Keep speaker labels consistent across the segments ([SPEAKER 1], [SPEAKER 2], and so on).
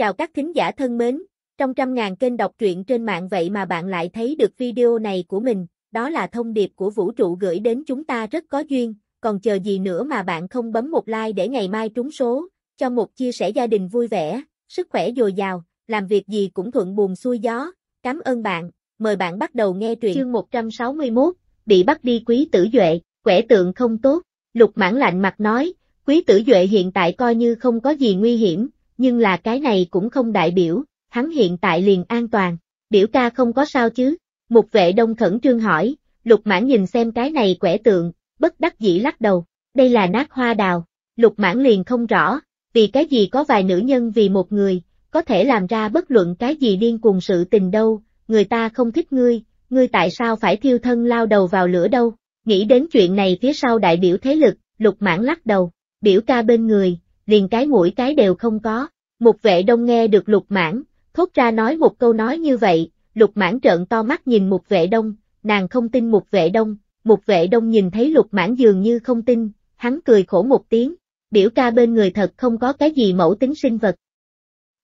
[SPEAKER 1] Chào các thính giả thân mến, trong trăm ngàn kênh đọc truyện trên mạng vậy mà bạn lại thấy được video này của mình, đó là thông điệp của vũ trụ gửi đến chúng ta rất có duyên, còn chờ gì nữa mà bạn không bấm một like để ngày mai trúng số, cho một chia sẻ gia đình vui vẻ, sức khỏe dồi dào, làm việc gì cũng thuận buồm xuôi gió. Cảm ơn bạn, mời bạn bắt đầu nghe truyện. Chương 161, bị bắt đi quý tử duệ, quẻ tượng không tốt, lục mãn lạnh mặt nói, quý tử duệ hiện tại coi như không có gì nguy hiểm, nhưng là cái này cũng không đại biểu, hắn hiện tại liền an toàn, biểu ca không có sao chứ, một vệ đông khẩn trương hỏi, lục mãn nhìn xem cái này quẻ tượng, bất đắc dĩ lắc đầu, đây là nát hoa đào, lục mãn liền không rõ, vì cái gì có vài nữ nhân vì một người, có thể làm ra bất luận cái gì điên cuồng sự tình đâu, người ta không thích ngươi, ngươi tại sao phải thiêu thân lao đầu vào lửa đâu, nghĩ đến chuyện này phía sau đại biểu thế lực, lục mãn lắc đầu, biểu ca bên người, liền cái mũi cái đều không có. Một vệ đông nghe được lục mãn, thốt ra nói một câu nói như vậy, lục mãn trợn to mắt nhìn một vệ đông, nàng không tin một vệ đông, một vệ đông nhìn thấy lục mãn dường như không tin, hắn cười khổ một tiếng, biểu ca bên người thật không có cái gì mẫu tính sinh vật.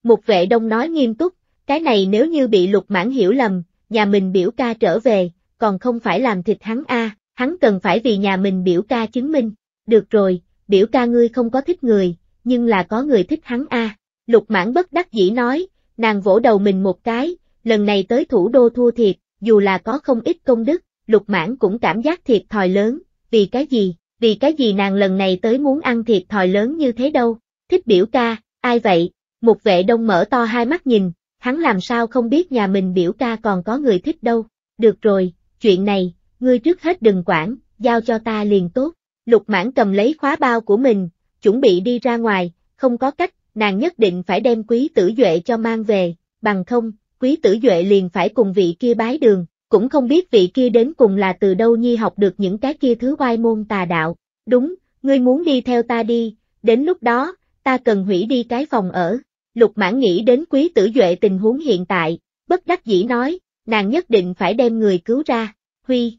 [SPEAKER 1] Một vệ đông nói nghiêm túc, cái này nếu như bị lục mãn hiểu lầm, nhà mình biểu ca trở về, còn không phải làm thịt hắn a, hắn cần phải vì nhà mình biểu ca chứng minh. Được rồi, biểu ca ngươi không có thích người, nhưng là có người thích hắn a. Lục mãn bất đắc dĩ nói, nàng vỗ đầu mình một cái, lần này tới thủ đô thua thiệt, dù là có không ít công đức, lục mãn cũng cảm giác thiệt thòi lớn, vì cái gì, vì cái gì nàng lần này tới muốn ăn thiệt thòi lớn như thế đâu, thích biểu ca, ai vậy, một vệ đông mở to hai mắt nhìn, hắn làm sao không biết nhà mình biểu ca còn có người thích đâu, được rồi, chuyện này, ngươi trước hết đừng quản, giao cho ta liền tốt, lục mãn cầm lấy khóa bao của mình, chuẩn bị đi ra ngoài, không có cách, nàng nhất định phải đem quý tử duệ cho mang về, bằng không, quý tử duệ liền phải cùng vị kia bái đường, cũng không biết vị kia đến cùng là từ đâu nhi học được những cái kia thứ oai môn tà đạo. Đúng, ngươi muốn đi theo ta đi, đến lúc đó, ta cần hủy đi cái phòng ở. Lục mãn nghĩ đến quý tử duệ tình huống hiện tại, bất đắc dĩ nói, nàng nhất định phải đem người cứu ra, huy.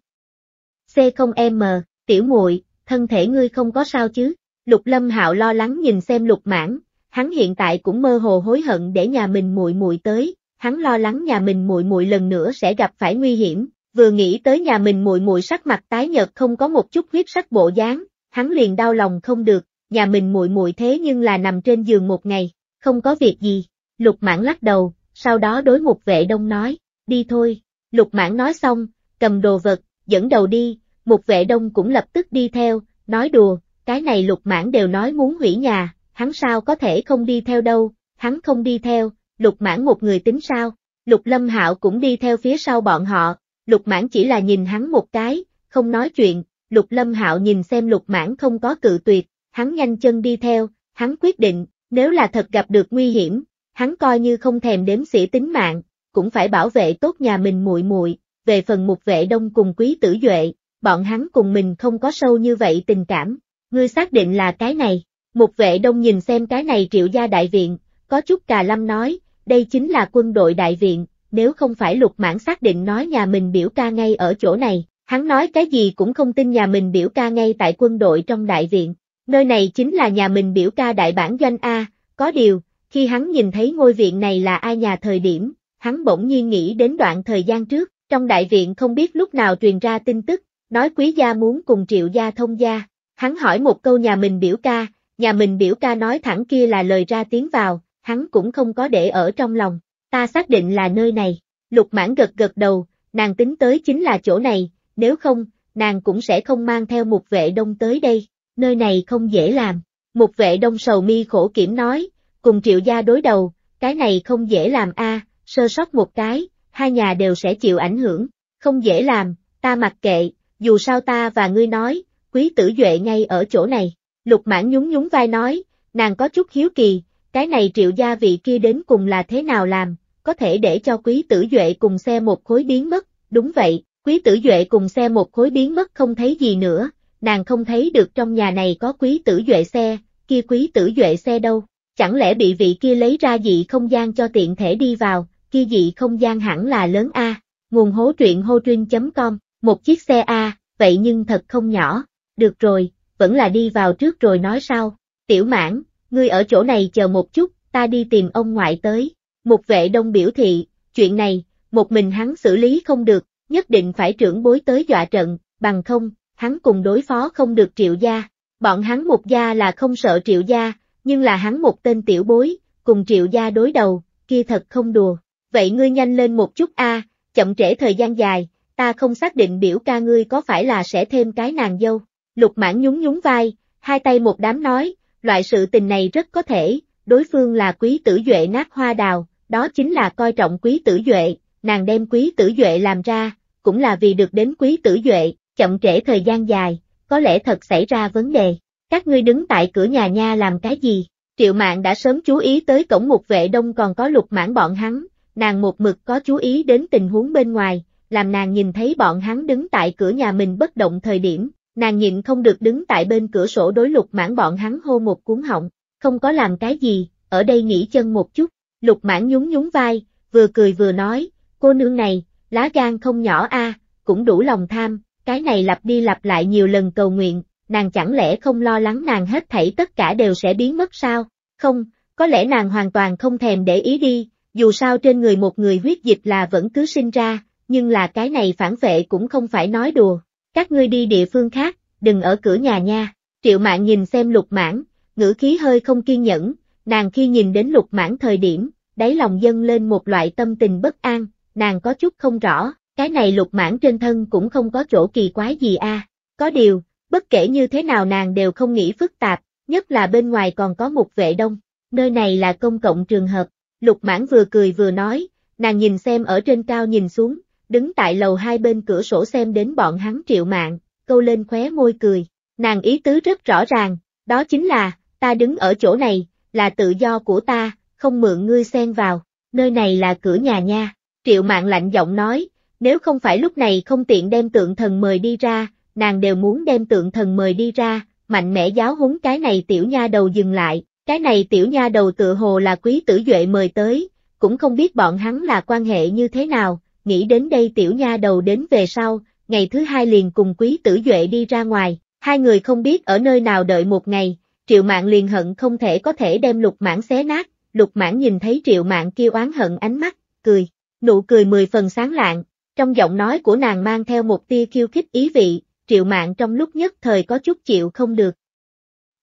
[SPEAKER 1] C0M, tiểu muội thân thể ngươi không có sao chứ? Lục Lâm Hạo lo lắng nhìn xem Lục Mãn, hắn hiện tại cũng mơ hồ hối hận để nhà mình muội muội tới, hắn lo lắng nhà mình muội muội lần nữa sẽ gặp phải nguy hiểm, vừa nghĩ tới nhà mình muội muội sắc mặt tái nhợt không có một chút huyết sắc bộ dáng, hắn liền đau lòng không được, nhà mình muội muội thế nhưng là nằm trên giường một ngày, không có việc gì. Lục Mãn lắc đầu, sau đó đối Ngục Vệ Đông nói, đi thôi. Lục Mãn nói xong, cầm đồ vật, dẫn đầu đi, Ngục Vệ Đông cũng lập tức đi theo, nói đùa, cái này lục mãn đều nói muốn hủy nhà, hắn sao có thể không đi theo đâu, hắn không đi theo, lục mãn một người tính sao, lục lâm hạo cũng đi theo phía sau bọn họ, lục mãn chỉ là nhìn hắn một cái, không nói chuyện, lục lâm hạo nhìn xem lục mãn không có cự tuyệt, hắn nhanh chân đi theo, hắn quyết định, nếu là thật gặp được nguy hiểm, hắn coi như không thèm đếm xỉa tính mạng, cũng phải bảo vệ tốt nhà mình muội muội. về phần mục vệ đông cùng quý tử duệ, bọn hắn cùng mình không có sâu như vậy tình cảm, Ngươi xác định là cái này. Một vệ đông nhìn xem cái này triệu gia đại viện, có chút cà lâm nói, đây chính là quân đội đại viện, nếu không phải lục mãn xác định nói nhà mình biểu ca ngay ở chỗ này, hắn nói cái gì cũng không tin nhà mình biểu ca ngay tại quân đội trong đại viện. Nơi này chính là nhà mình biểu ca đại bản doanh A, có điều, khi hắn nhìn thấy ngôi viện này là ai nhà thời điểm, hắn bỗng nhiên nghĩ đến đoạn thời gian trước, trong đại viện không biết lúc nào truyền ra tin tức, nói quý gia muốn cùng triệu gia thông gia, Hắn hỏi một câu nhà mình biểu ca, nhà mình biểu ca nói thẳng kia là lời ra tiếng vào, hắn cũng không có để ở trong lòng, ta xác định là nơi này, lục mãn gật gật đầu, nàng tính tới chính là chỗ này, nếu không, nàng cũng sẽ không mang theo một vệ đông tới đây, nơi này không dễ làm, một vệ đông sầu mi khổ kiểm nói, cùng triệu gia đối đầu, cái này không dễ làm a sơ sót một cái, hai nhà đều sẽ chịu ảnh hưởng, không dễ làm, ta mặc kệ, dù sao ta và ngươi nói, quý tử duệ ngay ở chỗ này. Lục mãn nhún nhún vai nói, nàng có chút hiếu kỳ, cái này triệu gia vị kia đến cùng là thế nào làm, có thể để cho quý tử duệ cùng xe một khối biến mất, đúng vậy, quý tử duệ cùng xe một khối biến mất không thấy gì nữa, nàng không thấy được trong nhà này có quý tử duệ xe, kia quý tử duệ xe đâu, chẳng lẽ bị vị kia lấy ra dị không gian cho tiện thể đi vào, kia dị không gian hẳn là lớn A, nguồn hố truyện hô truyên.com, một chiếc xe A, vậy nhưng thật không nhỏ. Được rồi, vẫn là đi vào trước rồi nói sau. Tiểu mãn, ngươi ở chỗ này chờ một chút, ta đi tìm ông ngoại tới. Một vệ đông biểu thị, chuyện này, một mình hắn xử lý không được, nhất định phải trưởng bối tới dọa trận, bằng không, hắn cùng đối phó không được triệu gia. Bọn hắn một gia là không sợ triệu gia, nhưng là hắn một tên tiểu bối, cùng triệu gia đối đầu, kia thật không đùa. Vậy ngươi nhanh lên một chút a, chậm trễ thời gian dài, ta không xác định biểu ca ngươi có phải là sẽ thêm cái nàng dâu. Lục mãn nhún nhún vai, hai tay một đám nói, loại sự tình này rất có thể, đối phương là quý tử duệ nát hoa đào, đó chính là coi trọng quý tử duệ, nàng đem quý tử duệ làm ra, cũng là vì được đến quý tử duệ, chậm trễ thời gian dài, có lẽ thật xảy ra vấn đề. Các ngươi đứng tại cửa nhà nha làm cái gì? Triệu mạng đã sớm chú ý tới cổng một vệ đông còn có lục mãn bọn hắn, nàng một mực có chú ý đến tình huống bên ngoài, làm nàng nhìn thấy bọn hắn đứng tại cửa nhà mình bất động thời điểm, nàng nhịn không được đứng tại bên cửa sổ đối lục mãn bọn hắn hô một cuốn họng, không có làm cái gì, ở đây nghỉ chân một chút, lục mãn nhún nhún vai, vừa cười vừa nói, cô nương này, lá gan không nhỏ a, cũng đủ lòng tham, cái này lặp đi lặp lại nhiều lần cầu nguyện, nàng chẳng lẽ không lo lắng nàng hết thảy tất cả đều sẽ biến mất sao, không, có lẽ nàng hoàn toàn không thèm để ý đi, dù sao trên người một người huyết dịch là vẫn cứ sinh ra, nhưng là cái này phản vệ cũng không phải nói đùa các ngươi đi địa phương khác, đừng ở cửa nhà nha. Triệu mạng nhìn xem lục mãn, ngữ khí hơi không kiên nhẫn, nàng khi nhìn đến lục mãn thời điểm, đáy lòng dâng lên một loại tâm tình bất an, nàng có chút không rõ, cái này lục mãn trên thân cũng không có chỗ kỳ quái gì a. Có điều, bất kể như thế nào nàng đều không nghĩ phức tạp, nhất là bên ngoài còn có một vệ đông, nơi này là công cộng trường hợp. Lục mãn vừa cười vừa nói, nàng nhìn xem ở trên cao nhìn xuống, đứng tại lầu hai bên cửa sổ xem đến bọn hắn triệu mạng, câu lên khóe môi cười. Nàng ý tứ rất rõ ràng, đó chính là, ta đứng ở chỗ này, là tự do của ta, không mượn ngươi xen vào, nơi này là cửa nhà nha. Triệu mạng lạnh giọng nói, nếu không phải lúc này không tiện đem tượng thần mời đi ra, nàng đều muốn đem tượng thần mời đi ra, mạnh mẽ giáo huấn cái này tiểu nha đầu dừng lại, cái này tiểu nha đầu tự hồ là quý tử duệ mời tới, cũng không biết bọn hắn là quan hệ như thế nào, nghĩ đến đây tiểu nha đầu đến về sau, ngày thứ hai liền cùng quý tử duệ đi ra ngoài, hai người không biết ở nơi nào đợi một ngày, triệu mạng liền hận không thể có thể đem lục mãn xé nát, lục mãn nhìn thấy triệu mạng kia oán hận ánh mắt, cười, nụ cười mười phần sáng lạng, trong giọng nói của nàng mang theo một tia khiêu khích ý vị, triệu mạng trong lúc nhất thời có chút chịu không được.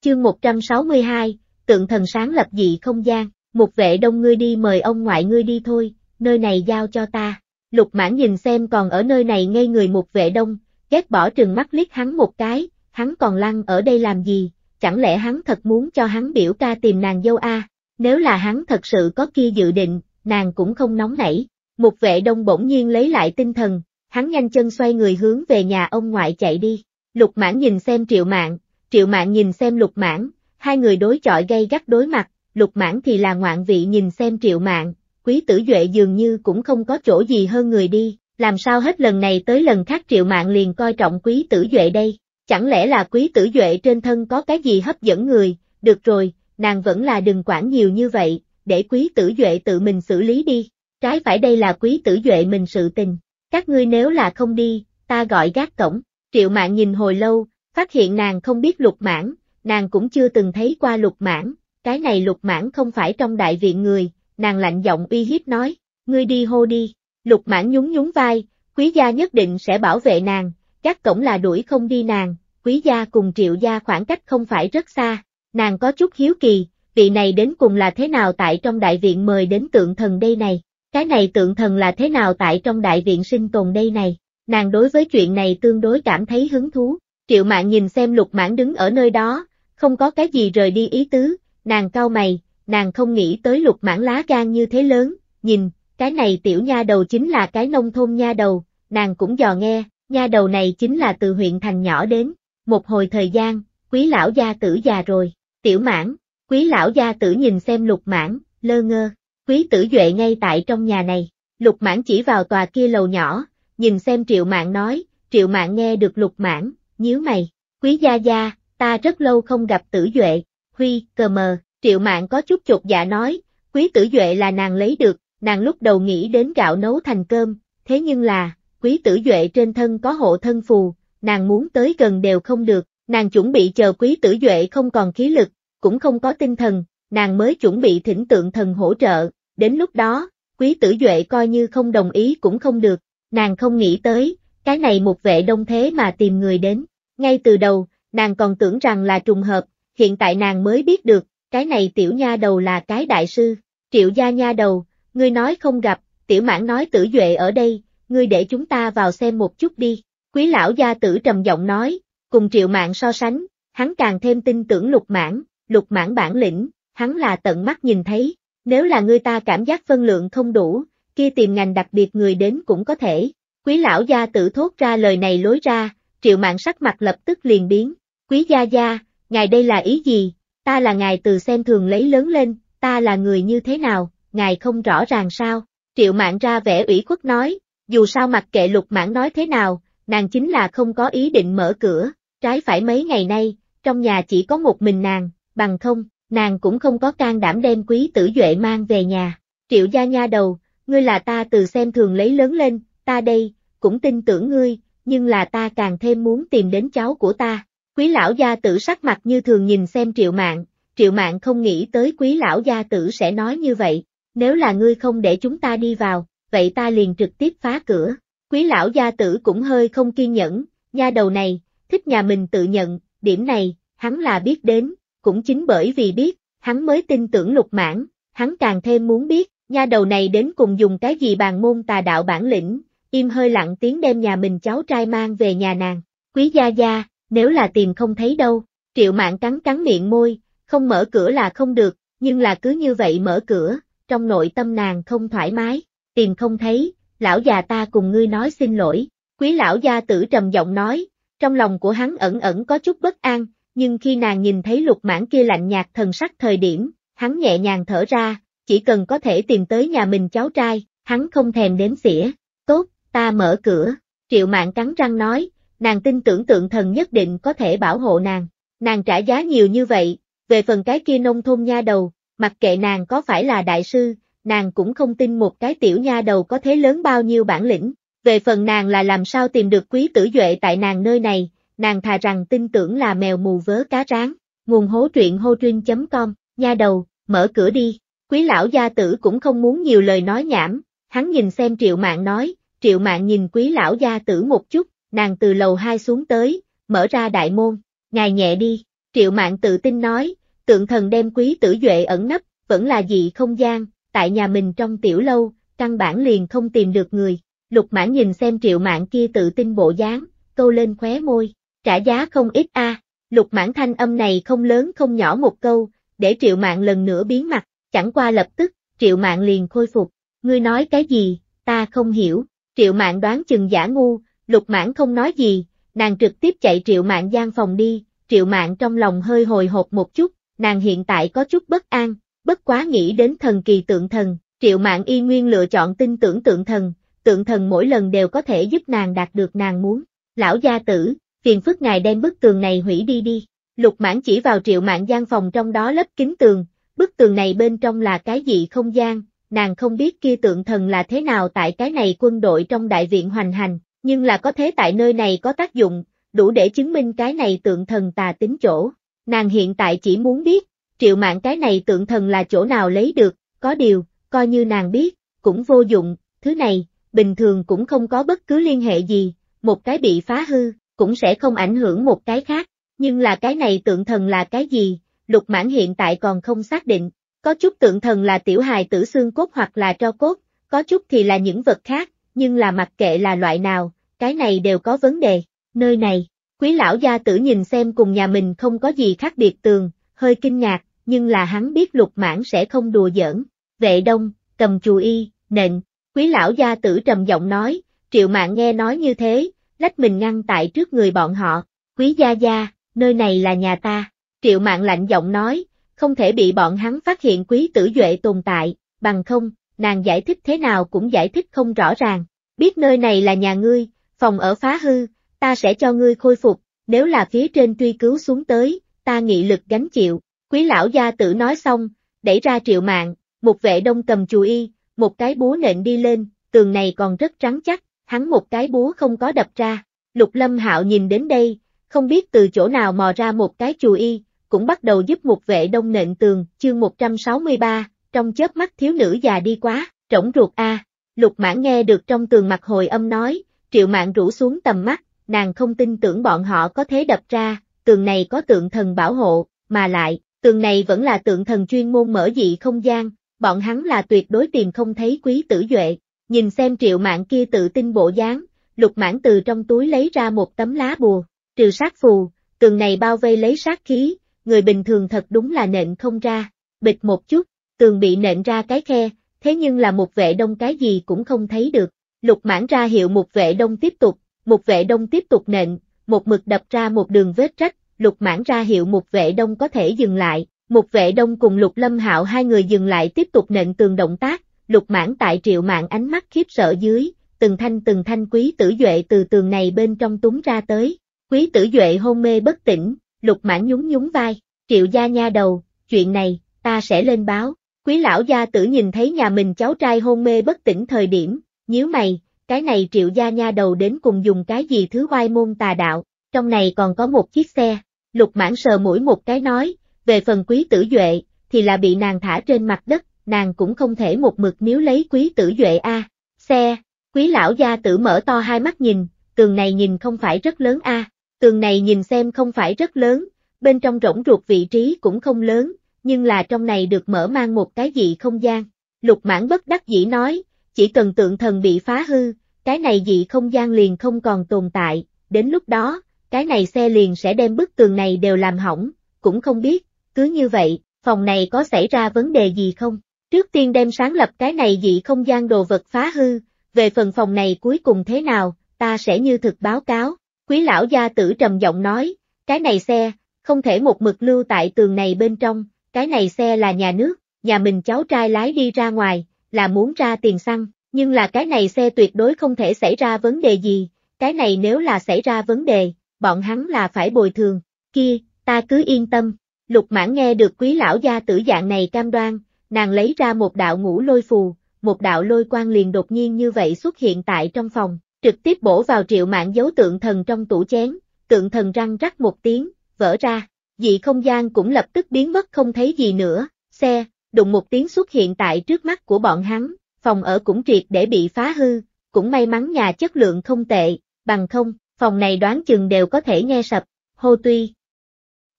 [SPEAKER 1] Chương 162, tượng thần sáng lập dị không gian, một vệ đông ngươi đi mời ông ngoại ngươi đi thôi, nơi này giao cho ta. Lục mãn nhìn xem còn ở nơi này ngây người một vệ đông, ghét bỏ trừng mắt liếc hắn một cái, hắn còn lăn ở đây làm gì, chẳng lẽ hắn thật muốn cho hắn biểu ca tìm nàng dâu a? nếu là hắn thật sự có kia dự định, nàng cũng không nóng nảy. Một vệ đông bỗng nhiên lấy lại tinh thần, hắn nhanh chân xoay người hướng về nhà ông ngoại chạy đi. Lục mãn nhìn xem triệu mạng, triệu mạng nhìn xem lục mãn, hai người đối chọi gây gắt đối mặt, lục mãn thì là ngoạn vị nhìn xem triệu mạng, quý tử duệ dường như cũng không có chỗ gì hơn người đi, làm sao hết lần này tới lần khác triệu mạng liền coi trọng quý tử duệ đây, chẳng lẽ là quý tử duệ trên thân có cái gì hấp dẫn người, được rồi, nàng vẫn là đừng quản nhiều như vậy, để quý tử duệ tự mình xử lý đi, trái phải đây là quý tử duệ mình sự tình, các ngươi nếu là không đi, ta gọi gác cổng, triệu mạng nhìn hồi lâu, phát hiện nàng không biết lục mãn, nàng cũng chưa từng thấy qua lục mãn, cái này lục mãn không phải trong đại viện người, nàng lạnh giọng uy hiếp nói, ngươi đi hô đi, lục mãn nhún nhún vai, quý gia nhất định sẽ bảo vệ nàng, các cổng là đuổi không đi nàng, quý gia cùng triệu gia khoảng cách không phải rất xa, nàng có chút hiếu kỳ, vị này đến cùng là thế nào tại trong đại viện mời đến tượng thần đây này, cái này tượng thần là thế nào tại trong đại viện sinh tồn đây này, nàng đối với chuyện này tương đối cảm thấy hứng thú, triệu mạng nhìn xem lục mãn đứng ở nơi đó, không có cái gì rời đi ý tứ, nàng cao mày, nàng không nghĩ tới lục mãn lá gan như thế lớn, nhìn, cái này tiểu nha đầu chính là cái nông thôn nha đầu, nàng cũng dò nghe, nha đầu này chính là từ huyện thành nhỏ đến, một hồi thời gian, quý lão gia tử già rồi, tiểu mãn, quý lão gia tử nhìn xem lục mãn, lơ ngơ, quý tử duệ ngay tại trong nhà này, lục mãn chỉ vào tòa kia lầu nhỏ, nhìn xem triệu mạn nói, triệu mạn nghe được lục mãn, nhíu mày, quý gia gia, ta rất lâu không gặp tử duệ, huy, cờ mờ, Triệu mạng có chút chột dạ nói, quý tử duệ là nàng lấy được, nàng lúc đầu nghĩ đến gạo nấu thành cơm, thế nhưng là, quý tử duệ trên thân có hộ thân phù, nàng muốn tới gần đều không được, nàng chuẩn bị chờ quý tử duệ không còn khí lực, cũng không có tinh thần, nàng mới chuẩn bị thỉnh tượng thần hỗ trợ, đến lúc đó, quý tử duệ coi như không đồng ý cũng không được, nàng không nghĩ tới, cái này một vệ đông thế mà tìm người đến, ngay từ đầu, nàng còn tưởng rằng là trùng hợp, hiện tại nàng mới biết được, cái này tiểu nha đầu là cái đại sư, triệu gia nha đầu, ngươi nói không gặp, tiểu mãn nói tử duệ ở đây, ngươi để chúng ta vào xem một chút đi, quý lão gia tử trầm giọng nói, cùng triệu mãn so sánh, hắn càng thêm tin tưởng lục mãn, lục mãn bản lĩnh, hắn là tận mắt nhìn thấy, nếu là ngươi ta cảm giác phân lượng không đủ, kia tìm ngành đặc biệt người đến cũng có thể, quý lão gia tử thốt ra lời này lối ra, triệu mãn sắc mặt lập tức liền biến, quý gia gia, ngài đây là ý gì, ta là ngài từ xem thường lấy lớn lên, ta là người như thế nào, ngài không rõ ràng sao. Triệu mạng ra vẻ ủy khuất nói, dù sao mặc kệ lục mãn nói thế nào, nàng chính là không có ý định mở cửa, trái phải mấy ngày nay, trong nhà chỉ có một mình nàng, bằng không, nàng cũng không có can đảm đem quý tử duệ mang về nhà. Triệu gia nha đầu, ngươi là ta từ xem thường lấy lớn lên, ta đây, cũng tin tưởng ngươi, nhưng là ta càng thêm muốn tìm đến cháu của ta. Quý lão gia tử sắc mặt như thường nhìn xem triệu mạng, triệu mạng không nghĩ tới quý lão gia tử sẽ nói như vậy, nếu là ngươi không để chúng ta đi vào, vậy ta liền trực tiếp phá cửa. Quý lão gia tử cũng hơi không kiên nhẫn, nha đầu này, thích nhà mình tự nhận, điểm này, hắn là biết đến, cũng chính bởi vì biết, hắn mới tin tưởng lục mãn, hắn càng thêm muốn biết, nha đầu này đến cùng dùng cái gì bàn môn tà đạo bản lĩnh, im hơi lặng tiếng đem nhà mình cháu trai mang về nhà nàng. Quý gia gia, nếu là tìm không thấy đâu, triệu mạng cắn cắn miệng môi, không mở cửa là không được, nhưng là cứ như vậy mở cửa, trong nội tâm nàng không thoải mái, tìm không thấy, lão già ta cùng ngươi nói xin lỗi, quý lão gia tử trầm giọng nói, trong lòng của hắn ẩn ẩn có chút bất an, nhưng khi nàng nhìn thấy lục mãn kia lạnh nhạt thần sắc thời điểm, hắn nhẹ nhàng thở ra, chỉ cần có thể tìm tới nhà mình cháu trai, hắn không thèm đếm xỉa, tốt, ta mở cửa, triệu mạng cắn răng nói, nàng tin tưởng tượng thần nhất định có thể bảo hộ nàng. Nàng trả giá nhiều như vậy, về phần cái kia nông thôn nha đầu, mặc kệ nàng có phải là đại sư, nàng cũng không tin một cái tiểu nha đầu có thế lớn bao nhiêu bản lĩnh. Về phần nàng là làm sao tìm được quý tử duệ tại nàng nơi này, nàng thà rằng tin tưởng là mèo mù vớ cá ráng. Nguồn hố truyện hô truyên.com, nha đầu, mở cửa đi. Quý lão gia tử cũng không muốn nhiều lời nói nhảm, hắn nhìn xem triệu mạng nói, triệu mạng nhìn quý lão gia tử một chút, nàng từ lầu hai xuống tới, mở ra đại môn, ngài nhẹ đi, triệu mạng tự tin nói, tượng thần đem quý tử duệ ẩn nấp, vẫn là dị không gian, tại nhà mình trong tiểu lâu, căn bản liền không tìm được người, lục mãn nhìn xem triệu mạng kia tự tin bộ dáng, câu lên khóe môi, trả giá không ít a lục mãn thanh âm này không lớn không nhỏ một câu, để triệu mạng lần nữa biến mặt, chẳng qua lập tức, triệu mạng liền khôi phục, ngươi nói cái gì, ta không hiểu, triệu mạng đoán chừng giả ngu, Lục mãn không nói gì, nàng trực tiếp chạy triệu mạng gian phòng đi, triệu mạng trong lòng hơi hồi hộp một chút, nàng hiện tại có chút bất an, bất quá nghĩ đến thần kỳ tượng thần, triệu mạng y nguyên lựa chọn tin tưởng tượng thần, tượng thần mỗi lần đều có thể giúp nàng đạt được nàng muốn. Lão gia tử, phiền phức ngài đem bức tường này hủy đi đi. Lục mãn chỉ vào triệu mạng gian phòng trong đó lấp kính tường, bức tường này bên trong là cái gì không gian, nàng không biết kia tượng thần là thế nào tại cái này quân đội trong đại viện hoành hành, nhưng là có thế tại nơi này có tác dụng, đủ để chứng minh cái này tượng thần tà tính chỗ. Nàng hiện tại chỉ muốn biết, triệu mạng cái này tượng thần là chỗ nào lấy được, có điều, coi như nàng biết, cũng vô dụng, thứ này, bình thường cũng không có bất cứ liên hệ gì, một cái bị phá hư, cũng sẽ không ảnh hưởng một cái khác, nhưng là cái này tượng thần là cái gì, lục mãn hiện tại còn không xác định, có chút tượng thần là tiểu hài tử xương cốt hoặc là tro cốt, có chút thì là những vật khác, nhưng là mặc kệ là loại nào, cái này đều có vấn đề, nơi này, quý lão gia tử nhìn xem cùng nhà mình không có gì khác biệt tường, hơi kinh ngạc, nhưng là hắn biết lục mãn sẽ không đùa giỡn, vệ đông, cầm chù y, nện, quý lão gia tử trầm giọng nói, triệu mạng nghe nói như thế, lách mình ngăn tại trước người bọn họ, quý gia gia, nơi này là nhà ta, triệu mạng lạnh giọng nói, không thể bị bọn hắn phát hiện quý tử duệ tồn tại, bằng không, nàng giải thích thế nào cũng giải thích không rõ ràng, biết nơi này là nhà ngươi, phòng ở phá hư, ta sẽ cho ngươi khôi phục, nếu là phía trên truy cứu xuống tới, ta nghị lực gánh chịu, quý lão gia tử nói xong, đẩy ra triệu mạng, một vệ đông cầm chù y, một cái búa nện đi lên, tường này còn rất trắng chắc, hắn một cái búa không có đập ra, lục lâm hạo nhìn đến đây, không biết từ chỗ nào mò ra một cái chù y, cũng bắt đầu giúp một vệ đông nện tường, chương 163, trong chớp mắt thiếu nữ già đi quá, trỗng ruột a lục mãn nghe được trong tường mặt hồi âm nói, Triệu mạng rủ xuống tầm mắt, nàng không tin tưởng bọn họ có thế đập ra, tường này có tượng thần bảo hộ, mà lại, tường này vẫn là tượng thần chuyên môn mở dị không gian, bọn hắn là tuyệt đối tìm không thấy quý tử duệ. Nhìn xem triệu mạng kia tự tin bộ dáng, lục mãn từ trong túi lấy ra một tấm lá bùa, trừ sát phù, tường này bao vây lấy sát khí, người bình thường thật đúng là nện không ra, bịch một chút, tường bị nện ra cái khe, thế nhưng là một vệ đông cái gì cũng không thấy được, Lục mãn ra hiệu một vệ đông tiếp tục, một vệ đông tiếp tục nện, một mực đập ra một đường vết rách, lục mãn ra hiệu một vệ đông có thể dừng lại, một vệ đông cùng lục lâm hạo hai người dừng lại tiếp tục nện tường động tác, lục mãn tại triệu mạng ánh mắt khiếp sợ dưới, từng thanh từng thanh quý tử duệ từ tường này bên trong túng ra tới, quý tử duệ hôn mê bất tỉnh, lục mãn nhún nhún vai, triệu gia nha đầu, chuyện này, ta sẽ lên báo, quý lão gia tử nhìn thấy nhà mình cháu trai hôn mê bất tỉnh thời điểm, Nhíu mày, cái này triệu gia nha đầu đến cùng dùng cái gì thứ oai môn tà đạo, trong này còn có một chiếc xe. Lục mãn sờ mũi một cái nói, về phần quý tử duệ, thì là bị nàng thả trên mặt đất, nàng cũng không thể một mực níu lấy quý tử duệ a. Xe, quý lão gia tử mở to hai mắt nhìn, tường này nhìn không phải rất lớn a. Tường này nhìn xem không phải rất lớn, bên trong rỗng ruột vị trí cũng không lớn, nhưng là trong này được mở mang một cái gì không gian. Lục mãn bất đắc dĩ nói, chỉ cần tượng thần bị phá hư, cái này dị không gian liền không còn tồn tại, đến lúc đó, cái này xe liền sẽ đem bức tường này đều làm hỏng, cũng không biết, cứ như vậy, phòng này có xảy ra vấn đề gì không? Trước tiên đem sáng lập cái này dị không gian đồ vật phá hư, về phần phòng này cuối cùng thế nào, ta sẽ như thực báo cáo. Quý lão gia tử trầm giọng nói, cái này xe, không thể một mực lưu tại tường này bên trong, cái này xe là nhà nước, nhà mình cháu trai lái đi ra ngoài, là muốn ra tiền xăng, nhưng là cái này xe tuyệt đối không thể xảy ra vấn đề gì, cái này nếu là xảy ra vấn đề, bọn hắn là phải bồi thường, kia, ta cứ yên tâm. Lục mãn nghe được quý lão gia tử dạng này cam đoan, nàng lấy ra một đạo ngũ lôi phù, một đạo lôi quang liền đột nhiên như vậy xuất hiện tại trong phòng, trực tiếp bổ vào triệu mạng dấu tượng thần trong tủ chén, tượng thần răng rắc một tiếng, vỡ ra, dị không gian cũng lập tức biến mất không thấy gì nữa, xe, đùng một tiếng xuất hiện tại trước mắt của bọn hắn, phòng ở cũng triệt để bị phá hư, cũng may mắn nhà chất lượng không tệ, bằng không, phòng này đoán chừng đều có thể nghe sập, hô tuy.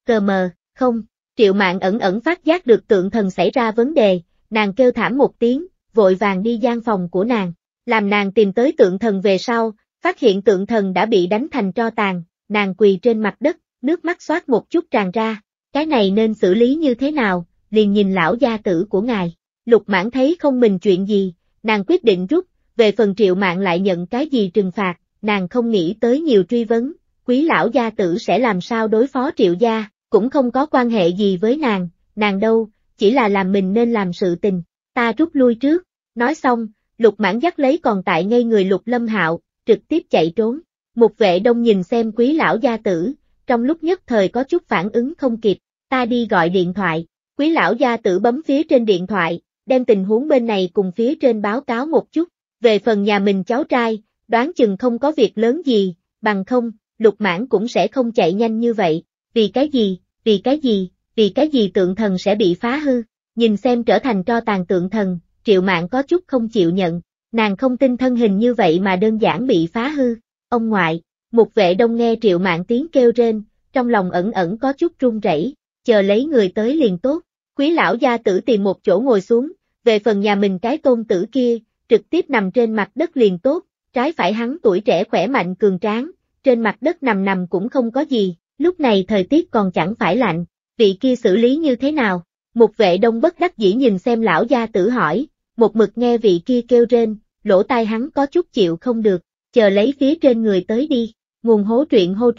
[SPEAKER 1] Cờ mờ, không, triệu mạng ẩn ẩn phát giác được tượng thần xảy ra vấn đề, nàng kêu thảm một tiếng, vội vàng đi gian phòng của nàng, làm nàng tìm tới tượng thần về sau, phát hiện tượng thần đã bị đánh thành tro tàn, nàng quỳ trên mặt đất, nước mắt xoát một chút tràn ra, cái này nên xử lý như thế nào, liền nhìn lão gia tử của ngài. Lục mãn thấy không mình chuyện gì, nàng quyết định rút, về phần triệu mạng lại nhận cái gì trừng phạt, nàng không nghĩ tới nhiều truy vấn, quý lão gia tử sẽ làm sao đối phó triệu gia, cũng không có quan hệ gì với nàng, nàng đâu, chỉ là làm mình nên làm sự tình, ta rút lui trước, nói xong, lục mãn dắt lấy còn tại ngay người lục lâm hạo, trực tiếp chạy trốn, một vệ đông nhìn xem quý lão gia tử, trong lúc nhất thời có chút phản ứng không kịp, ta đi gọi điện thoại, Quý lão gia tử bấm phía trên điện thoại, đem tình huống bên này cùng phía trên báo cáo một chút, về phần nhà mình cháu trai, đoán chừng không có việc lớn gì, bằng không, lục mãn cũng sẽ không chạy nhanh như vậy, vì cái gì, vì cái gì, vì cái gì tượng thần sẽ bị phá hư, nhìn xem trở thành cho tàn tượng thần, triệu mạng có chút không chịu nhận, nàng không tin thân hình như vậy mà đơn giản bị phá hư, ông ngoại, một vệ đông nghe triệu mạng tiếng kêu trên, trong lòng ẩn ẩn có chút run rẩy, chờ lấy người tới liền tốt, Quý lão gia tử tìm một chỗ ngồi xuống, về phần nhà mình cái tôn tử kia, trực tiếp nằm trên mặt đất liền tốt, trái phải hắn tuổi trẻ khỏe mạnh cường tráng, trên mặt đất nằm nằm cũng không có gì, lúc này thời tiết còn chẳng phải lạnh, vị kia xử lý như thế nào? Một vệ đông bất đắc dĩ nhìn xem lão gia tử hỏi, một mực nghe vị kia kêu rên, lỗ tai hắn có chút chịu không được, chờ lấy phía trên người tới đi, nguồn hố truyện hô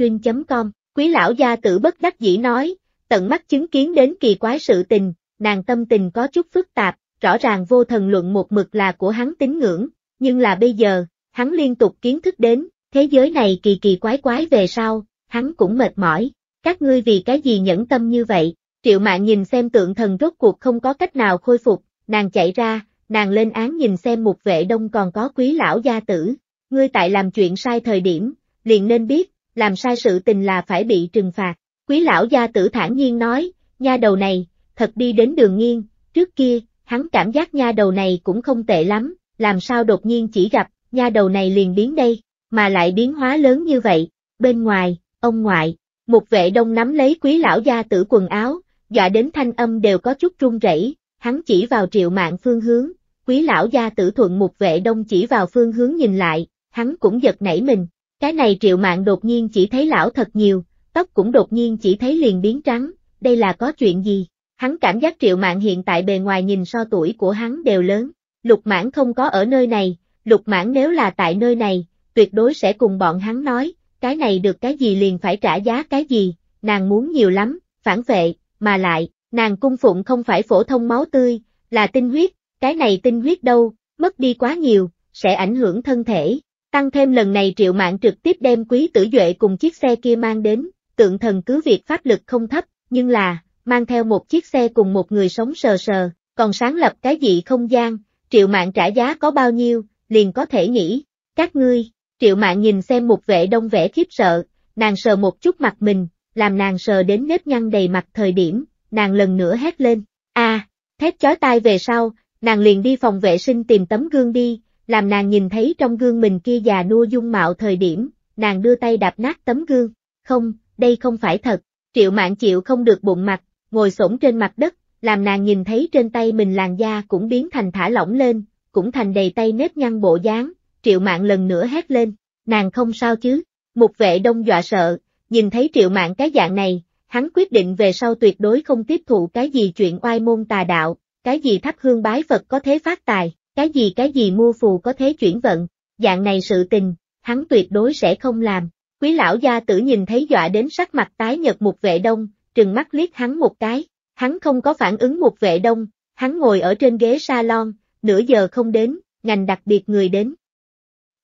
[SPEAKER 1] com quý lão gia tử bất đắc dĩ nói, tận mắt chứng kiến đến kỳ quái sự tình, nàng tâm tình có chút phức tạp, rõ ràng vô thần luận một mực là của hắn tín ngưỡng, nhưng là bây giờ, hắn liên tục kiến thức đến, thế giới này kỳ kỳ quái quái về sau, hắn cũng mệt mỏi, các ngươi vì cái gì nhẫn tâm như vậy, triệu mạng nhìn xem tượng thần rốt cuộc không có cách nào khôi phục, nàng chạy ra, nàng lên án nhìn xem một vệ đông còn có quý lão gia tử, ngươi tại làm chuyện sai thời điểm, liền nên biết, làm sai sự tình là phải bị trừng phạt, Quý lão gia tử thản nhiên nói, nha đầu này, thật đi đến đường nghiêng, trước kia, hắn cảm giác nha đầu này cũng không tệ lắm, làm sao đột nhiên chỉ gặp, nha đầu này liền biến đây, mà lại biến hóa lớn như vậy, bên ngoài, ông ngoại, một vệ đông nắm lấy quý lão gia tử quần áo, dọa đến thanh âm đều có chút run rẩy, hắn chỉ vào triệu mạng phương hướng, quý lão gia tử thuận một vệ đông chỉ vào phương hướng nhìn lại, hắn cũng giật nảy mình, cái này triệu mạng đột nhiên chỉ thấy lão thật nhiều, tóc cũng đột nhiên chỉ thấy liền biến trắng, đây là có chuyện gì? Hắn cảm giác triệu mạng hiện tại bề ngoài nhìn so tuổi của hắn đều lớn, lục mãn không có ở nơi này, lục mãn nếu là tại nơi này, tuyệt đối sẽ cùng bọn hắn nói, cái này được cái gì liền phải trả giá cái gì, nàng muốn nhiều lắm, phản vệ, mà lại, nàng cung phụng không phải phổ thông máu tươi, là tinh huyết, cái này tinh huyết đâu, mất đi quá nhiều, sẽ ảnh hưởng thân thể. Tăng thêm lần này triệu mạng trực tiếp đem quý tử duệ cùng chiếc xe kia mang đến, tượng thần cứ việc pháp lực không thấp, nhưng là, mang theo một chiếc xe cùng một người sống sờ sờ, còn sáng lập cái gì không gian, triệu mạng trả giá có bao nhiêu, liền có thể nghĩ, các ngươi, triệu mạng nhìn xem một vệ đông vẻ khiếp sợ, nàng sờ một chút mặt mình, làm nàng sờ đến nếp nhăn đầy mặt thời điểm, nàng lần nữa hét lên, a thét chói tai về sau, nàng liền đi phòng vệ sinh tìm tấm gương đi, làm nàng nhìn thấy trong gương mình kia già nua dung mạo thời điểm, nàng đưa tay đạp nát tấm gương, không, đây không phải thật, triệu mạng chịu không được bụng mặt, ngồi xổm trên mặt đất, làm nàng nhìn thấy trên tay mình làn da cũng biến thành thả lỏng lên, cũng thành đầy tay nếp nhăn bộ dáng, triệu mạng lần nữa hét lên, nàng không sao chứ, mục vệ đông dọa sợ, nhìn thấy triệu mạng cái dạng này, hắn quyết định về sau tuyệt đối không tiếp thụ cái gì chuyện oai môn tà đạo, cái gì thắp hương bái Phật có thế phát tài, cái gì cái gì mua phù có thế chuyển vận, dạng này sự tình, hắn tuyệt đối sẽ không làm, Quý lão gia tử nhìn thấy dọa đến sắc mặt tái nhật một vệ đông, trừng mắt liếc hắn một cái, hắn không có phản ứng một vệ đông, hắn ngồi ở trên ghế salon, nửa giờ không đến, ngành đặc biệt người đến.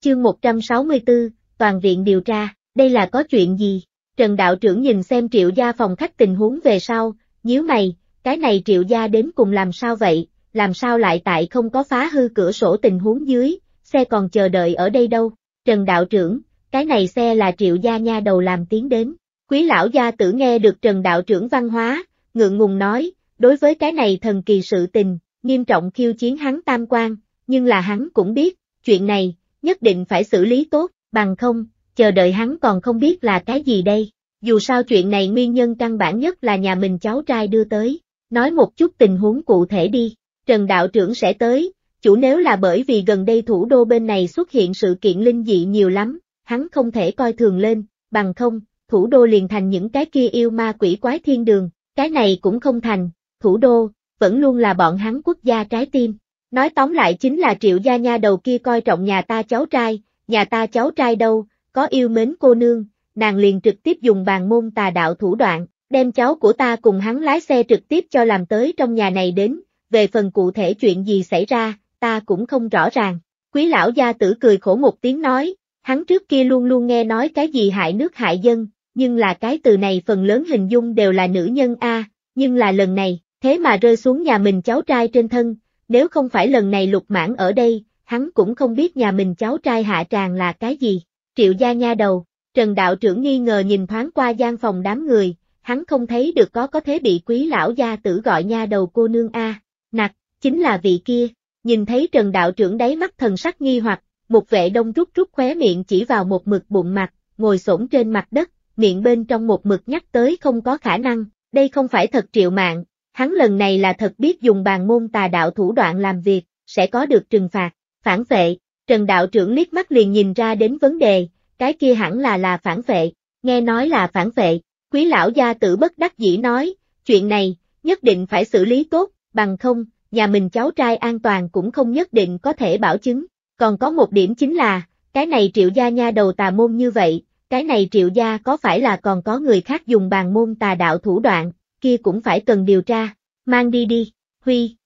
[SPEAKER 1] Chương 164, Toàn viện điều tra, đây là có chuyện gì? Trần đạo trưởng nhìn xem triệu gia phòng khách tình huống về sau, nhíu mày, cái này triệu gia đến cùng làm sao vậy, làm sao lại tại không có phá hư cửa sổ tình huống dưới, xe còn chờ đợi ở đây đâu, Trần đạo trưởng, cái này xe là triệu gia nha đầu làm tiến đến. Quý lão gia tử nghe được Trần Đạo trưởng văn hóa, ngượng ngùng nói, đối với cái này thần kỳ sự tình, nghiêm trọng khiêu chiến hắn tam quan, nhưng là hắn cũng biết, chuyện này, nhất định phải xử lý tốt, bằng không, chờ đợi hắn còn không biết là cái gì đây. Dù sao chuyện này nguyên nhân căn bản nhất là nhà mình cháu trai đưa tới, nói một chút tình huống cụ thể đi, Trần Đạo trưởng sẽ tới, chủ nếu là bởi vì gần đây thủ đô bên này xuất hiện sự kiện linh dị nhiều lắm, hắn không thể coi thường lên, bằng không, thủ đô liền thành những cái kia yêu ma quỷ quái thiên đường, cái này cũng không thành, thủ đô, vẫn luôn là bọn hắn quốc gia trái tim. Nói tóm lại chính là triệu gia nha đầu kia coi trọng nhà ta cháu trai, nhà ta cháu trai đâu, có yêu mến cô nương, nàng liền trực tiếp dùng bàn môn tà đạo thủ đoạn, đem cháu của ta cùng hắn lái xe trực tiếp cho làm tới trong nhà này đến, về phần cụ thể chuyện gì xảy ra, ta cũng không rõ ràng. Quý lão gia tử cười khổ một tiếng nói, Hắn trước kia luôn luôn nghe nói cái gì hại nước hại dân, nhưng là cái từ này phần lớn hình dung đều là nữ nhân A, nhưng là lần này, thế mà rơi xuống nhà mình cháu trai trên thân, nếu không phải lần này lục mãn ở đây, hắn cũng không biết nhà mình cháu trai hạ tràng là cái gì. Triệu gia nha đầu, Trần Đạo trưởng nghi ngờ nhìn thoáng qua gian phòng đám người, hắn không thấy được có có thế bị quý lão gia tử gọi nha đầu cô nương A, nặc, chính là vị kia, nhìn thấy Trần Đạo trưởng đáy mắt thần sắc nghi hoặc, một vệ đông rút rút khóe miệng chỉ vào một mực bụng mặt, ngồi xổm trên mặt đất, miệng bên trong một mực nhắc tới không có khả năng, đây không phải thật triệu mạng, hắn lần này là thật biết dùng bàn môn tà đạo thủ đoạn làm việc, sẽ có được trừng phạt, phản vệ, Trần Đạo trưởng liếc mắt liền nhìn ra đến vấn đề, cái kia hẳn là là phản vệ, nghe nói là phản vệ, quý lão gia tử bất đắc dĩ nói, chuyện này, nhất định phải xử lý tốt, bằng không, nhà mình cháu trai an toàn cũng không nhất định có thể bảo chứng. Còn có một điểm chính là, cái này triệu gia nha đầu tà môn như vậy, cái này triệu gia có phải là còn có người khác dùng bàn môn tà đạo thủ đoạn, kia cũng phải cần điều tra, mang đi đi, Huy.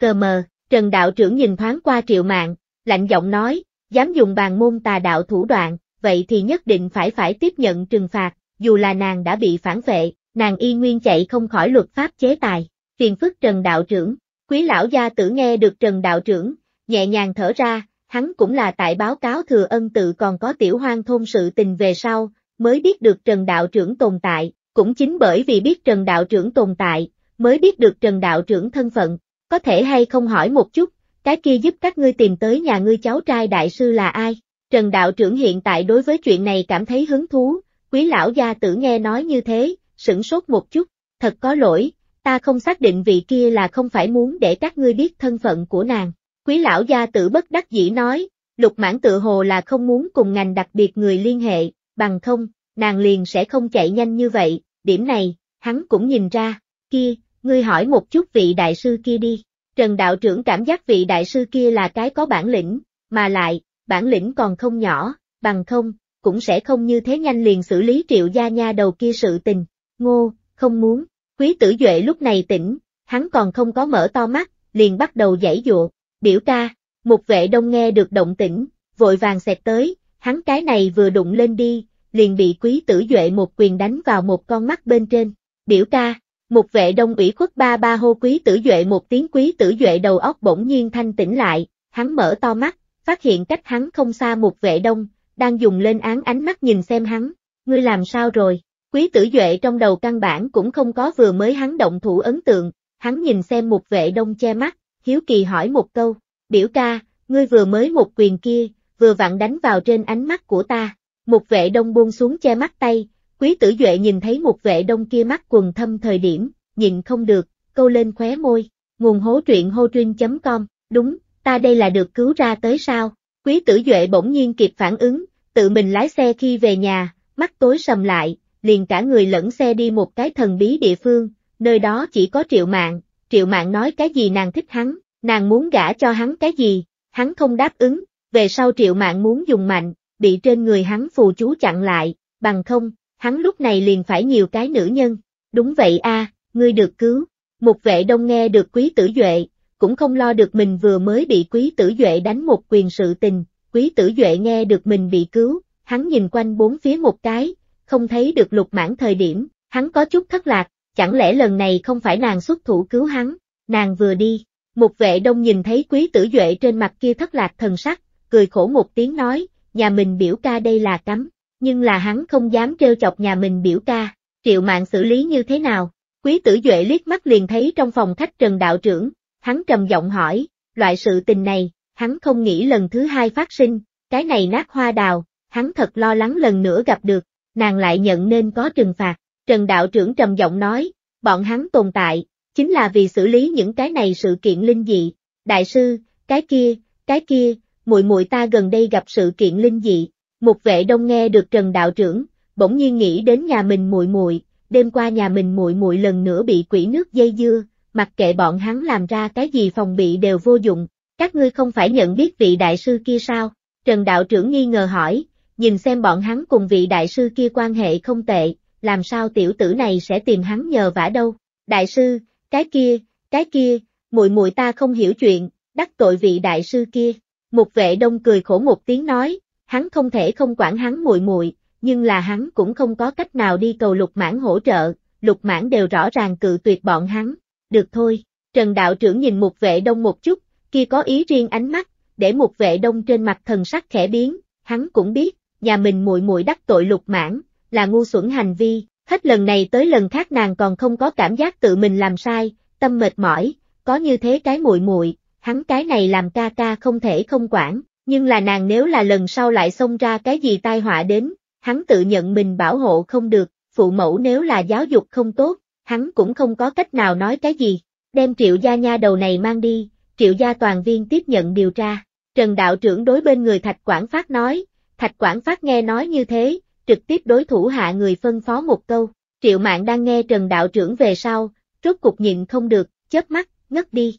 [SPEAKER 1] Cờ mờ, Trần Đạo trưởng nhìn thoáng qua triệu mạng, lạnh giọng nói, dám dùng bàn môn tà đạo thủ đoạn, vậy thì nhất định phải phải tiếp nhận trừng phạt, dù là nàng đã bị phản vệ, nàng y nguyên chạy không khỏi luật pháp chế tài, phiền phức Trần Đạo trưởng. Quý lão gia tử nghe được Trần Đạo trưởng, nhẹ nhàng thở ra, hắn cũng là tại báo cáo thừa ân tự còn có tiểu hoang thôn sự tình về sau, mới biết được Trần Đạo Trưởng tồn tại, cũng chính bởi vì biết Trần Đạo Trưởng tồn tại, mới biết được Trần Đạo Trưởng thân phận, có thể hay không hỏi một chút, cái kia giúp các ngươi tìm tới nhà ngươi cháu trai đại sư là ai? Trần Đạo Trưởng hiện tại đối với chuyện này cảm thấy hứng thú, quý lão gia tử nghe nói như thế, sửng sốt một chút, thật có lỗi, ta không xác định vị kia là không phải muốn để các ngươi biết thân phận của nàng, Quý lão gia tử bất đắc dĩ nói, lục mãn tự hồ là không muốn cùng ngành đặc biệt người liên hệ, bằng không, nàng liền sẽ không chạy nhanh như vậy, điểm này, hắn cũng nhìn ra, kia, ngươi hỏi một chút vị đại sư kia đi. Trần đạo trưởng cảm giác vị đại sư kia là cái có bản lĩnh, mà lại, bản lĩnh còn không nhỏ, bằng không, cũng sẽ không như thế nhanh liền xử lý triệu gia nha đầu kia sự tình. Ngô, không muốn, quý tử duệ lúc này tỉnh, hắn còn không có mở to mắt, liền bắt đầu giải dụa biểu ca, một vệ đông nghe được động tĩnh, vội vàng xẹt tới, hắn cái này vừa đụng lên đi, liền bị quý tử duệ một quyền đánh vào một con mắt bên trên, biểu ca, một vệ đông ủy khuất ba ba hô quý tử duệ một tiếng quý tử duệ đầu óc bỗng nhiên thanh tĩnh lại, hắn mở to mắt, phát hiện cách hắn không xa một vệ đông, đang dùng lên án ánh mắt nhìn xem hắn, ngươi làm sao rồi, quý tử duệ trong đầu căn bản cũng không có vừa mới hắn động thủ ấn tượng, hắn nhìn xem một vệ đông che mắt, hiếu kỳ hỏi một câu, biểu ca, ngươi vừa mới một quyền kia, vừa vặn đánh vào trên ánh mắt của ta, một vệ đông buông xuống che mắt tay, quý tử duệ nhìn thấy một vệ đông kia mắt quần thâm thời điểm, nhìn không được, câu lên khóe môi, nguồn hố truyện hô truyên.com, đúng, ta đây là được cứu ra tới sao, quý tử duệ bỗng nhiên kịp phản ứng, tự mình lái xe khi về nhà, mắt tối sầm lại, liền cả người lẫn xe đi một cái thần bí địa phương, nơi đó chỉ có triệu mạng, triệu Mạn nói cái gì nàng thích hắn, nàng muốn gả cho hắn cái gì, hắn không đáp ứng, về sau triệu Mạn muốn dùng mạnh, bị trên người hắn phù chú chặn lại, bằng không, hắn lúc này liền phải nhiều cái nữ nhân, đúng vậy a, ngươi được cứu, một vệ đông nghe được quý tử duệ, cũng không lo được mình vừa mới bị quý tử duệ đánh một quyền sự tình, quý tử duệ nghe được mình bị cứu, hắn nhìn quanh bốn phía một cái, không thấy được lục mãn thời điểm, hắn có chút thất lạc, chẳng lẽ lần này không phải nàng xuất thủ cứu hắn, nàng vừa đi, một vệ đông nhìn thấy quý tử duệ trên mặt kia thất lạc thần sắc, cười khổ một tiếng nói, nhà mình biểu ca đây là cấm, nhưng là hắn không dám trêu chọc nhà mình biểu ca, triệu mạng xử lý như thế nào, quý tử duệ liếc mắt liền thấy trong phòng khách trần đạo trưởng, hắn trầm giọng hỏi, loại sự tình này, hắn không nghĩ lần thứ hai phát sinh, cái này nát hoa đào, hắn thật lo lắng lần nữa gặp được, nàng lại nhận nên có trừng phạt, Trần Đạo trưởng trầm giọng nói, bọn hắn tồn tại, chính là vì xử lý những cái này sự kiện linh dị. Đại sư, cái kia, cái kia, muội muội ta gần đây gặp sự kiện linh dị. Một vệ đông nghe được Trần Đạo trưởng, bỗng nhiên nghĩ đến nhà mình muội muội, đêm qua nhà mình muội muội lần nữa bị quỷ nước dây dưa, mặc kệ bọn hắn làm ra cái gì phòng bị đều vô dụng, các ngươi không phải nhận biết vị đại sư kia sao? Trần đạo trưởng nghi ngờ hỏi, nhìn xem bọn hắn cùng vị đại sư kia quan hệ không tệ, làm sao tiểu tử này sẽ tìm hắn nhờ vả đâu. Đại sư, cái kia, cái kia, muội muội ta không hiểu chuyện, đắc tội vị đại sư kia. Một vệ đông cười khổ một tiếng nói, hắn không thể không quản hắn muội muội, nhưng là hắn cũng không có cách nào đi cầu lục mãn hỗ trợ, lục mãn đều rõ ràng cự tuyệt bọn hắn. Được thôi, Trần Đạo trưởng nhìn một vệ đông một chút, kia có ý riêng ánh mắt, để một vệ đông trên mặt thần sắc khẽ biến, hắn cũng biết, nhà mình muội muội đắc tội lục mãn, là ngu xuẩn hành vi, hết lần này tới lần khác nàng còn không có cảm giác tự mình làm sai, tâm mệt mỏi, có như thế cái muội muội, hắn cái này làm ca ca không thể không quản, nhưng là nàng nếu là lần sau lại xông ra cái gì tai họa đến, hắn tự nhận mình bảo hộ không được, phụ mẫu nếu là giáo dục không tốt, hắn cũng không có cách nào nói cái gì, đem triệu gia nha đầu này mang đi, triệu gia toàn viên tiếp nhận điều tra, Trần Đạo trưởng đối bên người Thạch Quảng Phát nói, Thạch Quảng Phát nghe nói như thế, trực tiếp đối thủ hạ người phân phó một câu. Triệu mạng đang nghe Trần Đạo trưởng về sau, rốt cục nhịn không được, chớp mắt, ngất đi.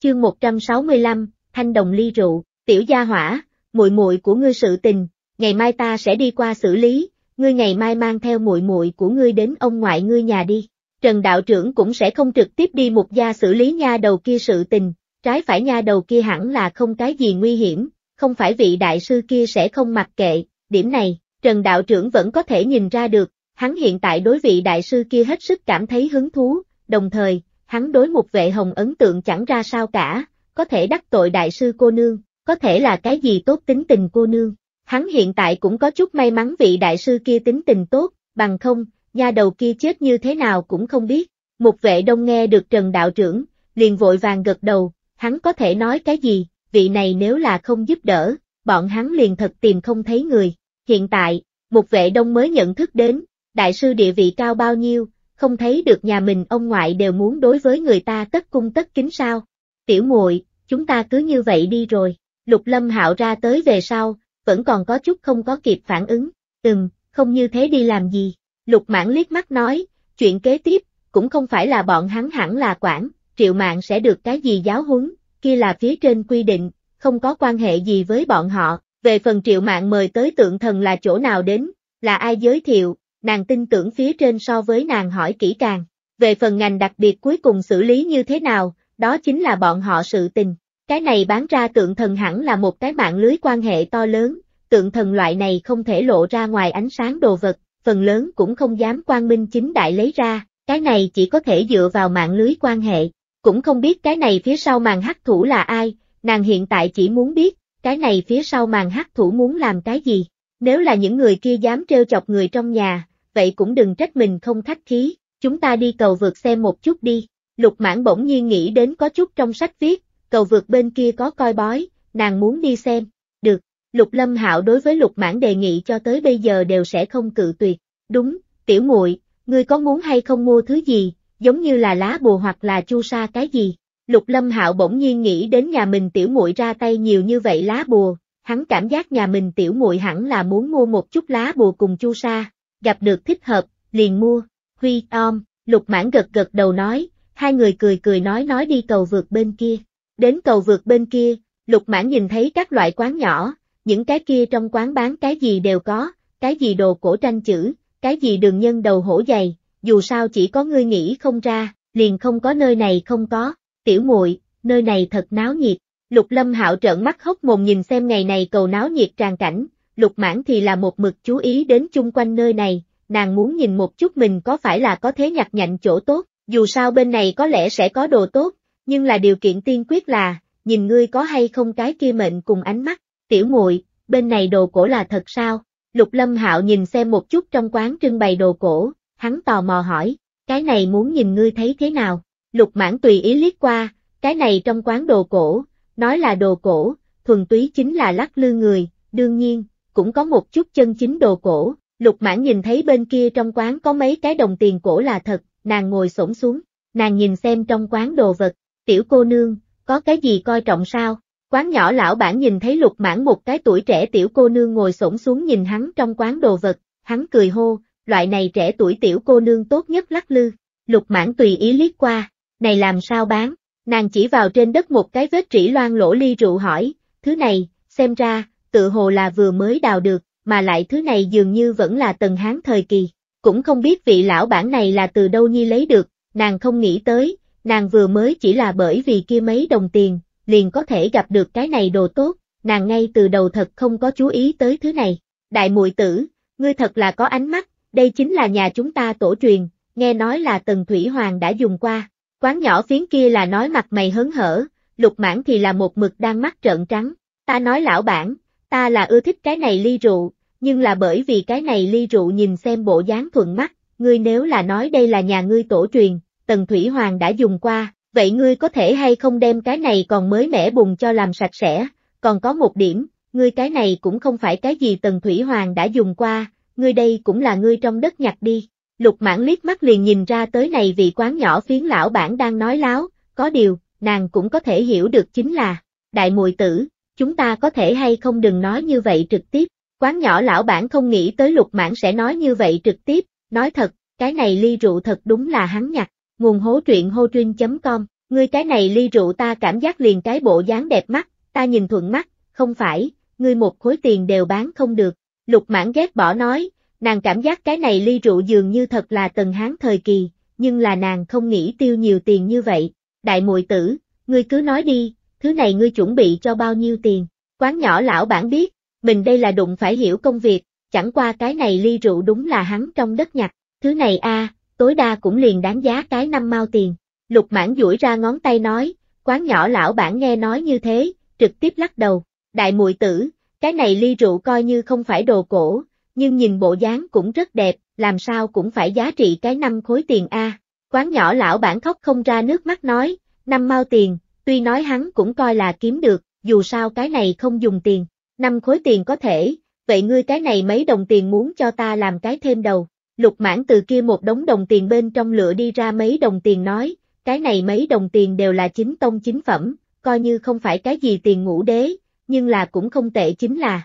[SPEAKER 1] Chương 165, Thanh đồng ly rượu, tiểu gia hỏa, muội muội của ngươi sự tình, ngày mai ta sẽ đi qua xử lý, ngươi ngày mai mang theo muội muội của ngươi đến ông ngoại ngươi nhà đi. Trần đạo trưởng cũng sẽ không trực tiếp đi một gia xử lý nha đầu kia sự tình, trái phải nha đầu kia hẳn là không cái gì nguy hiểm, không phải vị đại sư kia sẽ không mặc kệ, điểm này, Trần đạo trưởng vẫn có thể nhìn ra được, hắn hiện tại đối vị đại sư kia hết sức cảm thấy hứng thú, đồng thời, hắn đối một vệ hồng ấn tượng chẳng ra sao cả, có thể đắc tội đại sư cô nương, có thể là cái gì tốt tính tình cô nương. Hắn hiện tại cũng có chút may mắn vị đại sư kia tính tình tốt, bằng không, nha đầu kia chết như thế nào cũng không biết. Một vệ đông nghe được Trần Đạo trưởng, liền vội vàng gật đầu, hắn có thể nói cái gì, vị này nếu là không giúp đỡ, bọn hắn liền thật tìm không thấy người. Hiện tại, một vệ đông mới nhận thức đến, đại sư địa vị cao bao nhiêu, không thấy được nhà mình ông ngoại đều muốn đối với người ta tất cung tất kính sao. Tiểu muội chúng ta cứ như vậy đi rồi, lục lâm hạo ra tới về sau, vẫn còn có chút không có kịp phản ứng, ừm, không như thế đi làm gì. Lục mãn liếc mắt nói, chuyện kế tiếp, cũng không phải là bọn hắn hẳn là quản, triệu mạng sẽ được cái gì giáo huấn, kia là phía trên quy định, không có quan hệ gì với bọn họ, về phần triệu mạng mời tới tượng thần là chỗ nào đến, là ai giới thiệu, nàng tin tưởng phía trên so với nàng hỏi kỹ càng. Về phần ngành đặc biệt cuối cùng xử lý như thế nào, đó chính là bọn họ sự tình. Cái này bán ra tượng thần hẳn là một cái mạng lưới quan hệ to lớn, tượng thần loại này không thể lộ ra ngoài ánh sáng đồ vật, phần lớn cũng không dám quan minh chính đại lấy ra, cái này chỉ có thể dựa vào mạng lưới quan hệ. Cũng không biết cái này phía sau màn hắc thủ là ai, nàng hiện tại chỉ muốn biết, cái này phía sau màn hắc thủ muốn làm cái gì? Nếu là những người kia dám trêu chọc người trong nhà, vậy cũng đừng trách mình không khách khí, chúng ta đi cầu vượt xem một chút đi. Lục mãn bỗng nhiên nghĩ đến có chút trong sách viết, cầu vượt bên kia có coi bói, nàng muốn đi xem. Được, Lục Lâm Hạo đối với Lục mãn đề nghị cho tới bây giờ đều sẽ không cự tuyệt. Đúng, tiểu muội, ngươi có muốn hay không mua thứ gì, giống như là lá bùa hoặc là chu sa cái gì? Lục Lâm Hạo bỗng nhiên nghĩ đến nhà mình tiểu muội ra tay nhiều như vậy lá bùa, hắn cảm giác nhà mình tiểu muội hẳn là muốn mua một chút lá bùa cùng chu sa, gặp được thích hợp, liền mua. Huy om, Lục Mãn gật gật đầu nói, hai người cười cười nói nói đi cầu vượt bên kia. Đến cầu vượt bên kia, Lục Mãn nhìn thấy các loại quán nhỏ, những cái kia trong quán bán cái gì đều có, cái gì đồ cổ tranh chữ, cái gì đường nhân đầu hổ dày, dù sao chỉ có ngươi nghĩ không ra, liền không có nơi này không có tiểu muội, nơi này thật náo nhiệt. Lục Lâm Hạo trợn mắt hốc mồm nhìn xem ngày này cầu náo nhiệt tràn cảnh, Lục Mãn thì là một mực chú ý đến chung quanh nơi này, nàng muốn nhìn một chút mình có phải là có thế nhặt nhạnh chỗ tốt, dù sao bên này có lẽ sẽ có đồ tốt, nhưng là điều kiện tiên quyết là, nhìn ngươi có hay không cái kia mệnh cùng ánh mắt, tiểu muội, bên này đồ cổ là thật sao? Lục Lâm Hạo nhìn xem một chút trong quán trưng bày đồ cổ, hắn tò mò hỏi, cái này muốn nhìn ngươi thấy thế nào? Lục mãn tùy ý liếc qua, cái này trong quán đồ cổ, nói là đồ cổ, thuần túy chính là lắc lư người, đương nhiên, cũng có một chút chân chính đồ cổ. Lục mãn nhìn thấy bên kia trong quán có mấy cái đồng tiền cổ là thật, nàng ngồi xổm xuống, nàng nhìn xem trong quán đồ vật, tiểu cô nương, có cái gì coi trọng sao? Quán nhỏ lão bản nhìn thấy lục mãn một cái tuổi trẻ tiểu cô nương ngồi xổm xuống nhìn hắn trong quán đồ vật, hắn cười hô, loại này trẻ tuổi tiểu cô nương tốt nhất lắc lư, lục mãn tùy ý liếc qua, này làm sao bán, nàng chỉ vào trên đất một cái vết trĩ loan lỗ ly rượu hỏi, thứ này, xem ra, tự hồ là vừa mới đào được, mà lại thứ này dường như vẫn là tầng hán thời kỳ, cũng không biết vị lão bản này là từ đâu nhi lấy được, nàng không nghĩ tới, nàng vừa mới chỉ là bởi vì kia mấy đồng tiền, liền có thể gặp được cái này đồ tốt, nàng ngay từ đầu thật không có chú ý tới thứ này. Đại muội tử, ngươi thật là có ánh mắt, đây chính là nhà chúng ta tổ truyền, nghe nói là Tần Thủy Hoàng đã dùng qua, Quán nhỏ phiến kia là nói mặt mày hớn hở, lục mãn thì là một mực đang mắt trợn trắng. Ta nói lão bản, ta là ưa thích cái này ly rượu, nhưng là bởi vì cái này ly rượu nhìn xem bộ dáng thuận mắt, ngươi nếu là nói đây là nhà ngươi tổ truyền, Tần Thủy Hoàng đã dùng qua, vậy ngươi có thể hay không đem cái này còn mới mẻ bùng cho làm sạch sẽ, còn có một điểm, ngươi cái này cũng không phải cái gì Tần Thủy Hoàng đã dùng qua, ngươi đây cũng là ngươi trong đất nhặt đi, Lục mãn liếc mắt liền nhìn ra tới này vị quán nhỏ phiến lão bản đang nói láo, có điều, nàng cũng có thể hiểu được chính là, đại mùi tử, chúng ta có thể hay không đừng nói như vậy trực tiếp, quán nhỏ lão bản không nghĩ tới lục mãn sẽ nói như vậy trực tiếp, nói thật, cái này ly rượu thật đúng là hắn nhặt, nguồn hố truyện hô truyên.com, ngươi cái này ly rượu ta cảm giác liền cái bộ dáng đẹp mắt, ta nhìn thuận mắt, không phải, ngươi một khối tiền đều bán không được, lục mãn ghét bỏ nói, Nàng cảm giác cái này ly rượu dường như thật là tần hán thời kỳ, nhưng là nàng không nghĩ tiêu nhiều tiền như vậy. Đại muội tử, ngươi cứ nói đi, thứ này ngươi chuẩn bị cho bao nhiêu tiền? Quán nhỏ lão bản biết, mình đây là đụng phải hiểu công việc, chẳng qua cái này ly rượu đúng là hắn trong đất nhặt, thứ này a, tối đa cũng liền đáng giá cái năm mao tiền. Lục mãn duỗi ra ngón tay nói, quán nhỏ lão bản nghe nói như thế, trực tiếp lắc đầu, đại muội tử, cái này ly rượu coi như không phải đồ cổ, nhưng nhìn bộ dáng cũng rất đẹp, làm sao cũng phải giá trị cái năm khối tiền A. Quán nhỏ lão bản khóc không ra nước mắt nói, năm mau tiền, tuy nói hắn cũng coi là kiếm được, dù sao cái này không dùng tiền, năm khối tiền có thể, vậy ngươi cái này mấy đồng tiền muốn cho ta làm cái thêm đầu. Lục mãn từ kia một đống đồng tiền bên trong lửa đi ra mấy đồng tiền nói, cái này mấy đồng tiền đều là chính tông chính phẩm, coi như không phải cái gì tiền ngũ đế, nhưng là cũng không tệ chính là,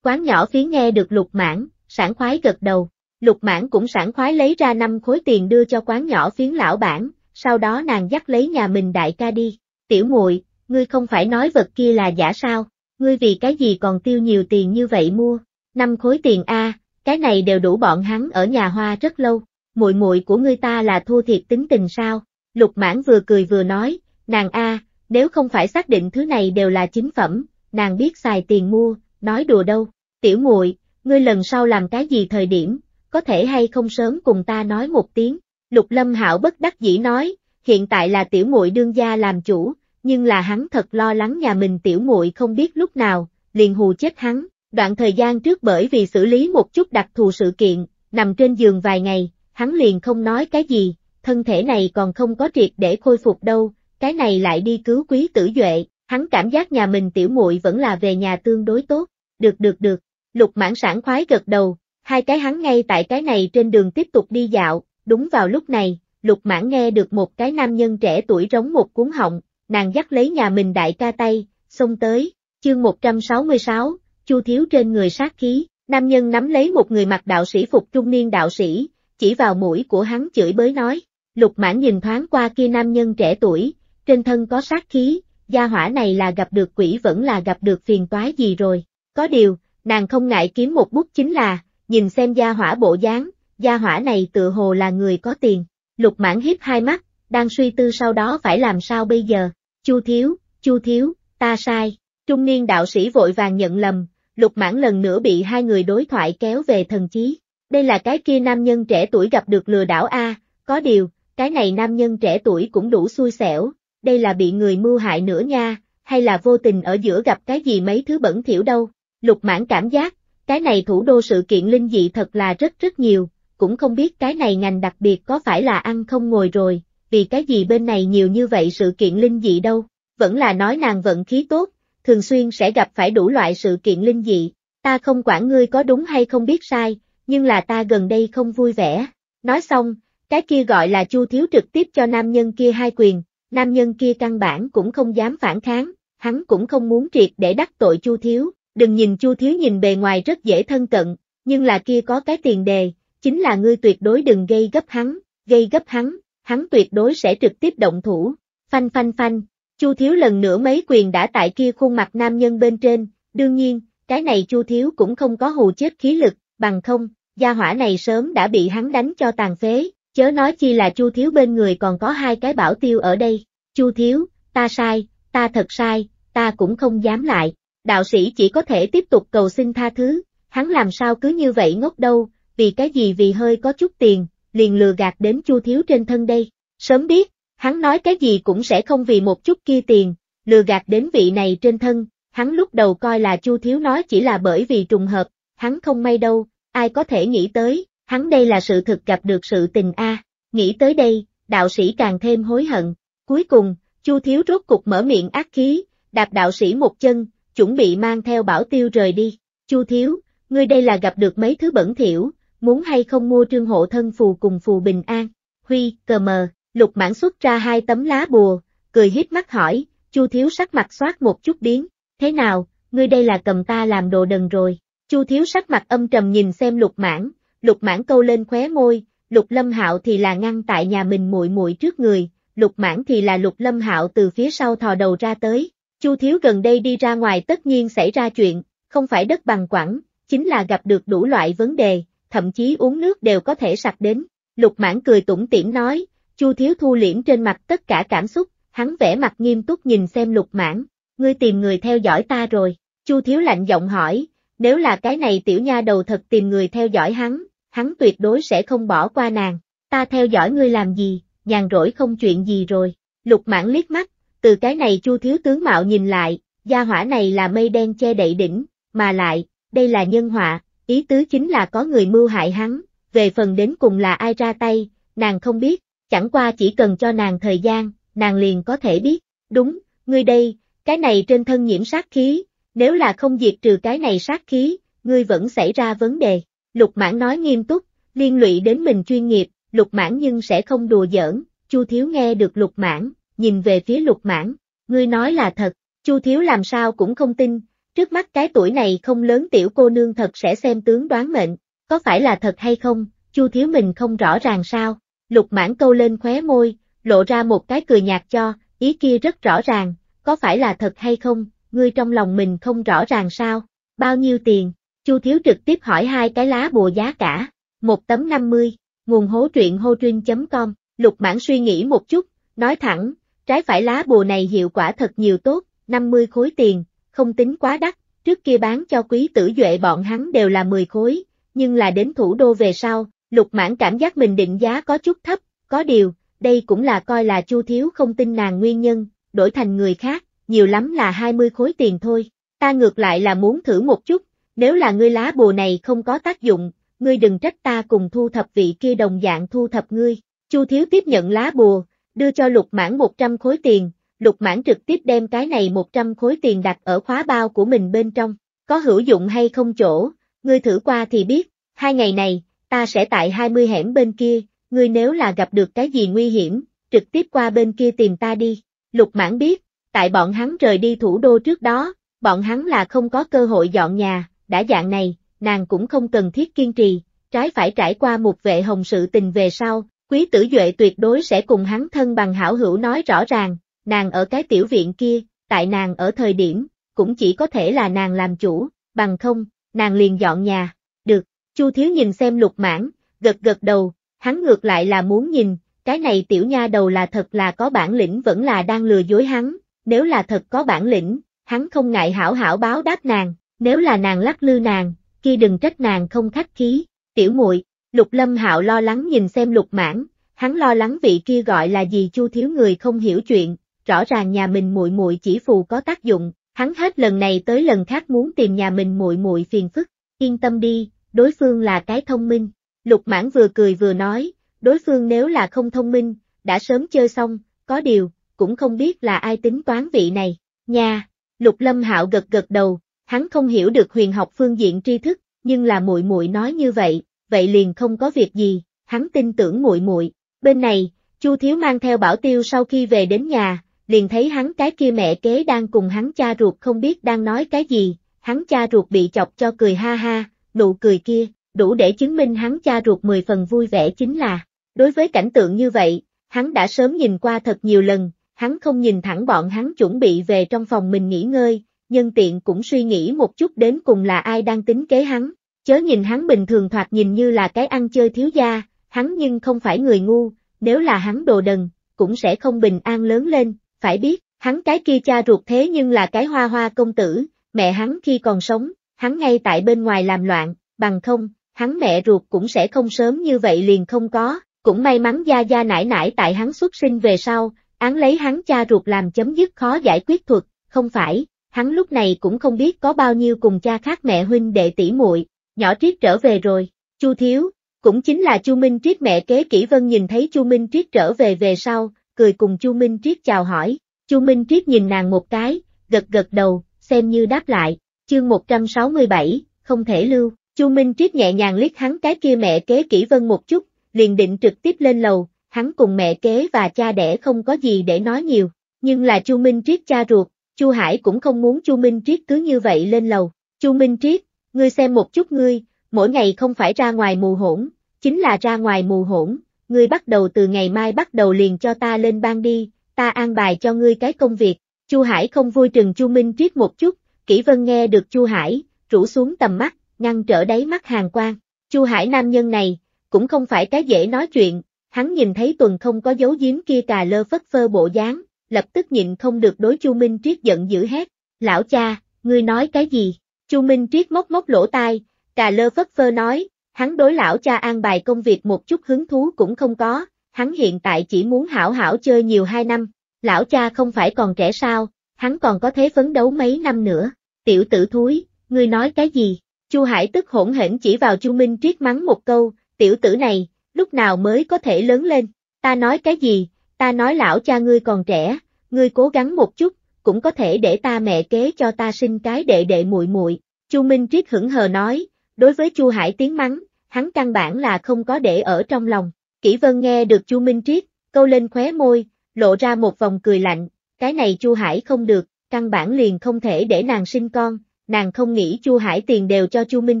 [SPEAKER 1] Quán nhỏ phía nghe được lục mãn, sảng khoái gật đầu. Lục mãn cũng sảng khoái lấy ra năm khối tiền đưa cho quán nhỏ phiến lão bản, sau đó nàng dắt lấy nhà mình đại ca đi. Tiểu muội, ngươi không phải nói vật kia là giả sao, ngươi vì cái gì còn tiêu nhiều tiền như vậy mua? Năm khối tiền a, cái này đều đủ bọn hắn ở nhà hoa rất lâu. Muội muội của ngươi ta là thua thiệt tính tình sao? Lục Mãn vừa cười vừa nói, nàng a, nếu không phải xác định thứ này đều là chính phẩm, nàng biết xài tiền mua, nói đùa đâu tiểu muội, ngươi lần sau làm cái gì thời điểm, có thể hay không sớm cùng ta nói một tiếng. Lục Lâm Hạo bất đắc dĩ nói, hiện tại là tiểu muội đương gia làm chủ, nhưng là hắn thật lo lắng nhà mình tiểu muội không biết lúc nào, liền hù chết hắn. Đoạn thời gian trước bởi vì xử lý một chút đặc thù sự kiện, nằm trên giường vài ngày, hắn liền không nói cái gì, thân thể này còn không có triệt để khôi phục đâu, cái này lại đi cứu quý tử duệ, hắn cảm giác nhà mình tiểu muội vẫn là về nhà tương đối tốt. Được được được, Lục mãn sản khoái gật đầu, hai cái hắn ngay tại cái này trên đường tiếp tục đi dạo, đúng vào lúc này, lục mãn nghe được một cái nam nhân trẻ tuổi rống một cuốn họng, nàng dắt lấy nhà mình đại ca tay, xông tới, chương 166, chu thiếu trên người sát khí, nam nhân nắm lấy một người mặc đạo sĩ phục trung niên đạo sĩ, chỉ vào mũi của hắn chửi bới nói, lục mãn nhìn thoáng qua kia nam nhân trẻ tuổi, trên thân có sát khí, gia hỏa này là gặp được quỷ vẫn là gặp được phiền toái gì rồi, có điều, Nàng không ngại kiếm một bút chính là, nhìn xem gia hỏa bộ dáng, gia hỏa này tự hồ là người có tiền. Lục mãn hiếp hai mắt, đang suy tư sau đó phải làm sao bây giờ. Chu thiếu, chu thiếu, ta sai. Trung niên đạo sĩ vội vàng nhận lầm, lục mãn lần nữa bị hai người đối thoại kéo về thần chí. Đây là cái kia nam nhân trẻ tuổi gặp được lừa đảo A, có điều, cái này nam nhân trẻ tuổi cũng đủ xui xẻo, đây là bị người mưu hại nữa nha, hay là vô tình ở giữa gặp cái gì mấy thứ bẩn thỉu đâu lục mãn cảm giác, cái này thủ đô sự kiện linh dị thật là rất rất nhiều, cũng không biết cái này ngành đặc biệt có phải là ăn không ngồi rồi, vì cái gì bên này nhiều như vậy sự kiện linh dị đâu, vẫn là nói nàng vận khí tốt, thường xuyên sẽ gặp phải đủ loại sự kiện linh dị, ta không quản ngươi có đúng hay không biết sai, nhưng là ta gần đây không vui vẻ. Nói xong, cái kia gọi là Chu Thiếu trực tiếp cho nam nhân kia hai quyền, nam nhân kia căn bản cũng không dám phản kháng, hắn cũng không muốn triệt để đắc tội Chu Thiếu, đừng nhìn Chu Thiếu nhìn bề ngoài rất dễ thân cận, nhưng là kia có cái tiền đề, chính là ngươi tuyệt đối đừng gây gấp hắn, gây gấp hắn, hắn tuyệt đối sẽ trực tiếp động thủ. Phanh phanh phanh, Chu Thiếu lần nữa mấy quyền đã tại kia khuôn mặt nam nhân bên trên, đương nhiên, cái này Chu Thiếu cũng không có hù chết khí lực, bằng không, gia hỏa này sớm đã bị hắn đánh cho tàn phế, chớ nói chi là Chu Thiếu bên người còn có hai cái bảo tiêu ở đây. Chu Thiếu, ta sai, ta thật sai, ta cũng không dám lại đạo sĩ chỉ có thể tiếp tục cầu xin tha thứ, hắn làm sao cứ như vậy ngốc đâu, vì cái gì vì hơi có chút tiền, liền lừa gạt đến chu thiếu trên thân đây, sớm biết, hắn nói cái gì cũng sẽ không vì một chút kia tiền, lừa gạt đến vị này trên thân, hắn lúc đầu coi là chu thiếu nói chỉ là bởi vì trùng hợp, hắn không may đâu, ai có thể nghĩ tới, hắn đây là sự thực gặp được sự tình a nghĩ tới đây, đạo sĩ càng thêm hối hận, cuối cùng, chu thiếu rốt cục mở miệng ác khí, đạp đạo sĩ một chân, chuẩn bị mang theo bảo tiêu rời đi. Chu thiếu, ngươi đây là gặp được mấy thứ bẩn thiểu muốn hay không mua trương hộ thân phù cùng phù bình an. Huy, cờ mờ, lục mãn xuất ra hai tấm lá bùa, cười hít mắt hỏi, Chu thiếu sắc mặt xoát một chút biến, thế nào, ngươi đây là cầm ta làm đồ đần rồi. Chu thiếu sắc mặt âm trầm nhìn xem lục mãn, lục mãn câu lên khóe môi, lục lâm hạo thì là ngăn tại nhà mình muội muội trước người, lục mãn thì là lục lâm hạo từ phía sau thò đầu ra tới, Chu Thiếu gần đây đi ra ngoài tất nhiên xảy ra chuyện, không phải đất bằng quẳng, chính là gặp được đủ loại vấn đề, thậm chí uống nước đều có thể sặc đến. Lục mãn cười tủm tỉm nói, Chu Thiếu thu liễm trên mặt tất cả cảm xúc, hắn vẻ mặt nghiêm túc nhìn xem lục mãn, ngươi tìm người theo dõi ta rồi. Chu Thiếu lạnh giọng hỏi, nếu là cái này tiểu nha đầu thật tìm người theo dõi hắn, hắn tuyệt đối sẽ không bỏ qua nàng, ta theo dõi ngươi làm gì, nhàn rỗi không chuyện gì rồi. Lục mãn liếc mắt, từ cái này chu thiếu tướng mạo nhìn lại, gia hỏa này là mây đen che đậy đỉnh, mà lại, đây là nhân họa, ý tứ chính là có người mưu hại hắn, về phần đến cùng là ai ra tay, nàng không biết, chẳng qua chỉ cần cho nàng thời gian, nàng liền có thể biết, đúng, ngươi đây, cái này trên thân nhiễm sát khí, nếu là không diệt trừ cái này sát khí, ngươi vẫn xảy ra vấn đề, lục mãn nói nghiêm túc, liên lụy đến mình chuyên nghiệp, lục mãn nhưng sẽ không đùa giỡn, chu thiếu nghe được lục mãn, nhìn về phía lục mãn, ngươi nói là thật, Chu Thiếu làm sao cũng không tin, trước mắt cái tuổi này không lớn tiểu cô nương thật sẽ xem tướng đoán mệnh, có phải là thật hay không, Chu Thiếu mình không rõ ràng sao, lục mãn câu lên khóe môi, lộ ra một cái cười nhạt cho, ý kia rất rõ ràng, có phải là thật hay không, ngươi trong lòng mình không rõ ràng sao, bao nhiêu tiền, Chu Thiếu trực tiếp hỏi hai cái lá bùa giá cả, một tấm 50, nguồn hố truyện hô truyên.com, lục mãn suy nghĩ một chút, nói thẳng, Trái phải lá bùa này hiệu quả thật nhiều tốt, 50 khối tiền, không tính quá đắt, trước kia bán cho quý tử duệ bọn hắn đều là 10 khối, nhưng là đến thủ đô về sau, lục mãn cảm giác mình định giá có chút thấp, có điều, đây cũng là coi là chu thiếu không tin nàng nguyên nhân, đổi thành người khác, nhiều lắm là 20 khối tiền thôi, ta ngược lại là muốn thử một chút, nếu là ngươi lá bùa này không có tác dụng, ngươi đừng trách ta cùng thu thập vị kia đồng dạng thu thập ngươi, chu thiếu tiếp nhận lá bùa, đưa cho lục mãn 100 khối tiền, lục mãn trực tiếp đem cái này 100 khối tiền đặt ở khóa bao của mình bên trong, có hữu dụng hay không chỗ, ngươi thử qua thì biết, hai ngày này, ta sẽ tại 20 hẻm bên kia, ngươi nếu là gặp được cái gì nguy hiểm, trực tiếp qua bên kia tìm ta đi, lục mãn biết, tại bọn hắn rời đi thủ đô trước đó, bọn hắn là không có cơ hội dọn nhà, đã dạng này, nàng cũng không cần thiết kiên trì, trái phải trải qua một vệ hồng sự tình về sau, Quý tử Duệ tuyệt đối sẽ cùng hắn thân bằng hảo hữu nói rõ ràng, nàng ở cái tiểu viện kia, tại nàng ở thời điểm, cũng chỉ có thể là nàng làm chủ, bằng không, nàng liền dọn nhà, được, Chu Thiếu nhìn xem lục mãn, gật gật đầu, hắn ngược lại là muốn nhìn, cái này tiểu nha đầu là thật là có bản lĩnh vẫn là đang lừa dối hắn, nếu là thật có bản lĩnh, hắn không ngại hảo hảo báo đáp nàng, nếu là nàng lắc lư nàng, kia đừng trách nàng không khách khí, tiểu muội Lục Lâm Hạo lo lắng nhìn xem Lục Mãn, hắn lo lắng vị kia gọi là gì Chu thiếu người không hiểu chuyện, rõ ràng nhà mình muội muội chỉ phù có tác dụng, hắn hết lần này tới lần khác muốn tìm nhà mình muội muội phiền phức, yên tâm đi, đối phương là cái thông minh. Lục Mãn vừa cười vừa nói, đối phương nếu là không thông minh, đã sớm chơi xong, có điều, cũng không biết là ai tính toán vị này. Nha, Lục Lâm Hạo gật gật đầu, hắn không hiểu được huyền học phương diện tri thức, nhưng là muội muội nói như vậy, vậy liền không có việc gì, hắn tin tưởng muội muội. Bên này, Chu Thiếu mang theo Bảo Tiêu sau khi về đến nhà, liền thấy hắn cái kia mẹ kế đang cùng hắn cha ruột không biết đang nói cái gì, hắn cha ruột bị chọc cho cười ha ha, nụ cười kia, đủ để chứng minh hắn cha ruột mười phần vui vẻ chính là, đối với cảnh tượng như vậy, hắn đã sớm nhìn qua thật nhiều lần, hắn không nhìn thẳng bọn hắn chuẩn bị về trong phòng mình nghỉ ngơi, nhân tiện cũng suy nghĩ một chút đến cùng là ai đang tính kế hắn, Chớ nhìn hắn bình thường thoạt nhìn như là cái ăn chơi thiếu gia, hắn nhưng không phải người ngu, nếu là hắn đồ đần, cũng sẽ không bình an lớn lên, phải biết, hắn cái kia cha ruột thế nhưng là cái hoa hoa công tử, mẹ hắn khi còn sống, hắn ngay tại bên ngoài làm loạn, bằng không, hắn mẹ ruột cũng sẽ không sớm như vậy liền không có, cũng may mắn gia gia nải nải tại hắn xuất sinh về sau, án lấy hắn cha ruột làm chấm dứt khó giải quyết thuật, không phải, hắn lúc này cũng không biết có bao nhiêu cùng cha khác mẹ huynh đệ tỷ muội Nhỏ Triết trở về rồi, Chu Thiếu, cũng chính là Chu Minh Triết mẹ kế Kỷ Vân nhìn thấy Chu Minh Triết trở về về sau, cười cùng Chu Minh Triết chào hỏi. Chu Minh Triết nhìn nàng một cái, gật gật đầu, xem như đáp lại. Chương 167, không thể lưu. Chu Minh Triết nhẹ nhàng liếc hắn cái kia mẹ kế Kỷ Vân một chút, liền định trực tiếp lên lầu, hắn cùng mẹ kế và cha đẻ không có gì để nói nhiều, nhưng là Chu Minh Triết cha ruột, Chu Hải cũng không muốn Chu Minh Triết cứ như vậy lên lầu. Chu Minh Triết, Ngươi xem một chút ngươi, mỗi ngày không phải ra ngoài mù hỗn, chính là ra ngoài mù hỗn, ngươi bắt đầu từ ngày mai bắt đầu liền cho ta lên ban đi, ta an bài cho ngươi cái công việc. Chu Hải không vui trừng Chu Minh Triết một chút, Kỷ Vân nghe được Chu Hải, rủ xuống tầm mắt, ngăn trở đáy mắt hàng quang. Chu Hải nam nhân này, cũng không phải cái dễ nói chuyện, hắn nhìn thấy Tuần không có dấu giếm kia cà lơ phất phơ bộ dáng, lập tức nhịn không được đối Chu Minh Triết giận dữ hét, lão cha, ngươi nói cái gì? Chu Minh Triết móc móc lỗ tai, cà lơ phất phơ nói, hắn đối lão cha an bài công việc một chút hứng thú cũng không có, hắn hiện tại chỉ muốn hảo hảo chơi nhiều hai năm, lão cha không phải còn trẻ sao, hắn còn có thế phấn đấu mấy năm nữa, tiểu tử thúi, ngươi nói cái gì? Chu Hải tức hỗn hển chỉ vào Chu Minh Triết mắng một câu, tiểu tử này, lúc nào mới có thể lớn lên, ta nói cái gì, ta nói lão cha ngươi còn trẻ, ngươi cố gắng một chút, cũng có thể để ta mẹ kế cho ta sinh cái đệ đệ muội muội. Chu Minh Triết hững hờ nói, đối với Chu Hải tiếng mắng, hắn căn bản là không có để ở trong lòng. Kỷ Vân nghe được Chu Minh Triết, câu lên khóe môi, lộ ra một vòng cười lạnh, cái này Chu Hải không được, căn bản liền không thể để nàng sinh con, nàng không nghĩ Chu Hải tiền đều cho Chu Minh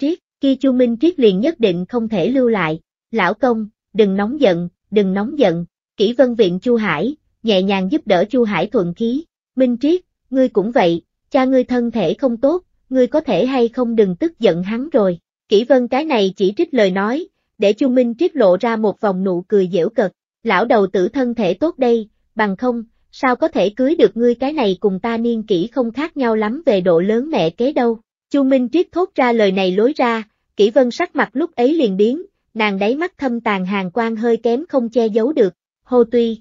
[SPEAKER 1] Triết, khi Chu Minh Triết liền nhất định không thể lưu lại. Lão công, đừng nóng giận, đừng nóng giận. Kỷ Vân viện Chu Hải, nhẹ nhàng giúp đỡ Chu Hải thuận khí, Minh Triết, ngươi cũng vậy, cha ngươi thân thể không tốt, ngươi có thể hay không đừng tức giận hắn rồi. Kỷ vân cái này chỉ trích lời nói, để Chu Minh Triết lộ ra một vòng nụ cười dễu cợt, lão đầu tử thân thể tốt đây, bằng không, sao có thể cưới được ngươi cái này cùng ta niên kỷ không khác nhau lắm về độ lớn mẹ kế đâu. Chu Minh Triết thốt ra lời này lối ra, Kỷ Vân sắc mặt lúc ấy liền biến, nàng đáy mắt thâm tàn hàng quang hơi kém không che giấu được, hô tuy.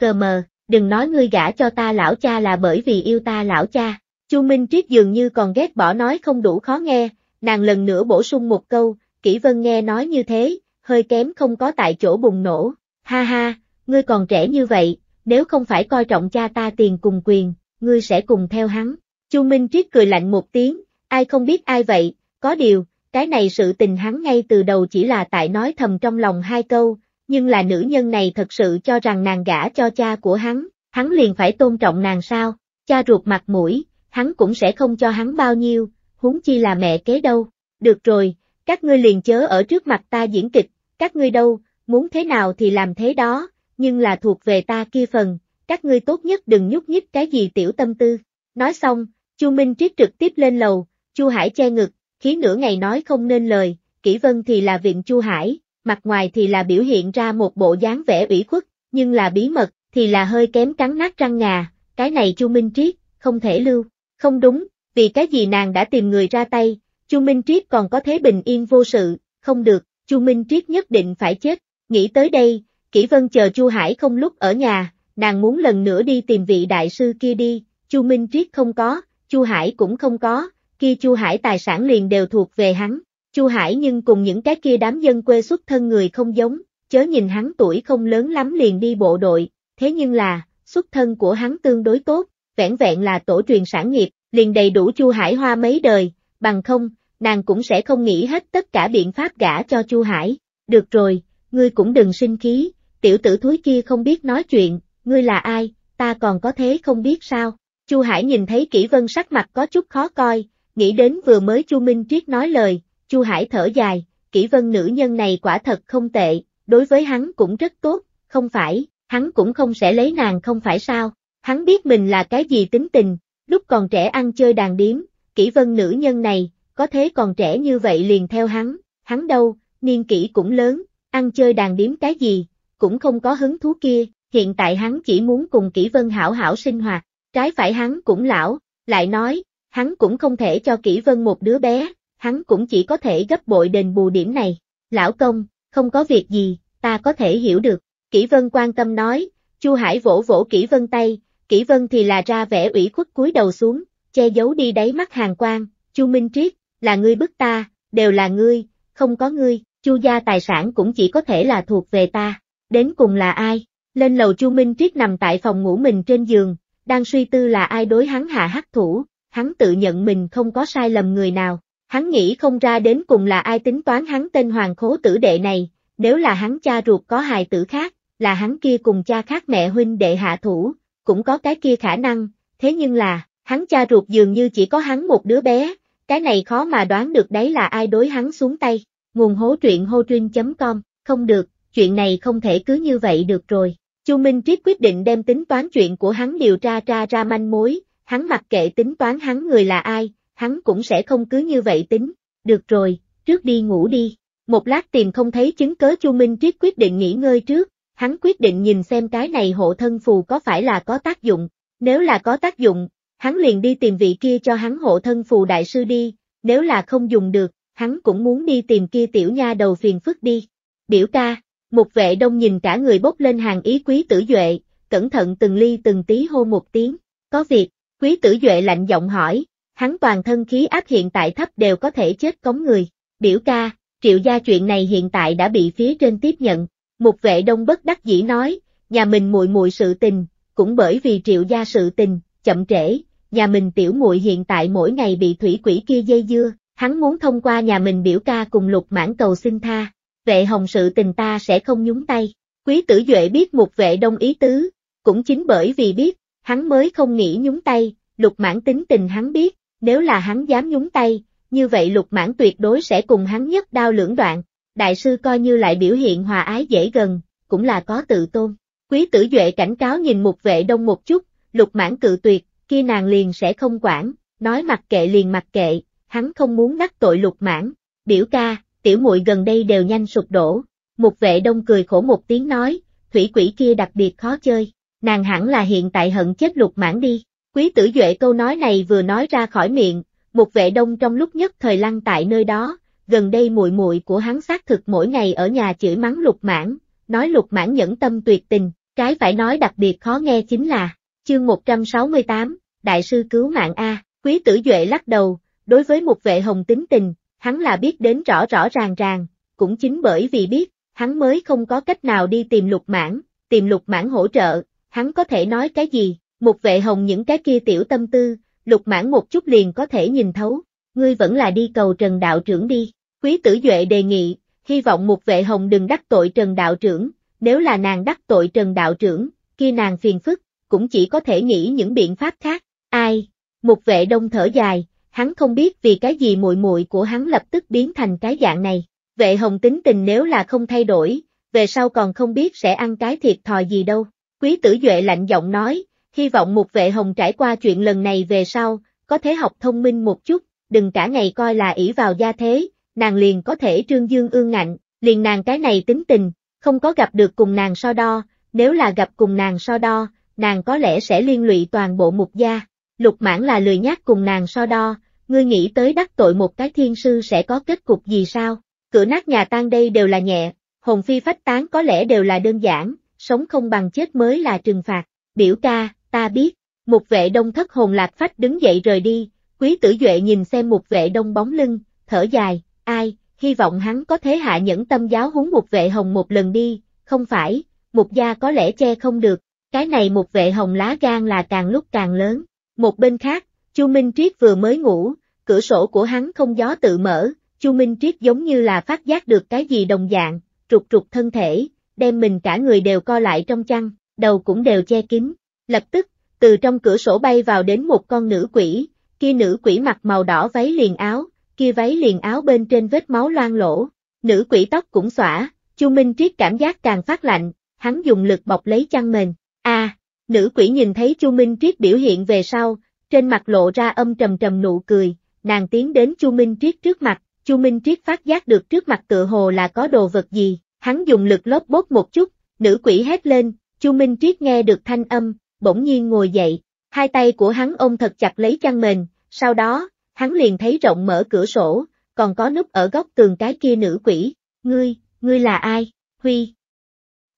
[SPEAKER 1] Cờ mờ, đừng nói ngươi gả cho ta lão cha là bởi vì yêu ta lão cha. Chu Minh Triết dường như còn ghét bỏ nói không đủ khó nghe, nàng lần nữa bổ sung một câu, Kỷ Vân nghe nói như thế, hơi kém không có tại chỗ bùng nổ, ha ha, ngươi còn trẻ như vậy, nếu không phải coi trọng cha ta tiền cùng quyền, ngươi sẽ cùng theo hắn. Chu Minh Triết cười lạnh một tiếng, ai không biết ai vậy, có điều, cái này sự tình hắn ngay từ đầu chỉ là tại nói thầm trong lòng hai câu, nhưng là nữ nhân này thật sự cho rằng nàng gả cho cha của hắn, hắn liền phải tôn trọng nàng sao, cha ruột mặt mũi, hắn cũng sẽ không cho hắn bao nhiêu, huống chi là mẹ kế đâu. Được rồi, các ngươi liền chớ ở trước mặt ta diễn kịch, các ngươi đâu, muốn thế nào thì làm thế đó, nhưng là thuộc về ta kia phần, các ngươi tốt nhất đừng nhúc nhích cái gì tiểu tâm tư. Nói xong, Chu Minh Triết trực tiếp lên lầu, Chu Hải che ngực, khí nửa ngày nói không nên lời, Kỷ Vân thì là viện Chu Hải, mặt ngoài thì là biểu hiện ra một bộ dáng vẻ ủy khuất, nhưng là bí mật, thì là hơi kém cắn nát răng ngà, cái này Chu Minh Triết, không thể lưu, không đúng, vì cái gì nàng đã tìm người ra tay, Chu Minh Triết còn có thế bình yên vô sự, không được, Chu Minh Triết nhất định phải chết, nghĩ tới đây, Kỷ Vân chờ Chu Hải không lúc ở nhà, nàng muốn lần nữa đi tìm vị đại sư kia đi, Chu Minh Triết không có, Chu Hải cũng không có, khi Chu Hải tài sản liền đều thuộc về hắn, Chu Hải nhưng cùng những cái kia đám dân quê xuất thân người không giống, chớ nhìn hắn tuổi không lớn lắm liền đi bộ đội, thế nhưng là, xuất thân của hắn tương đối tốt, vẻn vẹn là tổ truyền sản nghiệp, liền đầy đủ Chu Hải hoa mấy đời, bằng không, nàng cũng sẽ không nghĩ hết tất cả biện pháp gả cho Chu Hải. Được rồi, ngươi cũng đừng sinh khí, tiểu tử thúi kia không biết nói chuyện, ngươi là ai, ta còn có thế không biết sao. Chu Hải nhìn thấy Kỷ Vân sắc mặt có chút khó coi, nghĩ đến vừa mới Chu Minh Triết nói lời, Chu Hải thở dài, kỹ vân nữ nhân này quả thật không tệ, đối với hắn cũng rất tốt, không phải, hắn cũng không sẽ lấy nàng không phải sao, hắn biết mình là cái gì tính tình, lúc còn trẻ ăn chơi đàn điếm, kỹ vân nữ nhân này, có thế còn trẻ như vậy liền theo hắn, hắn đâu, niên kỷ cũng lớn, ăn chơi đàn điếm cái gì, cũng không có hứng thú kia, hiện tại hắn chỉ muốn cùng kỹ vân hảo hảo sinh hoạt, trái phải hắn cũng lão, lại nói, hắn cũng không thể cho kỹ vân một đứa bé, hắn cũng chỉ có thể gấp bội đền bù điểm này. Lão công, không có việc gì, ta có thể hiểu được. Kỷ Vân quan tâm nói, Chu Hải vỗ vỗ Kỷ Vân tay, Kỷ Vân thì là ra vẻ ủy khuất cúi đầu xuống, che giấu đi đáy mắt hàng quan, Chu Minh Triết, là ngươi bức ta, đều là ngươi, không có ngươi, Chu gia tài sản cũng chỉ có thể là thuộc về ta. Đến cùng là ai? Lên lầu Chu Minh Triết nằm tại phòng ngủ mình trên giường, đang suy tư là ai đối hắn hạ hắc thủ, hắn tự nhận mình không có sai lầm người nào, Hắn nghĩ không ra đến cùng là ai tính toán hắn tên hoàng khố tử đệ này, nếu là hắn cha ruột có hài tử khác, là hắn kia cùng cha khác mẹ huynh đệ hạ thủ, cũng có cái kia khả năng, thế nhưng là, hắn cha ruột dường như chỉ có hắn một đứa bé, cái này khó mà đoán được đấy là ai đối hắn xuống tay. Nguồn hố truyện hotrin.com, không được, chuyện này không thể cứ như vậy được rồi. Chu Minh Triết quyết định đem tính toán chuyện của hắn điều tra ra ra manh mối, hắn mặc kệ tính toán hắn người là ai, hắn cũng sẽ không cứ như vậy tính, được rồi, trước đi ngủ đi. Một lát tìm không thấy chứng cớ Chu Minh Triết quyết định nghỉ ngơi trước, hắn quyết định nhìn xem cái này hộ thân phù có phải là có tác dụng, nếu là có tác dụng, hắn liền đi tìm vị kia cho hắn hộ thân phù đại sư đi, nếu là không dùng được, hắn cũng muốn đi tìm kia tiểu nha đầu phiền phức đi. Biểu ca, một vệ đông nhìn cả người bốc lên hàng ý quý tử duệ, cẩn thận từng ly từng tí hô một tiếng, có việc, quý tử duệ lạnh giọng hỏi, hắn toàn thân khí áp hiện tại thấp đều có thể chết cống người. Biểu ca, triệu gia chuyện này hiện tại đã bị phía trên tiếp nhận. Một vệ đông bất đắc dĩ nói, nhà mình muội muội sự tình, cũng bởi vì triệu gia sự tình, chậm trễ, nhà mình tiểu muội hiện tại mỗi ngày bị thủy quỷ kia dây dưa, hắn muốn thông qua nhà mình biểu ca cùng lục mãn cầu xin tha. Vệ hồng sự tình ta sẽ không nhúng tay. Quý tử Duệ biết một vệ đông ý tứ, cũng chính bởi vì biết, hắn mới không nghĩ nhúng tay, lục mãn tính tình hắn biết, nếu là hắn dám nhúng tay, như vậy lục mãn tuyệt đối sẽ cùng hắn nhất đao lưỡng đoạn. Đại sư coi như lại biểu hiện hòa ái dễ gần, cũng là có tự tôn. Quý tử duệ cảnh cáo nhìn một vệ đông một chút, lục mãn cự tuyệt, kia nàng liền sẽ không quản, nói mặc kệ liền mặc kệ, hắn không muốn đắc tội lục mãn. Biểu ca, tiểu muội gần đây đều nhanh sụp đổ. Một vệ đông cười khổ một tiếng nói, thủy quỷ kia đặc biệt khó chơi, nàng hẳn là hiện tại hận chết lục mãn đi. Quý tử Duệ câu nói này vừa nói ra khỏi miệng, một vệ đông trong lúc nhất thời lăn tại nơi đó, gần đây muội muội của hắn xác thực mỗi ngày ở nhà chửi mắng lục mãn, nói lục mãn nhẫn tâm tuyệt tình, cái phải nói đặc biệt khó nghe chính là, chương 168, Đại sư cứu mạng A, quý tử Duệ lắc đầu, đối với một vệ hồng tính tình, hắn là biết đến rõ rõ ràng ràng, cũng chính bởi vì biết, hắn mới không có cách nào đi tìm lục mãn, tìm lục mãn hỗ trợ, hắn có thể nói cái gì, một vệ hồng những cái kia tiểu tâm tư, lục mãn một chút liền có thể nhìn thấu, ngươi vẫn là đi cầu Trần Đạo trưởng đi, quý tử duệ đề nghị, hy vọng một vệ hồng đừng đắc tội Trần Đạo trưởng, nếu là nàng đắc tội Trần Đạo trưởng, kia nàng phiền phức, cũng chỉ có thể nghĩ những biện pháp khác, ai, một vệ đông thở dài, hắn không biết vì cái gì muội muội của hắn lập tức biến thành cái dạng này, vệ hồng tính tình nếu là không thay đổi, về sau còn không biết sẽ ăn cái thiệt thòi gì đâu, quý tử duệ lạnh giọng nói, Hy vọng một vệ hồng trải qua chuyện lần này về sau, có thể học thông minh một chút, đừng cả ngày coi là ỷ vào gia thế, nàng liền có thể trương dương ương ngạnh, liền nàng cái này tính tình, không có gặp được cùng nàng so đo, nếu là gặp cùng nàng so đo, nàng có lẽ sẽ liên lụy toàn bộ mục gia. Lục mãn là lười nhác cùng nàng so đo, ngươi nghĩ tới đắc tội một cái thiên sư sẽ có kết cục gì sao? Cửa nát nhà tan đây đều là nhẹ, hồn phi phách tán có lẽ đều là đơn giản, sống không bằng chết mới là trừng phạt. Biểu ca, ta biết, một vệ đông thất hồn lạc phách đứng dậy rời đi, quý tử duệ nhìn xem một vệ đông bóng lưng, thở dài, ai, hy vọng hắn có thế hạ nhẫn tâm giáo huấn một vệ hồng một lần đi, không phải, một gia có lẽ che không được, cái này một vệ hồng lá gan là càng lúc càng lớn. Một bên khác, Chu Minh Triết vừa mới ngủ, cửa sổ của hắn không gió tự mở, Chu Minh Triết giống như là phát giác được cái gì đồng dạng, trục trục thân thể, đem mình cả người đều co lại trong chăn, đầu cũng đều che kín, Lập tức, từ trong cửa sổ bay vào đến một con nữ quỷ, kia nữ quỷ mặc màu đỏ váy liền áo, kia váy liền áo bên trên vết máu loang lỗ, nữ quỷ tóc cũng xõa, Chu Minh Triết cảm giác càng phát lạnh, hắn dùng lực bọc lấy chăn mền. A, à, nữ quỷ nhìn thấy Chu Minh Triết biểu hiện về sau, trên mặt lộ ra âm trầm trầm nụ cười, nàng tiến đến Chu Minh Triết trước mặt, Chu Minh Triết phát giác được trước mặt tựa hồ là có đồ vật gì, hắn dùng lực lóp bốt một chút, nữ quỷ hét lên, Chu Minh Triết nghe được thanh âm, bỗng nhiên ngồi dậy, hai tay của hắn ôm thật chặt lấy chăn mền, sau đó, hắn liền thấy rộng mở cửa sổ, còn có núp ở góc tường cái kia nữ quỷ, ngươi, ngươi là ai, Huy.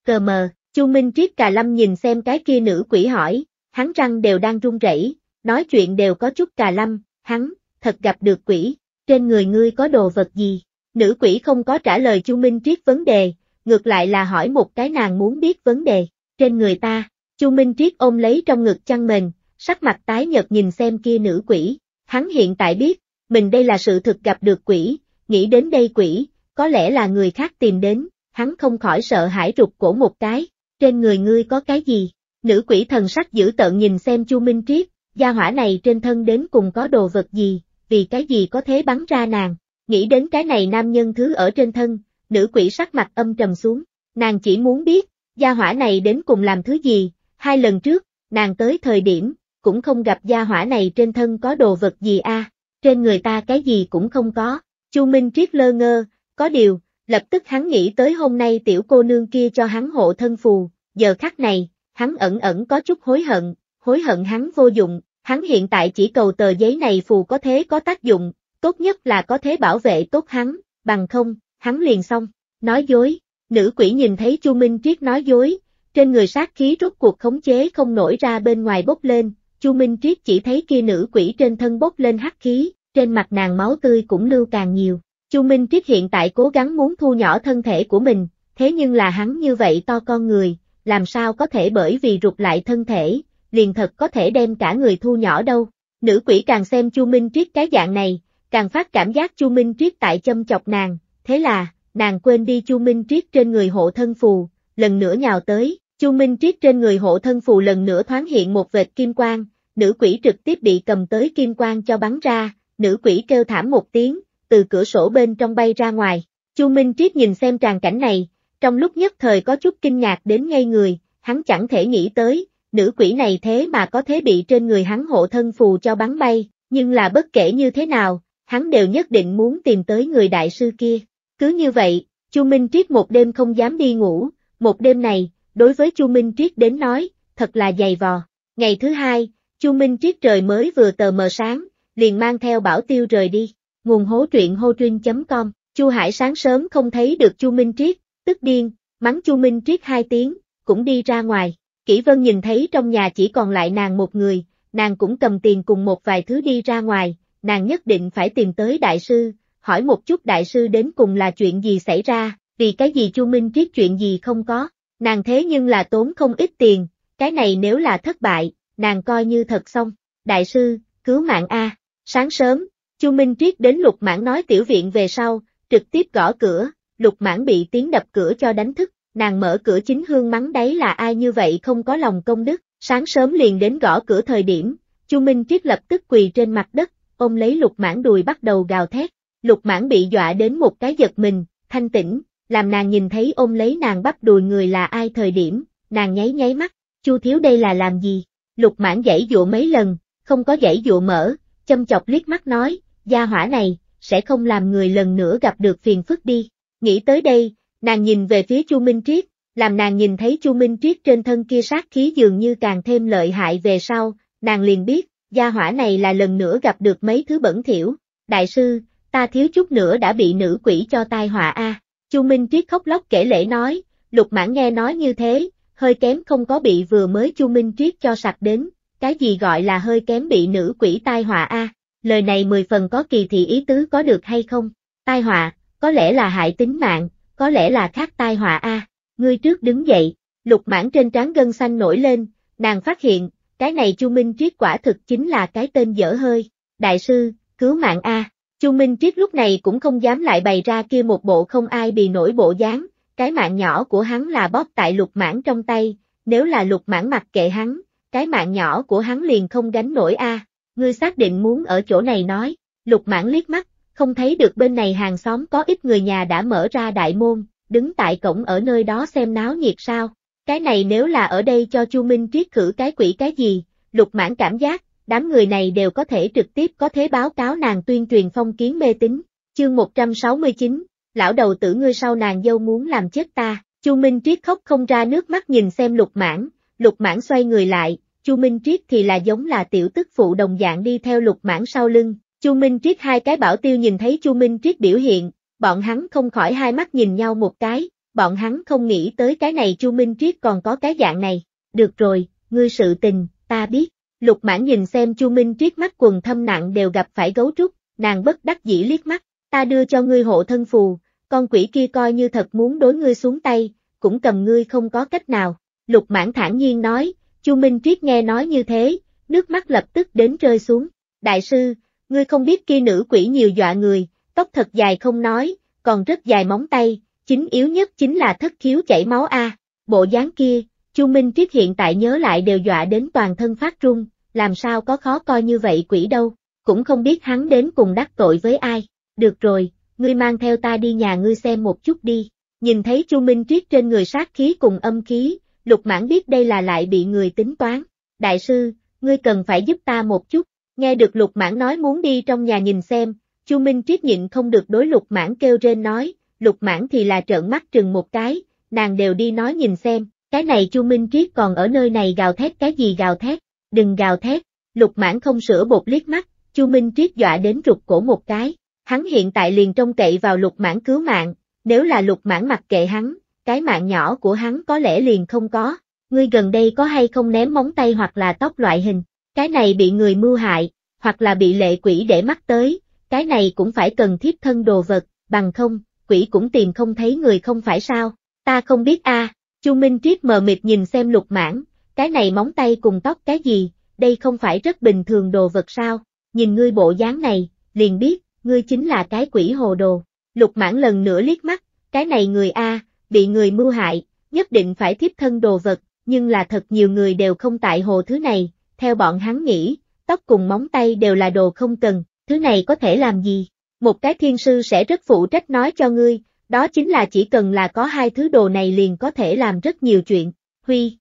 [SPEAKER 1] Cờ mờ, Chu Minh Triết Cà Lâm nhìn xem cái kia nữ quỷ hỏi, hắn răng đều đang run rẩy, nói chuyện đều có chút Cà Lâm, hắn, thật gặp được quỷ, trên người ngươi có đồ vật gì, nữ quỷ không có trả lời Chu Minh Triết vấn đề, ngược lại là hỏi một cái nàng muốn biết vấn đề, trên người ta, Chu Minh Triết ôm lấy trong ngực chăn mền, sắc mặt tái nhợt nhìn xem kia nữ quỷ, hắn hiện tại biết, mình đây là sự thực gặp được quỷ, nghĩ đến đây quỷ, có lẽ là người khác tìm đến, hắn không khỏi sợ hãi rụt cổ một cái, trên người ngươi có cái gì? Nữ quỷ thần sắc dữ tợn nhìn xem Chu Minh Triết, gia hỏa này trên thân đến cùng có đồ vật gì, vì cái gì có thế bắn ra nàng, nghĩ đến cái này nam nhân thứ ở trên thân, nữ quỷ sắc mặt âm trầm xuống, nàng chỉ muốn biết, gia hỏa này đến cùng làm thứ gì, hai lần trước, nàng tới thời điểm, cũng không gặp gia hỏa này trên thân có đồ vật gì a, trên người ta cái gì cũng không có. Chu Minh Triết lơ ngơ, có điều, lập tức hắn nghĩ tới hôm nay tiểu cô nương kia cho hắn hộ thân phù, giờ khắc này, hắn ẩn ẩn có chút hối hận, hối hận hắn vô dụng, hắn hiện tại chỉ cầu tờ giấy này phù có thế có tác dụng, tốt nhất là có thế bảo vệ tốt hắn, bằng không, hắn liền xong, nói dối, nữ quỷ nhìn thấy Chu Minh Triết nói dối, trên người sát khí rốt cuộc khống chế không nổi ra bên ngoài bốc lên, Chu Minh Triết chỉ thấy kia nữ quỷ trên thân bốc lên hắc khí, trên mặt nàng máu tươi cũng lưu càng nhiều. Chu Minh Triết hiện tại cố gắng muốn thu nhỏ thân thể của mình, thế nhưng là hắn như vậy to con người, làm sao có thể bởi vì rụt lại thân thể, liền thật có thể đem cả người thu nhỏ đâu. Nữ quỷ càng xem Chu Minh Triết cái dạng này, càng phát cảm giác Chu Minh Triết tại châm chọc nàng, thế là, nàng quên đi Chu Minh Triết trên người hộ thân phù, lần nữa nhào tới, Chu Minh Triết trên người hộ thân phù lần nữa thoáng hiện một vệt kim quang, nữ quỷ trực tiếp bị cầm tới kim quang cho bắn ra, nữ quỷ kêu thảm một tiếng, từ cửa sổ bên trong bay ra ngoài. Chu Minh Triết nhìn xem tràn cảnh này, trong lúc nhất thời có chút kinh ngạc đến ngay người, hắn chẳng thể nghĩ tới, nữ quỷ này thế mà có thể bị trên người hắn hộ thân phù cho bắn bay, nhưng là bất kể như thế nào, hắn đều nhất định muốn tìm tới người đại sư kia. Cứ như vậy, Chu Minh Triết một đêm không dám đi ngủ, một đêm này, đối với Chu Minh Triết đến nói, thật là dày vò. Ngày thứ hai, Chu Minh Triết trời mới vừa tờ mờ sáng, liền mang theo bảo tiêu rời đi. Nguồn hố truyện hotrin.com, Chu Hải sáng sớm không thấy được Chu Minh Triết, tức điên, mắng Chu Minh Triết hai tiếng, cũng đi ra ngoài. Kỷ Vân nhìn thấy trong nhà chỉ còn lại nàng một người, nàng cũng cầm tiền cùng một vài thứ đi ra ngoài, nàng nhất định phải tìm tới đại sư, hỏi một chút đại sư đến cùng là chuyện gì xảy ra, vì cái gì Chu Minh Triết chuyện gì không có. Nàng thế nhưng là tốn không ít tiền, cái này nếu là thất bại, nàng coi như thật xong. Đại sư, cứu mạng A. Sáng sớm, Chu Minh Triết đến lục mãn nói tiểu viện về sau, trực tiếp gõ cửa, lục mãn bị tiếng đập cửa cho đánh thức, nàng mở cửa chính hương mắng đấy là ai như vậy không có lòng công đức, sáng sớm liền đến gõ cửa thời điểm, Chu Minh Triết lập tức quỳ trên mặt đất, ôm lấy lục mãn đùi bắt đầu gào thét, lục mãn bị dọa đến một cái giật mình, thanh tĩnh, làm nàng nhìn thấy ôm lấy nàng bắp đùi người là ai thời điểm, nàng nháy nháy mắt, Chu thiếu đây là làm gì? Lục mãn dãy dụa mấy lần, không có dãy dụa mở, châm chọc liếc mắt nói, gia hỏa này, sẽ không làm người lần nữa gặp được phiền phức đi. Nghĩ tới đây, nàng nhìn về phía Chu Minh Triết, làm nàng nhìn thấy Chu Minh Triết trên thân kia sát khí dường như càng thêm lợi hại về sau, nàng liền biết, gia hỏa này là lần nữa gặp được mấy thứ bẩn thỉu. Đại sư, ta thiếu chút nữa đã bị nữ quỷ cho tai họa a. À. Chu Minh Triết khóc lóc kể lễ nói, lục mãn nghe nói như thế, hơi kém không có bị vừa mới Chu Minh Triết cho sặc đến, cái gì gọi là hơi kém bị nữ quỷ tai họa a? Lời này mười phần có kỳ thị ý tứ có được hay không? Tai họa, có lẽ là hại tính mạng, có lẽ là khác tai họa a. Ngươi trước đứng dậy, lục mãn trên trán gân xanh nổi lên, nàng phát hiện, cái này Chu Minh Triết quả thực chính là cái tên dở hơi. Đại sư, cứu mạng a. Chu Minh Triết lúc này cũng không dám lại bày ra kia một bộ không ai bị nổi bộ dáng, cái mạng nhỏ của hắn là bóp tại lục mãn trong tay, nếu là lục mãn mặc kệ hắn, cái mạng nhỏ của hắn liền không gánh nổi a. Ngươi xác định muốn ở chỗ này nói, lục mãn liếc mắt, không thấy được bên này hàng xóm có ít người nhà đã mở ra đại môn, đứng tại cổng ở nơi đó xem náo nhiệt sao. Cái này nếu là ở đây cho Chu Minh Triết khử cái quỷ cái gì, lục mãn cảm giác, đám người này đều có thể trực tiếp có thế báo cáo nàng tuyên truyền phong kiến mê tín. Chương 169, lão đầu tử ngươi sau nàng dâu muốn làm chết ta, Chu Minh Triết khóc không ra nước mắt nhìn xem Lục Mãn, Lục Mãn xoay người lại, Chu Minh Triết thì là giống là tiểu tức phụ đồng dạng đi theo Lục Mãn sau lưng. Chu Minh Triết hai cái bảo tiêu nhìn thấy Chu Minh Triết biểu hiện, bọn hắn không khỏi hai mắt nhìn nhau một cái, bọn hắn không nghĩ tới cái này Chu Minh Triết còn có cái dạng này. Được rồi, ngươi sự tình, ta biết. Lục mãn nhìn xem Chu Minh triết mắt quần thâm nặng đều gặp phải gấu trúc, nàng bất đắc dĩ liếc mắt, ta đưa cho ngươi hộ thân phù, con quỷ kia coi như thật muốn đối ngươi xuống tay, cũng cầm ngươi không có cách nào. Lục mãn thản nhiên nói, Chu Minh triết nghe nói như thế, nước mắt lập tức đến rơi xuống. Đại sư, ngươi không biết kia nữ quỷ nhiều dọa người, tóc thật dài không nói, còn rất dài móng tay, chính yếu nhất chính là thất khiếu chảy máu a, bộ dáng kia, Chu Minh Triết hiện tại nhớ lại đều dọa đến toàn thân phát run, làm sao có khó coi như vậy quỷ đâu, cũng không biết hắn đến cùng đắc tội với ai. Được rồi, ngươi mang theo ta đi nhà ngươi xem một chút đi. Nhìn thấy Chu Minh Triết trên người sát khí cùng âm khí, Lục Mãn biết đây là lại bị người tính toán. Đại sư, ngươi cần phải giúp ta một chút. Nghe được Lục Mãn nói muốn đi trong nhà nhìn xem, Chu Minh Triết nhịn không được đối Lục Mãn kêu rên nói, Lục Mãn thì là trợn mắt trừng một cái, nàng đều đi nói nhìn xem, cái này Chu Minh Triết còn ở nơi này gào thét cái gì gào thét, đừng gào thét, lục mãn không sửa bột liếc mắt, Chu Minh Triết dọa đến rụt cổ một cái, hắn hiện tại liền trông cậy vào lục mãn cứu mạng, nếu là lục mãn mặc kệ hắn, cái mạng nhỏ của hắn có lẽ liền không có, ngươi gần đây có hay không ném móng tay hoặc là tóc loại hình, cái này bị người mưu hại, hoặc là bị lệ quỷ để mắt tới, cái này cũng phải cần thiết thân đồ vật, bằng không, quỷ cũng tìm không thấy người không phải sao, ta không biết a à, Chu Minh Triết mờ mịt nhìn xem lục mãn, cái này móng tay cùng tóc cái gì, đây không phải rất bình thường đồ vật sao, nhìn ngươi bộ dáng này, liền biết, ngươi chính là cái quỷ hồ đồ. Lục mãn lần nữa liếc mắt, cái này người A, bị người mưu hại, nhất định phải thiếp thân đồ vật, nhưng là thật nhiều người đều không tại hồ thứ này, theo bọn hắn nghĩ, tóc cùng móng tay đều là đồ không cần, thứ này có thể làm gì? Một cái thiên sư sẽ rất phụ trách nói cho ngươi, đó chính là chỉ cần là có hai thứ đồ này liền có thể làm rất nhiều chuyện, huy.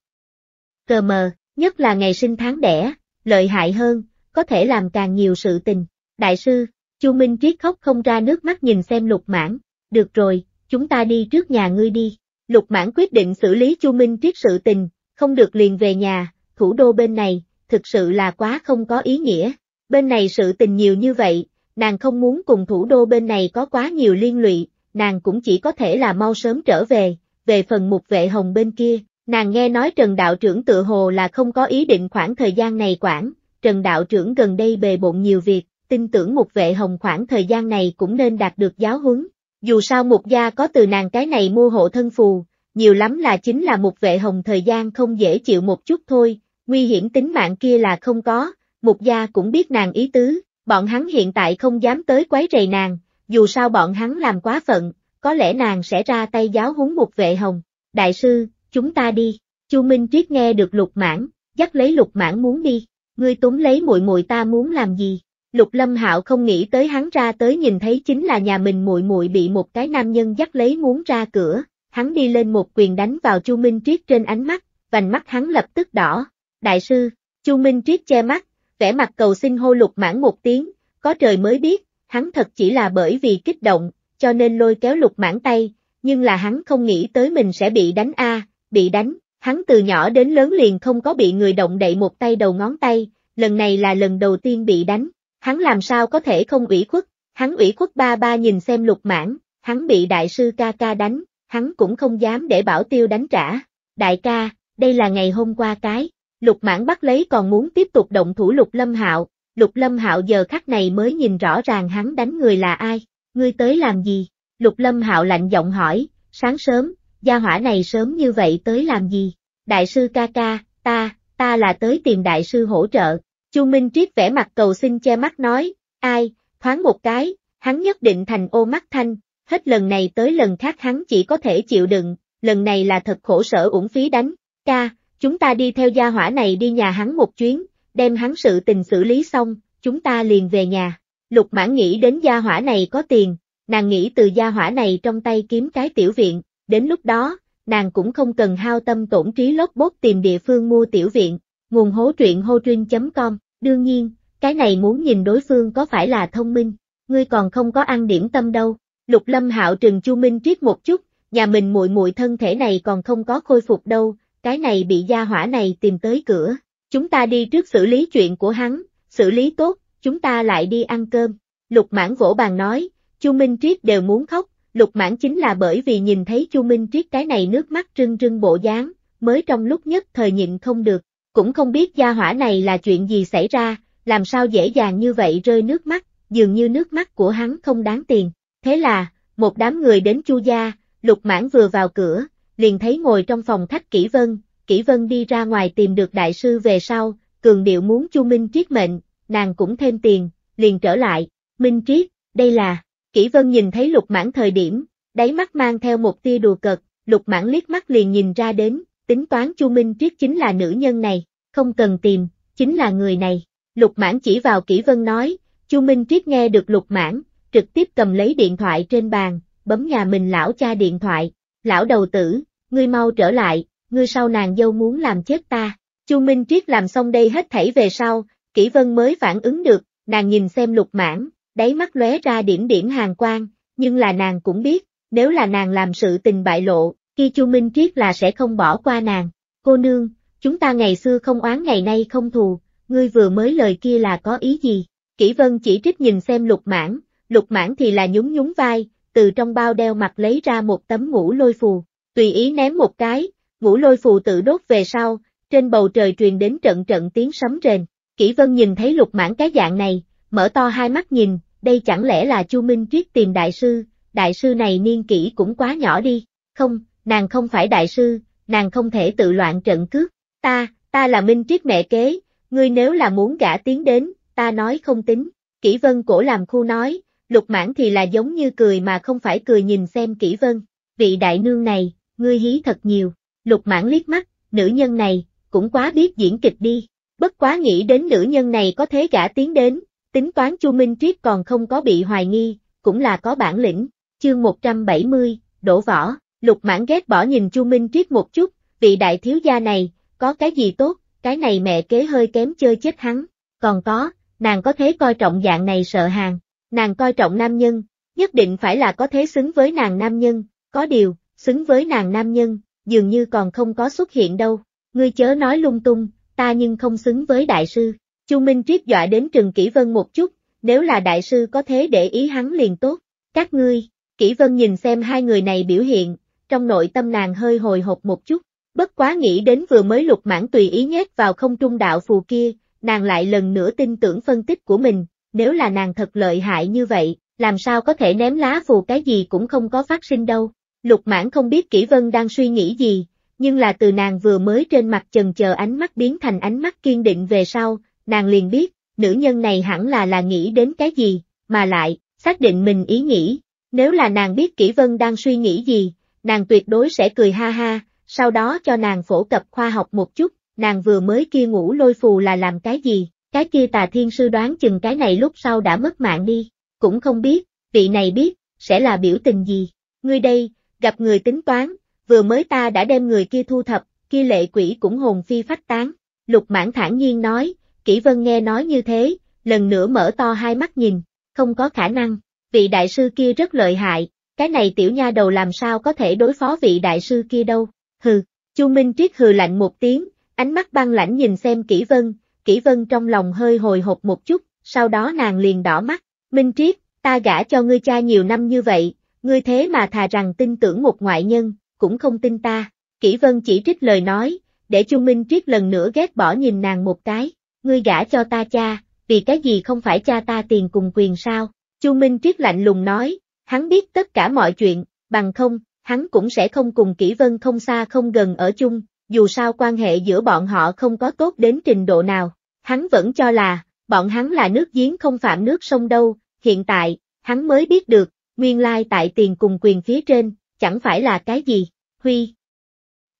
[SPEAKER 1] Cờ mờ, nhất là ngày sinh tháng đẻ, lợi hại hơn, có thể làm càng nhiều sự tình. Đại sư, Chu Minh Triết khóc không ra nước mắt nhìn xem lục mãn, được rồi, chúng ta đi trước nhà ngươi đi. Lục mãn quyết định xử lý Chu Minh Triết sự tình, không được liền về nhà, thủ đô bên này, thực sự là quá không có ý nghĩa. Bên này sự tình nhiều như vậy, nàng không muốn cùng thủ đô bên này có quá nhiều liên lụy, nàng cũng chỉ có thể là mau sớm trở về, về phần mục vệ hồng bên kia, nàng nghe nói Trần Đạo trưởng tự hồ là không có ý định khoảng thời gian này quản, Trần Đạo trưởng gần đây bề bộn nhiều việc, tin tưởng mục vệ hồng khoảng thời gian này cũng nên đạt được giáo huấn. Dù sao mục gia có từ nàng cái này mua hộ thân phù, nhiều lắm là chính là mục vệ hồng thời gian không dễ chịu một chút thôi, nguy hiểm tính mạng kia là không có, mục gia cũng biết nàng ý tứ, bọn hắn hiện tại không dám tới quấy rầy nàng, dù sao bọn hắn làm quá phận, có lẽ nàng sẽ ra tay giáo huấn một vệ hồng. Đại sư, chúng ta đi. Chu Minh Triết nghe được lục mãn, dắt lấy lục mãn muốn đi. Ngươi túm lấy muội muội ta muốn làm gì? Lục Lâm Hạo không nghĩ tới hắn ra tới nhìn thấy chính là nhà mình muội muội bị một cái nam nhân dắt lấy muốn ra cửa, hắn đi lên một quyền đánh vào Chu Minh Triết trên ánh mắt, vành mắt hắn lập tức đỏ. Đại sư, Chu Minh Triết che mắt, vẻ mặt cầu xin hô lục mãn một tiếng, có trời mới biết, hắn thật chỉ là bởi vì kích động, cho nên lôi kéo lục mãn tay, nhưng là hắn không nghĩ tới mình sẽ bị đánh a, bị đánh, hắn từ nhỏ đến lớn liền không có bị người động đậy một tay đầu ngón tay, lần này là lần đầu tiên bị đánh, hắn làm sao có thể không ủy khuất, hắn ủy khuất ba ba nhìn xem lục mãn, hắn bị đại sư ca ca đánh, hắn cũng không dám để bảo tiêu đánh trả, đại ca, đây là ngày hôm qua cái, lục mãn bắt lấy còn muốn tiếp tục động thủ lục lâm hạo, Lục Lâm Hạo giờ khắc này mới nhìn rõ ràng hắn đánh người là ai, ngươi tới làm gì? Lục Lâm Hạo lạnh giọng hỏi, sáng sớm, gia hỏa này sớm như vậy tới làm gì? Đại sư ca ca, ta, ta là tới tìm đại sư hỗ trợ. Chu Minh Triết vẽ mặt cầu xin che mắt nói, ai, thoáng một cái, hắn nhất định thành ô mắt thanh, hết lần này tới lần khác hắn chỉ có thể chịu đựng, lần này là thật khổ sở uổng phí đánh, ca, chúng ta đi theo gia hỏa này đi nhà hắn một chuyến, đem hắn sự tình xử lý xong, chúng ta liền về nhà. Lục mãn nghĩ đến gia hỏa này có tiền, nàng nghĩ từ gia hỏa này trong tay kiếm cái tiểu viện, đến lúc đó, nàng cũng không cần hao tâm tổn trí lót bốt tìm địa phương mua tiểu viện, nguồn hố truyện hotrin.com, đương nhiên, cái này muốn nhìn đối phương có phải là thông minh, ngươi còn không có ăn điểm tâm đâu. Lục Lâm Hạo trừng Chu Minh triết một chút, nhà mình muội muội thân thể này còn không có khôi phục đâu, cái này bị gia hỏa này tìm tới cửa, Chúng ta đi trước xử lý chuyện của hắn, xử lý tốt, chúng ta lại đi ăn cơm. Lục mãn vỗ bàn nói, Chu Minh Triết đều muốn khóc, lục mãn chính là bởi vì nhìn thấy Chu Minh Triết cái này nước mắt rưng rưng bộ dáng, mới trong lúc nhất thời nhịn không được, cũng không biết gia hỏa này là chuyện gì xảy ra, làm sao dễ dàng như vậy rơi nước mắt, dường như nước mắt của hắn không đáng tiền. Thế là, một đám người đến Chu gia, lục mãn vừa vào cửa, liền thấy ngồi trong phòng khách kỹ vân, Kỷ Vân đi ra ngoài tìm được đại sư về sau, cường điệu muốn Chu Minh Triết mệnh, nàng cũng thêm tiền, liền trở lại, Minh Triết, đây là, Kỷ Vân nhìn thấy lục mãn thời điểm, đáy mắt mang theo một tia đùa cợt, lục mãn liếc mắt liền nhìn ra đến, tính toán Chu Minh Triết chính là nữ nhân này, không cần tìm, chính là người này, lục mãn chỉ vào Kỷ Vân nói, Chu Minh Triết nghe được lục mãn, trực tiếp cầm lấy điện thoại trên bàn, bấm nhà mình lão cha điện thoại, lão đầu tử, ngươi mau trở lại, ngươi sau nàng dâu muốn làm chết ta. Chu Minh Triết làm xong đây hết thảy về sau, Kỷ Vân mới phản ứng được, nàng nhìn xem lục mãn, đáy mắt lóe ra điểm điểm hàng quang, nhưng là nàng cũng biết, nếu là nàng làm sự tình bại lộ, kia Chu Minh Triết là sẽ không bỏ qua nàng. Cô nương, chúng ta ngày xưa không oán ngày nay không thù, ngươi vừa mới lời kia là có ý gì? Kỷ Vân chỉ trích nhìn xem lục mãn, lục mãn thì là nhún nhún vai, từ trong bao đeo mặt lấy ra một tấm mũ lôi phù, tùy ý ném một cái, ngũ lôi phù tự đốt về sau, trên bầu trời truyền đến trận trận tiếng sấm rền. Kỷ Vân nhìn thấy lục mãn cái dạng này, mở to hai mắt nhìn, đây chẳng lẽ là Chu Minh Triết tìm đại sư, đại sư này niên kỷ cũng quá nhỏ đi, không, nàng không phải đại sư, nàng không thể tự loạn trận cướp, ta, ta là Minh Triết mẹ kế, ngươi nếu là muốn gã tiến đến, ta nói không tính, Kỷ Vân cổ làm khu nói, lục mãn thì là giống như cười mà không phải cười nhìn xem Kỷ Vân, vị đại nương này, ngươi hí thật nhiều, Lục mãn liếc mắt, nữ nhân này, cũng quá biết diễn kịch đi. Bất quá nghĩ đến nữ nhân này có thế gã tiến đến, tính toán Chu Minh Triết còn không có bị hoài nghi, cũng là có bản lĩnh. Chương 170, đổ võ, lục mãn ghét bỏ nhìn Chu Minh Triết một chút, vị đại thiếu gia này, có cái gì tốt, cái này mẹ kế hơi kém chơi chết hắn. Còn có, nàng có thế coi trọng dạng này sợ hàng, nàng coi trọng nam nhân, nhất định phải là có thế xứng với nàng nam nhân, có điều, xứng với nàng nam nhân, dường như còn không có xuất hiện đâu, ngươi chớ nói lung tung, ta nhưng không xứng với đại sư. Chu Minh Triết dọa đến Trừng Kỷ Vân một chút, nếu là đại sư có thế để ý hắn liền tốt. Các ngươi, Kỷ Vân nhìn xem hai người này biểu hiện, trong nội tâm nàng hơi hồi hộp một chút, bất quá nghĩ đến vừa mới lục mãn tùy ý nhét vào không trung đạo phù kia, nàng lại lần nữa tin tưởng phân tích của mình, nếu là nàng thật lợi hại như vậy, làm sao có thể ném lá phù cái gì cũng không có phát sinh đâu. Lục mãn không biết Kỷ vân đang suy nghĩ gì, nhưng là từ nàng vừa mới trên mặt chần chờ ánh mắt biến thành ánh mắt kiên định về sau, nàng liền biết, nữ nhân này hẳn là là nghĩ đến cái gì, mà lại, xác định mình ý nghĩ. Nếu là nàng biết Kỷ vân đang suy nghĩ gì, nàng tuyệt đối sẽ cười ha ha, sau đó cho nàng phổ cập khoa học một chút, nàng vừa mới kia ngủ lôi phù là làm cái gì, cái kia tà thiên sư đoán chừng cái này lúc sau đã mất mạng đi, cũng không biết, vị này biết, sẽ là biểu tình gì, ngươi đây, gặp người tính toán, vừa mới ta đã đem người kia thu thập, kia lệ quỷ cũng hồn phi phách tán. Lục mãn thản nhiên nói, kỹ vân nghe nói như thế, lần nữa mở to hai mắt nhìn, không có khả năng, vị đại sư kia rất lợi hại, cái này tiểu nha đầu làm sao có thể đối phó vị đại sư kia đâu, hừ, Chu Minh Triết hừ lạnh một tiếng, ánh mắt băng lãnh nhìn xem kỹ vân, kỹ vân trong lòng hơi hồi hộp một chút, sau đó nàng liền đỏ mắt, Minh Triết, ta gả cho ngươi cha nhiều năm như vậy, ngươi thế mà thà rằng tin tưởng một ngoại nhân, cũng không tin ta. Kỷ Vân chỉ trích lời nói, để Chu Minh Triết lần nữa ghét bỏ nhìn nàng một cái, ngươi gả cho ta cha, vì cái gì không phải cha ta tiền cùng quyền sao? Chu Minh Triết lạnh lùng nói, hắn biết tất cả mọi chuyện, bằng không, hắn cũng sẽ không cùng Kỷ Vân không xa không gần ở chung, dù sao quan hệ giữa bọn họ không có tốt đến trình độ nào, hắn vẫn cho là, bọn hắn là nước giếng không phạm nước sông đâu, hiện tại, hắn mới biết được, Nguyên lai like tại tiền cùng quyền phía trên, chẳng phải là cái gì, huy.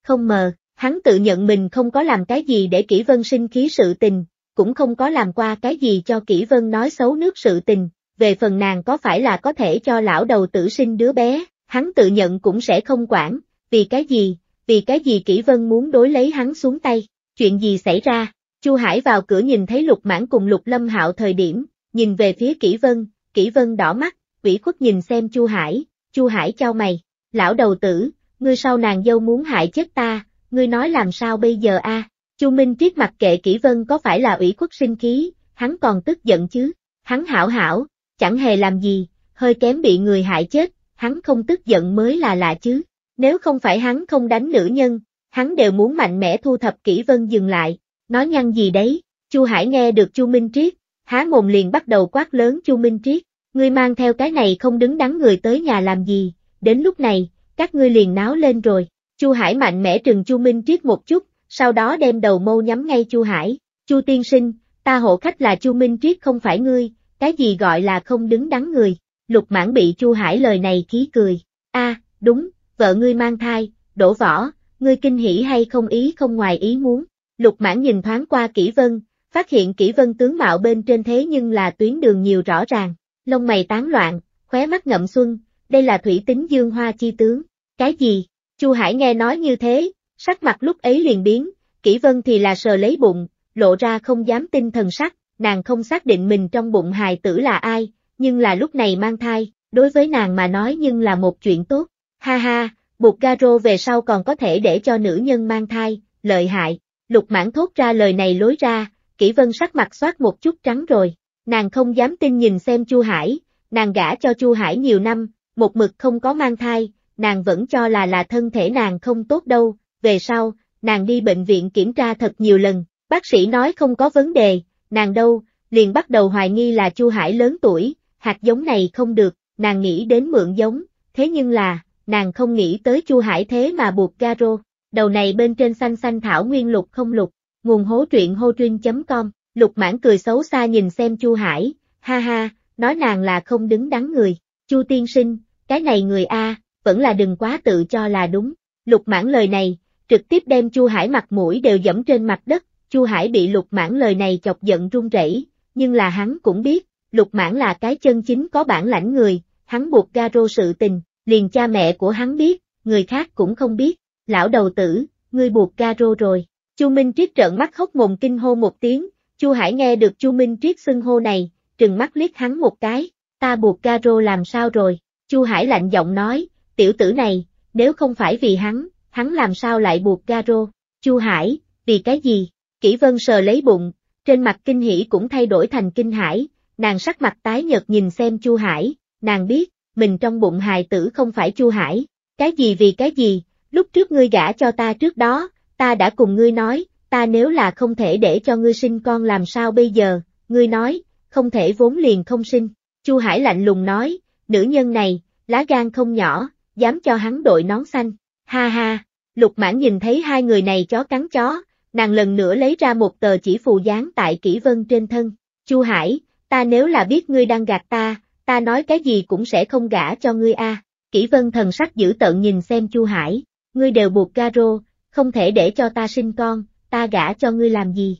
[SPEAKER 1] Không mờ, hắn tự nhận mình không có làm cái gì để Kỷ vân sinh khí sự tình, cũng không có làm qua cái gì cho Kỷ vân nói xấu nước sự tình, về phần nàng có phải là có thể cho lão đầu tử sinh đứa bé, hắn tự nhận cũng sẽ không quản, vì cái gì, vì cái gì Kỷ vân muốn đối lấy hắn xuống tay, chuyện gì xảy ra, Chu Hải vào cửa nhìn thấy lục mãn cùng lục lâm hạo thời điểm, nhìn về phía Kỷ vân, Kỷ vân đỏ mắt, ủy khuất nhìn xem Chu Hải, Chu Hải cho mày, lão đầu tử, ngươi sau nàng dâu muốn hại chết ta, ngươi nói làm sao bây giờ a? Chu Minh Triết mặt kệ Kỷ Vân có phải là ủy khuất sinh khí, hắn còn tức giận chứ, hắn hảo hảo, chẳng hề làm gì, hơi kém bị người hại chết, hắn không tức giận mới là lạ chứ, nếu không phải hắn không đánh nữ nhân, hắn đều muốn mạnh mẽ thu thập Kỷ Vân dừng lại, nói nhăn gì đấy, Chu Hải nghe được Chu Minh Triết, há mồm liền bắt đầu quát lớn Chu Minh Triết, ngươi mang theo cái này không đứng đắn người tới nhà làm gì, đến lúc này, các ngươi liền náo lên rồi. Chu Hải mạnh mẽ trừng Chu Minh Triết một chút, sau đó đem đầu mâu nhắm ngay Chu Hải, "Chu tiên sinh, ta hộ khách là Chu Minh Triết không phải ngươi, cái gì gọi là không đứng đắn người?" Lục Mãn bị Chu Hải lời này khí cười, "A, đúng, vợ ngươi mang thai, đổ võ, ngươi kinh hỉ hay không ý không ngoài ý muốn." Lục Mãn nhìn thoáng qua Kỷ Vân, phát hiện Kỷ Vân tướng mạo bên trên thế nhưng là tuyến đường nhiều rõ ràng, lông mày tán loạn, khóe mắt ngậm xuân, đây là thủy tính dương hoa chi tướng. Cái gì? Chu Hải nghe nói như thế, sắc mặt lúc ấy liền biến, Kỷ Vân thì là sờ lấy bụng, lộ ra không dám tin thần sắc, nàng không xác định mình trong bụng hài tử là ai, nhưng là lúc này mang thai, đối với nàng mà nói nhưng là một chuyện tốt. Ha ha, buộc garo về sau còn có thể để cho nữ nhân mang thai, lợi hại. Lục mãn thốt ra lời này lối ra, Kỷ Vân sắc mặt xoát một chút trắng rồi, Nàng không dám tin nhìn xem Chu Hải, nàng gả cho Chu Hải nhiều năm, một mực không có mang thai, nàng vẫn cho là là thân thể nàng không tốt đâu, về sau, nàng đi bệnh viện kiểm tra thật nhiều lần, bác sĩ nói không có vấn đề, nàng đâu, liền bắt đầu hoài nghi là Chu Hải lớn tuổi, hạt giống này không được, nàng nghĩ đến mượn giống, thế nhưng là, nàng không nghĩ tới Chu Hải thế mà buộc garo, đầu này bên trên xanh xanh thảo nguyên lục không lục, nguồn hố truyện hô truyên.com Lục mãn cười xấu xa nhìn xem Chu Hải, ha ha, nói nàng là không đứng đắn người. Chu tiên sinh, cái này người A, vẫn là đừng quá tự cho là đúng. Lục mãn lời này, trực tiếp đem Chu Hải mặt mũi đều dẫm trên mặt đất. Chu Hải bị lục mãn lời này chọc giận run rẩy, nhưng là hắn cũng biết, lục mãn là cái chân chính có bản lãnh người, hắn buộc ga rô sự tình, liền cha mẹ của hắn biết, người khác cũng không biết, lão đầu tử, ngươi buộc ga rô rồi. Chu Minh Triết trợn mắt khóc mồm kinh hô một tiếng, Chu Hải nghe được Chu Minh Triết xưng hô này, trừng mắt liếc hắn một cái, ta buộc Caro làm sao rồi? Chu Hải lạnh giọng nói, tiểu tử này, nếu không phải vì hắn, hắn làm sao lại buộc Caro? Chu Hải, vì cái gì? Kỷ Vân sờ lấy bụng, trên mặt kinh hỉ cũng thay đổi thành kinh hải, nàng sắc mặt tái nhợt nhìn xem Chu Hải, nàng biết, mình trong bụng hài tử không phải Chu Hải, cái gì vì cái gì, lúc trước ngươi gả cho ta trước đó, ta đã cùng ngươi nói, ta nếu là không thể để cho ngươi sinh con làm sao bây giờ, ngươi nói, không thể vốn liền không sinh. Chu Hải lạnh lùng nói, nữ nhân này, lá gan không nhỏ, dám cho hắn đội nón xanh. Ha ha, lục mãn nhìn thấy hai người này chó cắn chó, nàng lần nữa lấy ra một tờ chỉ phù dán tại kỹ vân trên thân. Chu Hải, ta nếu là biết ngươi đang gạt ta, ta nói cái gì cũng sẽ không gả cho ngươi a. À. Kỷ vân thần sắc dữ tợn nhìn xem Chu Hải, ngươi đều buộc garo, không thể để cho ta sinh con, ta gả cho ngươi làm gì?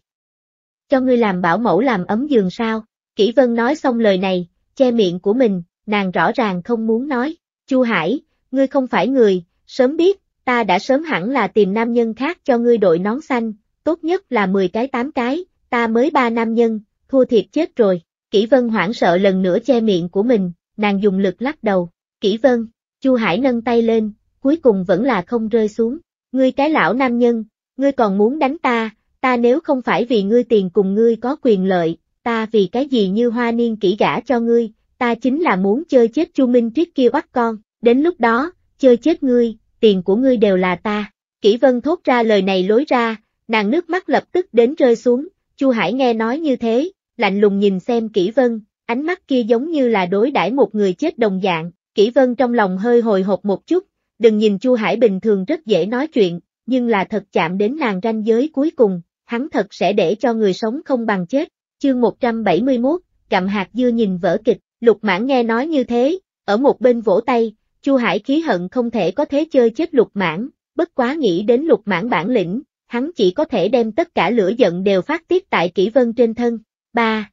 [SPEAKER 1] Cho ngươi làm bảo mẫu làm ấm giường sao? Kỷ Vân nói xong lời này, che miệng của mình, nàng rõ ràng không muốn nói. Chu Hải, ngươi không phải người, sớm biết, ta đã sớm hẳn là tìm nam nhân khác cho ngươi đội nón xanh, tốt nhất là 10 cái 8 cái, ta mới ba nam nhân, thua thiệt chết rồi. Kỷ Vân hoảng sợ lần nữa che miệng của mình, nàng dùng lực lắc đầu. Kỷ Vân, Chu Hải nâng tay lên, cuối cùng vẫn là không rơi xuống. Ngươi cái lão nam nhân, Ngươi còn muốn đánh ta, ta nếu không phải vì ngươi tiền cùng ngươi có quyền lợi, ta vì cái gì như hoa niên kỹ gả cho ngươi, ta chính là muốn chơi chết Chu Minh Triết kia bắt con, đến lúc đó, chơi chết ngươi, tiền của ngươi đều là ta. Kỷ Vân thốt ra lời này lối ra, nàng nước mắt lập tức đến rơi xuống, Chu Hải nghe nói như thế, lạnh lùng nhìn xem Kỷ Vân, ánh mắt kia giống như là đối đãi một người chết đồng dạng, Kỷ Vân trong lòng hơi hồi hộp một chút, đừng nhìn Chu Hải bình thường rất dễ nói chuyện, nhưng là thật chạm đến nàng ranh giới cuối cùng, hắn thật sẽ để cho người sống không bằng chết. Chương 171, cầm hạt dưa nhìn vỡ kịch, lục mãn nghe nói như thế, ở một bên vỗ tay, Chu Hải khí hận không thể có thế chơi chết lục mãn, bất quá nghĩ đến lục mãn bản lĩnh, hắn chỉ có thể đem tất cả lửa giận đều phát tiết tại kỹ vân trên thân. 3.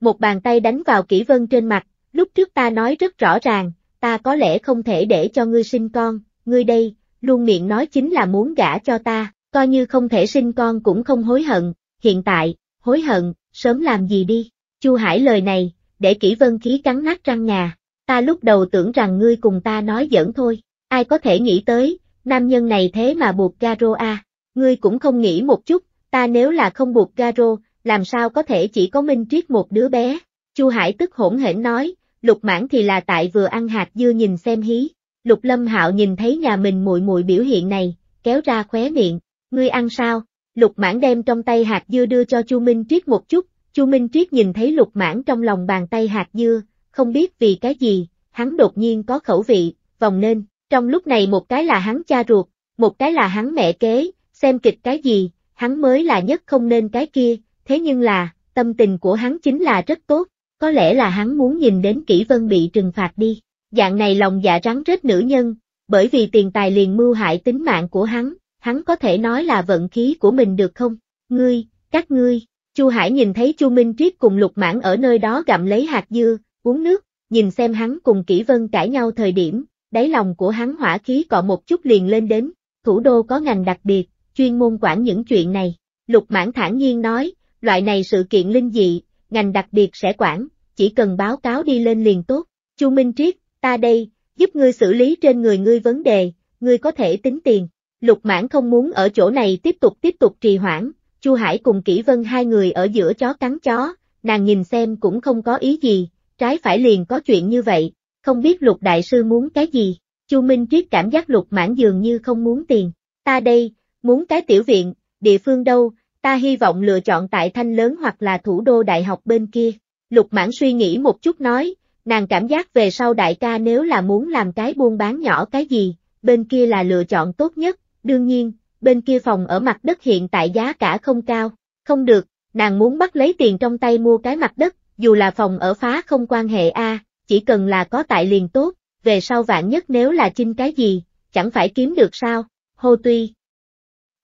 [SPEAKER 1] Một bàn tay đánh vào kỹ vân trên mặt, lúc trước ta nói rất rõ ràng, ta có lẽ không thể để cho ngươi sinh con, ngươi đây, luôn miệng nói chính là muốn gả cho ta, coi như không thể sinh con cũng không hối hận, hiện tại, hối hận, sớm làm gì đi. Chu Hải lời này, để kỹ vân khí cắn nát răng ngà, ta lúc đầu tưởng rằng ngươi cùng ta nói giỡn thôi, ai có thể nghĩ tới, nam nhân này thế mà buộc Garo à, ngươi cũng không nghĩ một chút, ta nếu là không buộc Garo, làm sao có thể chỉ có Minh Triết một đứa bé, Chu Hải tức hỗn hển nói, lục mãn thì là tại vừa ăn hạt dưa nhìn xem hí, Lục Lâm Hạo nhìn thấy nhà mình muội muội biểu hiện này, kéo ra khóe miệng, ngươi ăn sao? Lục Mãn đem trong tay hạt dưa đưa cho Chu Minh Triết một chút, Chu Minh Triết nhìn thấy Lục Mãn trong lòng bàn tay hạt dưa, không biết vì cái gì, hắn đột nhiên có khẩu vị, vòng nên, trong lúc này một cái là hắn cha ruột, một cái là hắn mẹ kế, xem kịch cái gì, hắn mới là nhất không nên cái kia, thế nhưng là, tâm tình của hắn chính là rất tốt, có lẽ là hắn muốn nhìn đến Kỷ vân bị trừng phạt đi. Dạng này lòng dạ rắn rết nữ nhân, bởi vì tiền tài liền mưu hại tính mạng của hắn, hắn có thể nói là vận khí của mình được không? Ngươi, các ngươi, Chu Hải nhìn thấy Chu Minh Triết cùng Lục Mãn ở nơi đó gặm lấy hạt dưa, uống nước, nhìn xem hắn cùng Kỷ Vân cãi nhau thời điểm, đáy lòng của hắn hỏa khí cọ một chút liền lên đến, thủ đô có ngành đặc biệt, chuyên môn quản những chuyện này. Lục Mãn thản nhiên nói, loại này sự kiện linh dị, ngành đặc biệt sẽ quản, chỉ cần báo cáo đi lên liền tốt. Chu Minh Triết, ta đây, giúp ngươi xử lý trên người ngươi vấn đề, ngươi có thể tính tiền. Lục mãn không muốn ở chỗ này tiếp tục tiếp tục trì hoãn, Chu Hải cùng Kỷ Vân hai người ở giữa chó cắn chó, nàng nhìn xem cũng không có ý gì, trái phải liền có chuyện như vậy, không biết lục đại sư muốn cái gì, Chu Minh Triết cảm giác lục mãn dường như không muốn tiền, ta đây, muốn cái tiểu viện, địa phương đâu, ta hy vọng lựa chọn tại Thanh Lớn hoặc là thủ đô đại học bên kia, lục mãn suy nghĩ một chút nói, Nàng cảm giác về sau đại ca nếu là muốn làm cái buôn bán nhỏ cái gì, bên kia là lựa chọn tốt nhất, đương nhiên, bên kia phòng ở mặt đất hiện tại giá cả không cao, không được, nàng muốn bắt lấy tiền trong tay mua cái mặt đất, dù là phòng ở phá không quan hệ a, chỉ cần là có tại liền tốt, về sau vạn nhất nếu là chinh cái gì, chẳng phải kiếm được sao, hô tuy.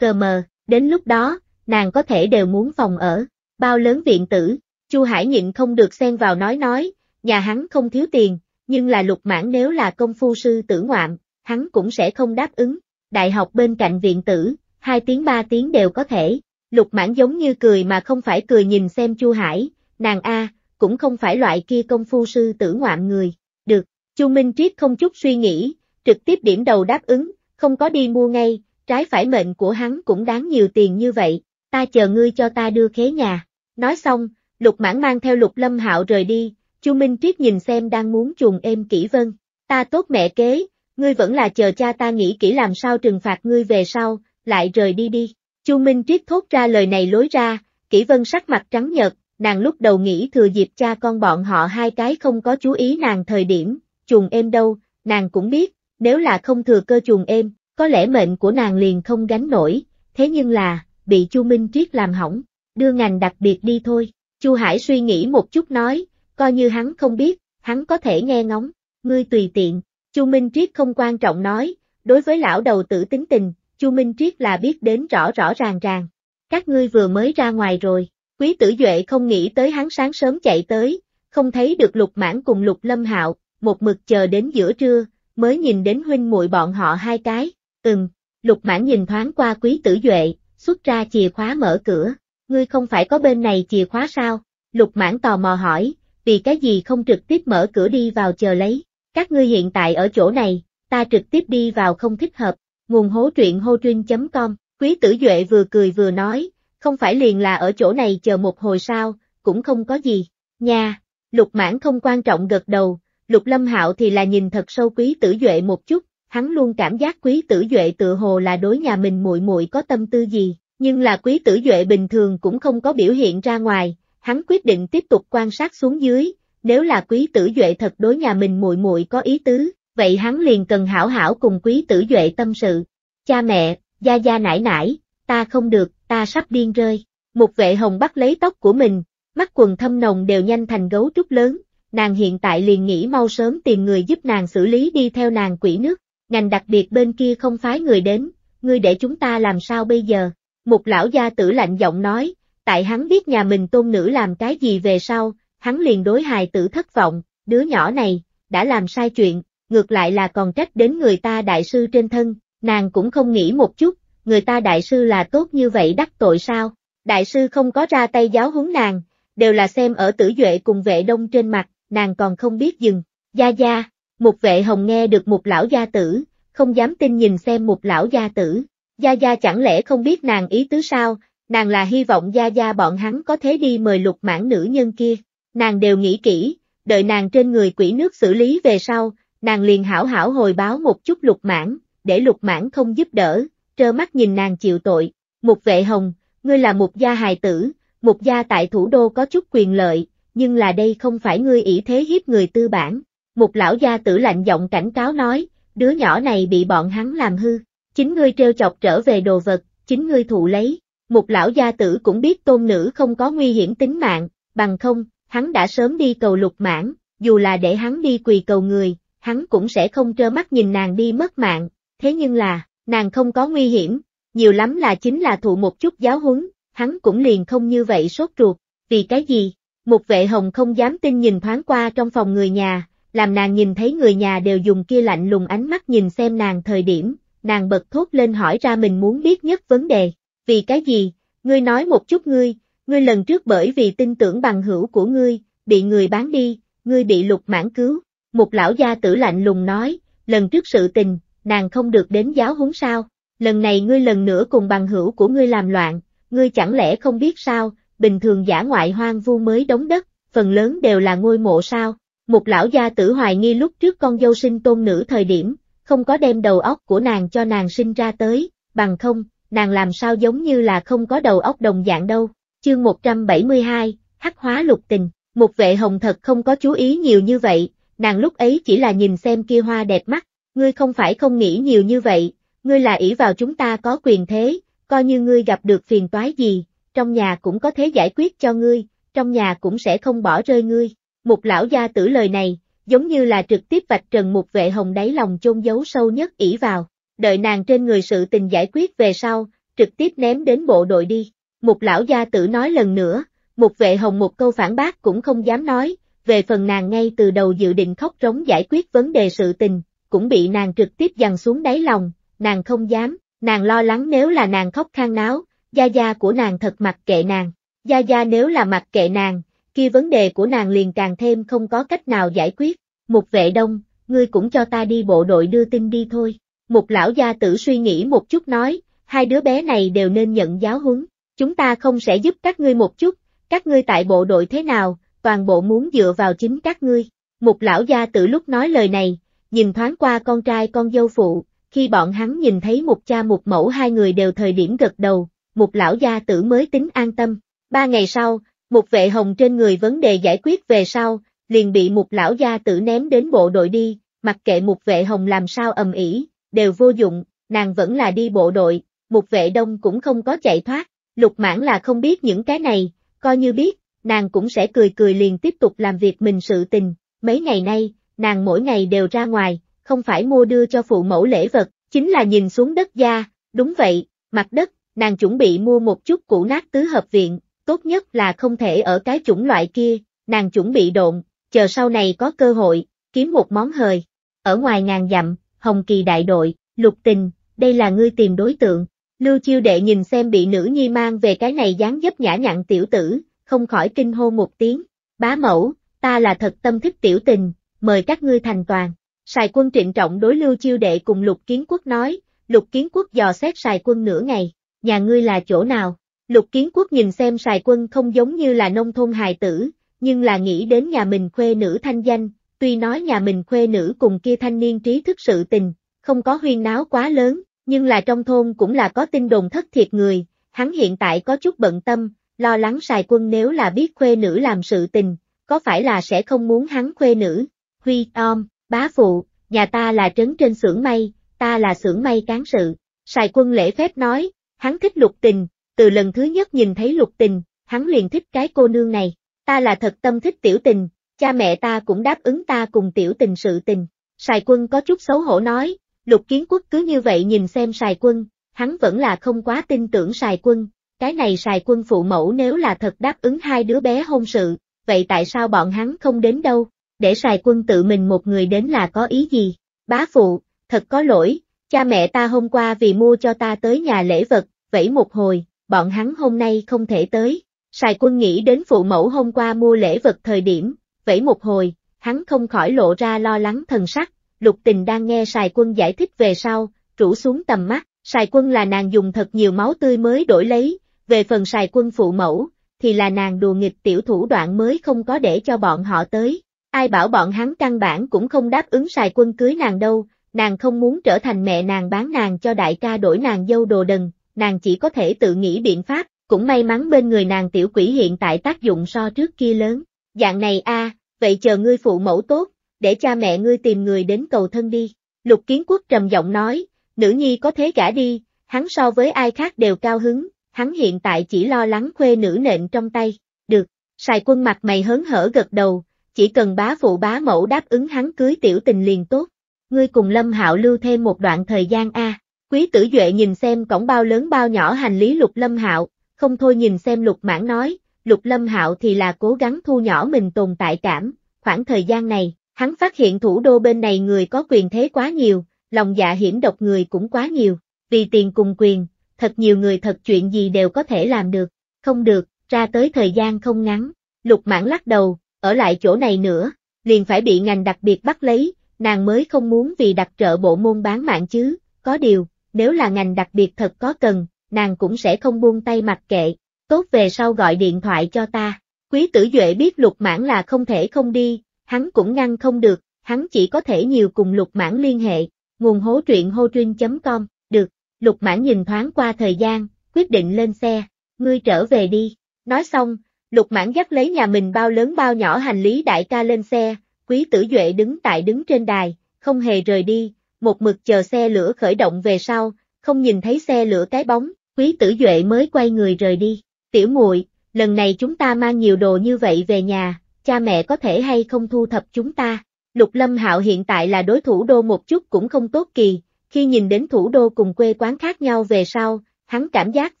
[SPEAKER 1] Cờ mờ, đến lúc đó, nàng có thể đều muốn phòng ở, bao lớn viện tử, Chu Hải nhịn không được xen vào nói nói, Nhà hắn không thiếu tiền, nhưng là lục mãn nếu là công phu sư tử ngoạm, hắn cũng sẽ không đáp ứng. Đại học bên cạnh viện tử, hai tiếng ba tiếng đều có thể. Lục mãn giống như cười mà không phải cười nhìn xem Chu Hải, nàng A, cũng không phải loại kia công phu sư tử ngoạm người. Được, Chu Minh Triết không chút suy nghĩ, trực tiếp điểm đầu đáp ứng, không có đi mua ngay, trái phải mệnh của hắn cũng đáng nhiều tiền như vậy, ta chờ ngươi cho ta đưa khế nhà. Nói xong, Lục Mãn mang theo Lục Lâm Hạo rời đi, Chu Minh Triết nhìn xem đang muốn chuồng êm kỹ vân. Ta tốt mẹ kế, ngươi vẫn là chờ cha ta nghĩ kỹ làm sao trừng phạt ngươi về sau, lại rời đi đi. Chu Minh Triết thốt ra lời này lối ra, kỹ vân sắc mặt trắng nhợt, nàng lúc đầu nghĩ thừa dịp cha con bọn họ hai cái không có chú ý nàng thời điểm, chuồng êm đâu, nàng cũng biết, nếu là không thừa cơ chuồng êm, có lẽ mệnh của nàng liền không gánh nổi, thế nhưng là, bị Chu Minh Triết làm hỏng, đưa ngành đặc biệt đi thôi. Chu Hải suy nghĩ một chút nói, coi như hắn không biết, hắn có thể nghe ngóng, ngươi tùy tiện, Chu Minh Triết không quan trọng nói, đối với lão đầu tử tính tình, Chu Minh Triết là biết đến rõ rõ ràng ràng. Các ngươi vừa mới ra ngoài rồi, quý tử Duệ không nghĩ tới hắn sáng sớm chạy tới, không thấy được lục mãn cùng lục lâm hạo, một mực chờ đến giữa trưa, mới nhìn đến huynh muội bọn họ hai cái, ừm, lục mãn nhìn thoáng qua quý tử Duệ, xuất ra chìa khóa mở cửa, ngươi không phải có bên này chìa khóa sao? Lục mãn tò mò hỏi, vì cái gì không trực tiếp mở cửa đi vào chờ lấy, các ngươi hiện tại ở chỗ này, ta trực tiếp đi vào không thích hợp, nguồn hố truyện hotrin.com, quý tử duệ vừa cười vừa nói, không phải liền là ở chỗ này chờ một hồi sao, cũng không có gì, nha, lục mãn không quan trọng gật đầu, lục lâm hạo thì là nhìn thật sâu quý tử duệ một chút, hắn luôn cảm giác quý tử duệ tự hồ là đối nhà mình muội muội có tâm tư gì, nhưng là quý tử duệ bình thường cũng không có biểu hiện ra ngoài, hắn quyết định tiếp tục quan sát xuống dưới, nếu là quý tử duệ thật đối nhà mình muội muội có ý tứ, vậy hắn liền cần hảo hảo cùng quý tử duệ tâm sự. Cha mẹ, gia gia nải nải, ta không được, ta sắp điên rơi. Một vệ hồng bắt lấy tóc của mình, mắt quần thâm nồng đều nhanh thành gấu trúc lớn, nàng hiện tại liền nghĩ mau sớm tìm người giúp nàng xử lý đi theo nàng quỷ nước, ngành đặc biệt bên kia không phái người đến, ngươi để chúng ta làm sao bây giờ? Một lão gia tử lạnh giọng nói, Tại hắn biết nhà mình tôn nữ làm cái gì về sau, hắn liền đối hài tử thất vọng, đứa nhỏ này, đã làm sai chuyện, ngược lại là còn trách đến người ta đại sư trên thân, nàng cũng không nghĩ một chút, người ta đại sư là tốt như vậy đắc tội sao, đại sư không có ra tay giáo huấn nàng, đều là xem ở tử duệ cùng vệ đông trên mặt, nàng còn không biết dừng, gia gia, một vệ hồng nghe được một lão gia tử, không dám tin nhìn xem một lão gia tử, gia gia chẳng lẽ không biết nàng ý tứ sao, nàng là hy vọng Gia Gia bọn hắn có thể đi mời lục mãn nữ nhân kia, nàng đều nghĩ kỹ, đợi nàng trên người quỷ nước xử lý về sau, nàng liền hảo hảo hồi báo một chút lục mãn, để lục mãn không giúp đỡ, trơ mắt nhìn nàng chịu tội, một vệ hồng, ngươi là một gia hài tử, một gia tại thủ đô có chút quyền lợi, nhưng là đây không phải ngươi ỷ thế hiếp người tư bản, một lão gia tử lạnh giọng cảnh cáo nói, đứa nhỏ này bị bọn hắn làm hư, chính ngươi treo chọc trở về đồ vật, chính ngươi thụ lấy. Một lão gia tử cũng biết tôn nữ không có nguy hiểm tính mạng, bằng không, hắn đã sớm đi cầu lục mãn, dù là để hắn đi quỳ cầu người, hắn cũng sẽ không trơ mắt nhìn nàng đi mất mạng, thế nhưng là, nàng không có nguy hiểm, nhiều lắm là chính là thụ một chút giáo huấn, hắn cũng liền không như vậy sốt ruột, vì cái gì? Một vệ hồng không dám tin nhìn thoáng qua trong phòng người nhà, làm nàng nhìn thấy người nhà đều dùng kia lạnh lùng ánh mắt nhìn xem nàng thời điểm, nàng bật thốt lên hỏi ra mình muốn biết nhất vấn đề vì cái gì, ngươi nói một chút ngươi, ngươi lần trước bởi vì tin tưởng bằng hữu của ngươi, bị người bán đi, ngươi bị lục mãn cứu. Một lão gia tử lạnh lùng nói, lần trước sự tình, nàng không được đến giáo huấn sao, lần này ngươi lần nữa cùng bằng hữu của ngươi làm loạn, ngươi chẳng lẽ không biết sao, bình thường giả ngoại hoang vu mới đóng đất, phần lớn đều là ngôi mộ sao. Một lão gia tử hoài nghi lúc trước con dâu sinh tôn nữ thời điểm, không có đem đầu óc của nàng cho nàng sinh ra tới, bằng không, nàng làm sao giống như là không có đầu óc đồng dạng đâu. Chương 172, Hắc hóa lục tình, một vệ hồng thật không có chú ý nhiều như vậy, nàng lúc ấy chỉ là nhìn xem kia hoa đẹp mắt, ngươi không phải không nghĩ nhiều như vậy, ngươi là ỷ vào chúng ta có quyền thế, coi như ngươi gặp được phiền toái gì, trong nhà cũng có thế giải quyết cho ngươi, trong nhà cũng sẽ không bỏ rơi ngươi. Một lão gia tử lời này, giống như là trực tiếp vạch trần một vệ hồng đáy lòng chôn giấu sâu nhất ỷ vào, đợi nàng trên người sự tình giải quyết về sau, trực tiếp ném đến bộ đội đi. Một lão gia tử nói lần nữa, một vệ hồng một câu phản bác cũng không dám nói, về phần nàng ngay từ đầu dự định khóc rống giải quyết vấn đề sự tình, cũng bị nàng trực tiếp dằn xuống đáy lòng, nàng không dám, nàng lo lắng nếu là nàng khóc khang náo, gia gia của nàng thật mặc kệ nàng, gia gia nếu là mặc kệ nàng, kia vấn đề của nàng liền càng thêm không có cách nào giải quyết, một vệ đông, ngươi cũng cho ta đi bộ đội đưa tin đi thôi. Một lão gia tử suy nghĩ một chút nói, hai đứa bé này đều nên nhận giáo huấn. Chúng ta không sẽ giúp các ngươi một chút, các ngươi tại bộ đội thế nào, toàn bộ muốn dựa vào chính các ngươi. Một lão gia tử lúc nói lời này, nhìn thoáng qua con trai con dâu phụ, khi bọn hắn nhìn thấy một cha một mẫu hai người đều thời điểm gật đầu, một lão gia tử mới tính an tâm. Ba ngày sau, một vệ hồng trên người vấn đề giải quyết về sau, liền bị một lão gia tử ném đến bộ đội đi, mặc kệ một vệ hồng làm sao ầm ĩ, đều vô dụng, nàng vẫn là đi bộ đội, một vệ đông cũng không có chạy thoát, lục mãn là không biết những cái này, coi như biết, nàng cũng sẽ cười cười liền tiếp tục làm việc mình sự tình, mấy ngày nay, nàng mỗi ngày đều ra ngoài, không phải mua đưa cho phụ mẫu lễ vật, chính là nhìn xuống đất da, đúng vậy, mặt đất, nàng chuẩn bị mua một chút củ nát tứ hợp viện, tốt nhất là không thể ở cái chủng loại kia, nàng chuẩn bị độn, chờ sau này có cơ hội, kiếm một món hời. Ở ngoài ngàn dặm, Hồng Kỳ đại đội, lục tình, đây là ngươi tìm đối tượng. Lưu chiêu đệ nhìn xem bị nữ nhi mang về cái này dáng dấp nhã nhặn tiểu tử, không khỏi kinh hô một tiếng. Bá mẫu, ta là thật tâm thích tiểu tình, mời các ngươi thành toàn. Sài quân trịnh trọng đối lưu chiêu đệ cùng lục kiến quốc nói, lục kiến quốc dò xét sài quân nửa ngày, nhà ngươi là chỗ nào? Lục kiến quốc nhìn xem sài quân không giống như là nông thôn hài tử, nhưng là nghĩ đến nhà mình khuê nữ thanh danh, tuy nói nhà mình khuê nữ cùng kia thanh niên trí thức sự tình, không có huyên náo quá lớn, nhưng là trong thôn cũng là có tin đồn thất thiệt người, hắn hiện tại có chút bận tâm, lo lắng xài quân nếu là biết khuê nữ làm sự tình, có phải là sẽ không muốn hắn khuê nữ. Huy Tom, bá phụ, nhà ta là trấn trên xưởng may, ta là xưởng may cán sự. Sài quân lễ phép nói, hắn thích lục tình, từ lần thứ nhất nhìn thấy lục tình, hắn liền thích cái cô nương này. Ta là thật tâm thích tiểu tình, cha mẹ ta cũng đáp ứng ta cùng tiểu tình sự tình. Sài quân có chút xấu hổ nói, lục kiến quốc cứ như vậy nhìn xem sài quân, hắn vẫn là không quá tin tưởng sài quân, cái này sài quân phụ mẫu nếu là thật đáp ứng hai đứa bé hôn sự, vậy tại sao bọn hắn không đến đâu, để sài quân tự mình một người đến là có ý gì, bá phụ, thật có lỗi, cha mẹ ta hôm qua vì mua cho ta tới nhà lễ vật, vẫy một hồi, bọn hắn hôm nay không thể tới, sài quân nghĩ đến phụ mẫu hôm qua mua lễ vật thời điểm, vẫy một hồi, hắn không khỏi lộ ra lo lắng thần sắc, lục tình đang nghe xài quân giải thích về sau, rủ xuống tầm mắt, xài quân là nàng dùng thật nhiều máu tươi mới đổi lấy, về phần xài quân phụ mẫu, thì là nàng đùa nghịch tiểu thủ đoạn mới không có để cho bọn họ tới. Ai bảo bọn hắn căn bản cũng không đáp ứng xài quân cưới nàng đâu, nàng không muốn trở thành mẹ nàng bán nàng cho đại ca đổi nàng dâu đồ đần, nàng chỉ có thể tự nghĩ biện pháp, cũng may mắn bên người nàng tiểu quỷ hiện tại tác dụng so trước kia lớn. Dạng này a, vậy chờ ngươi phụ mẫu tốt, để cha mẹ ngươi tìm người đến cầu thân đi. Lục Kiến Quốc trầm giọng nói, nữ nhi có thế gả đi, hắn so với ai khác đều cao hứng, hắn hiện tại chỉ lo lắng khuê nữ nện trong tay. Được, xài quân mặt mày hớn hở gật đầu, chỉ cần bá phụ bá mẫu đáp ứng hắn cưới tiểu tình liền tốt. Ngươi cùng Lâm Hạo lưu thêm một đoạn thời gian a. Quý tử Duệ nhìn xem cổng bao lớn bao nhỏ hành lý Lục Lâm Hạo, không thôi nhìn xem Lục Mãn nói, Lục Lâm Hạo thì là cố gắng thu nhỏ mình tồn tại cảm, khoảng thời gian này, hắn phát hiện thủ đô bên này người có quyền thế quá nhiều, lòng dạ hiểm độc người cũng quá nhiều, vì tiền cùng quyền, thật nhiều người thật chuyện gì đều có thể làm được, không được, ra tới thời gian không ngắn, lục mãn lắc đầu, ở lại chỗ này nữa, liền phải bị ngành đặc biệt bắt lấy, nàng mới không muốn vì đặt trợ bộ môn bán mạng chứ, có điều, nếu là ngành đặc biệt thật có cần, nàng cũng sẽ không buông tay mặc kệ, tốt về sau gọi điện thoại cho ta. Quý tử Duệ biết lục mãn là không thể không đi, hắn cũng ngăn không được, hắn chỉ có thể nhiều cùng lục mãn liên hệ, nguồn hố truyện hô truyên.com, được, lục mãn nhìn thoáng qua thời gian, quyết định lên xe, ngươi trở về đi, nói xong, lục mãn dắt lấy nhà mình bao lớn bao nhỏ hành lý đại ca lên xe, quý tử Duệ đứng tại đứng trên đài, không hề rời đi, một mực chờ xe lửa khởi động về sau, không nhìn thấy xe lửa cái bóng, quý tử Duệ mới quay người rời đi. Tiểu muội, lần này chúng ta mang nhiều đồ như vậy về nhà, cha mẹ có thể hay không thu thập chúng ta. Lục Lâm Hạo hiện tại là đối thủ đô một chút cũng không tốt kỳ, khi nhìn đến thủ đô cùng quê quán khác nhau về sau, hắn cảm giác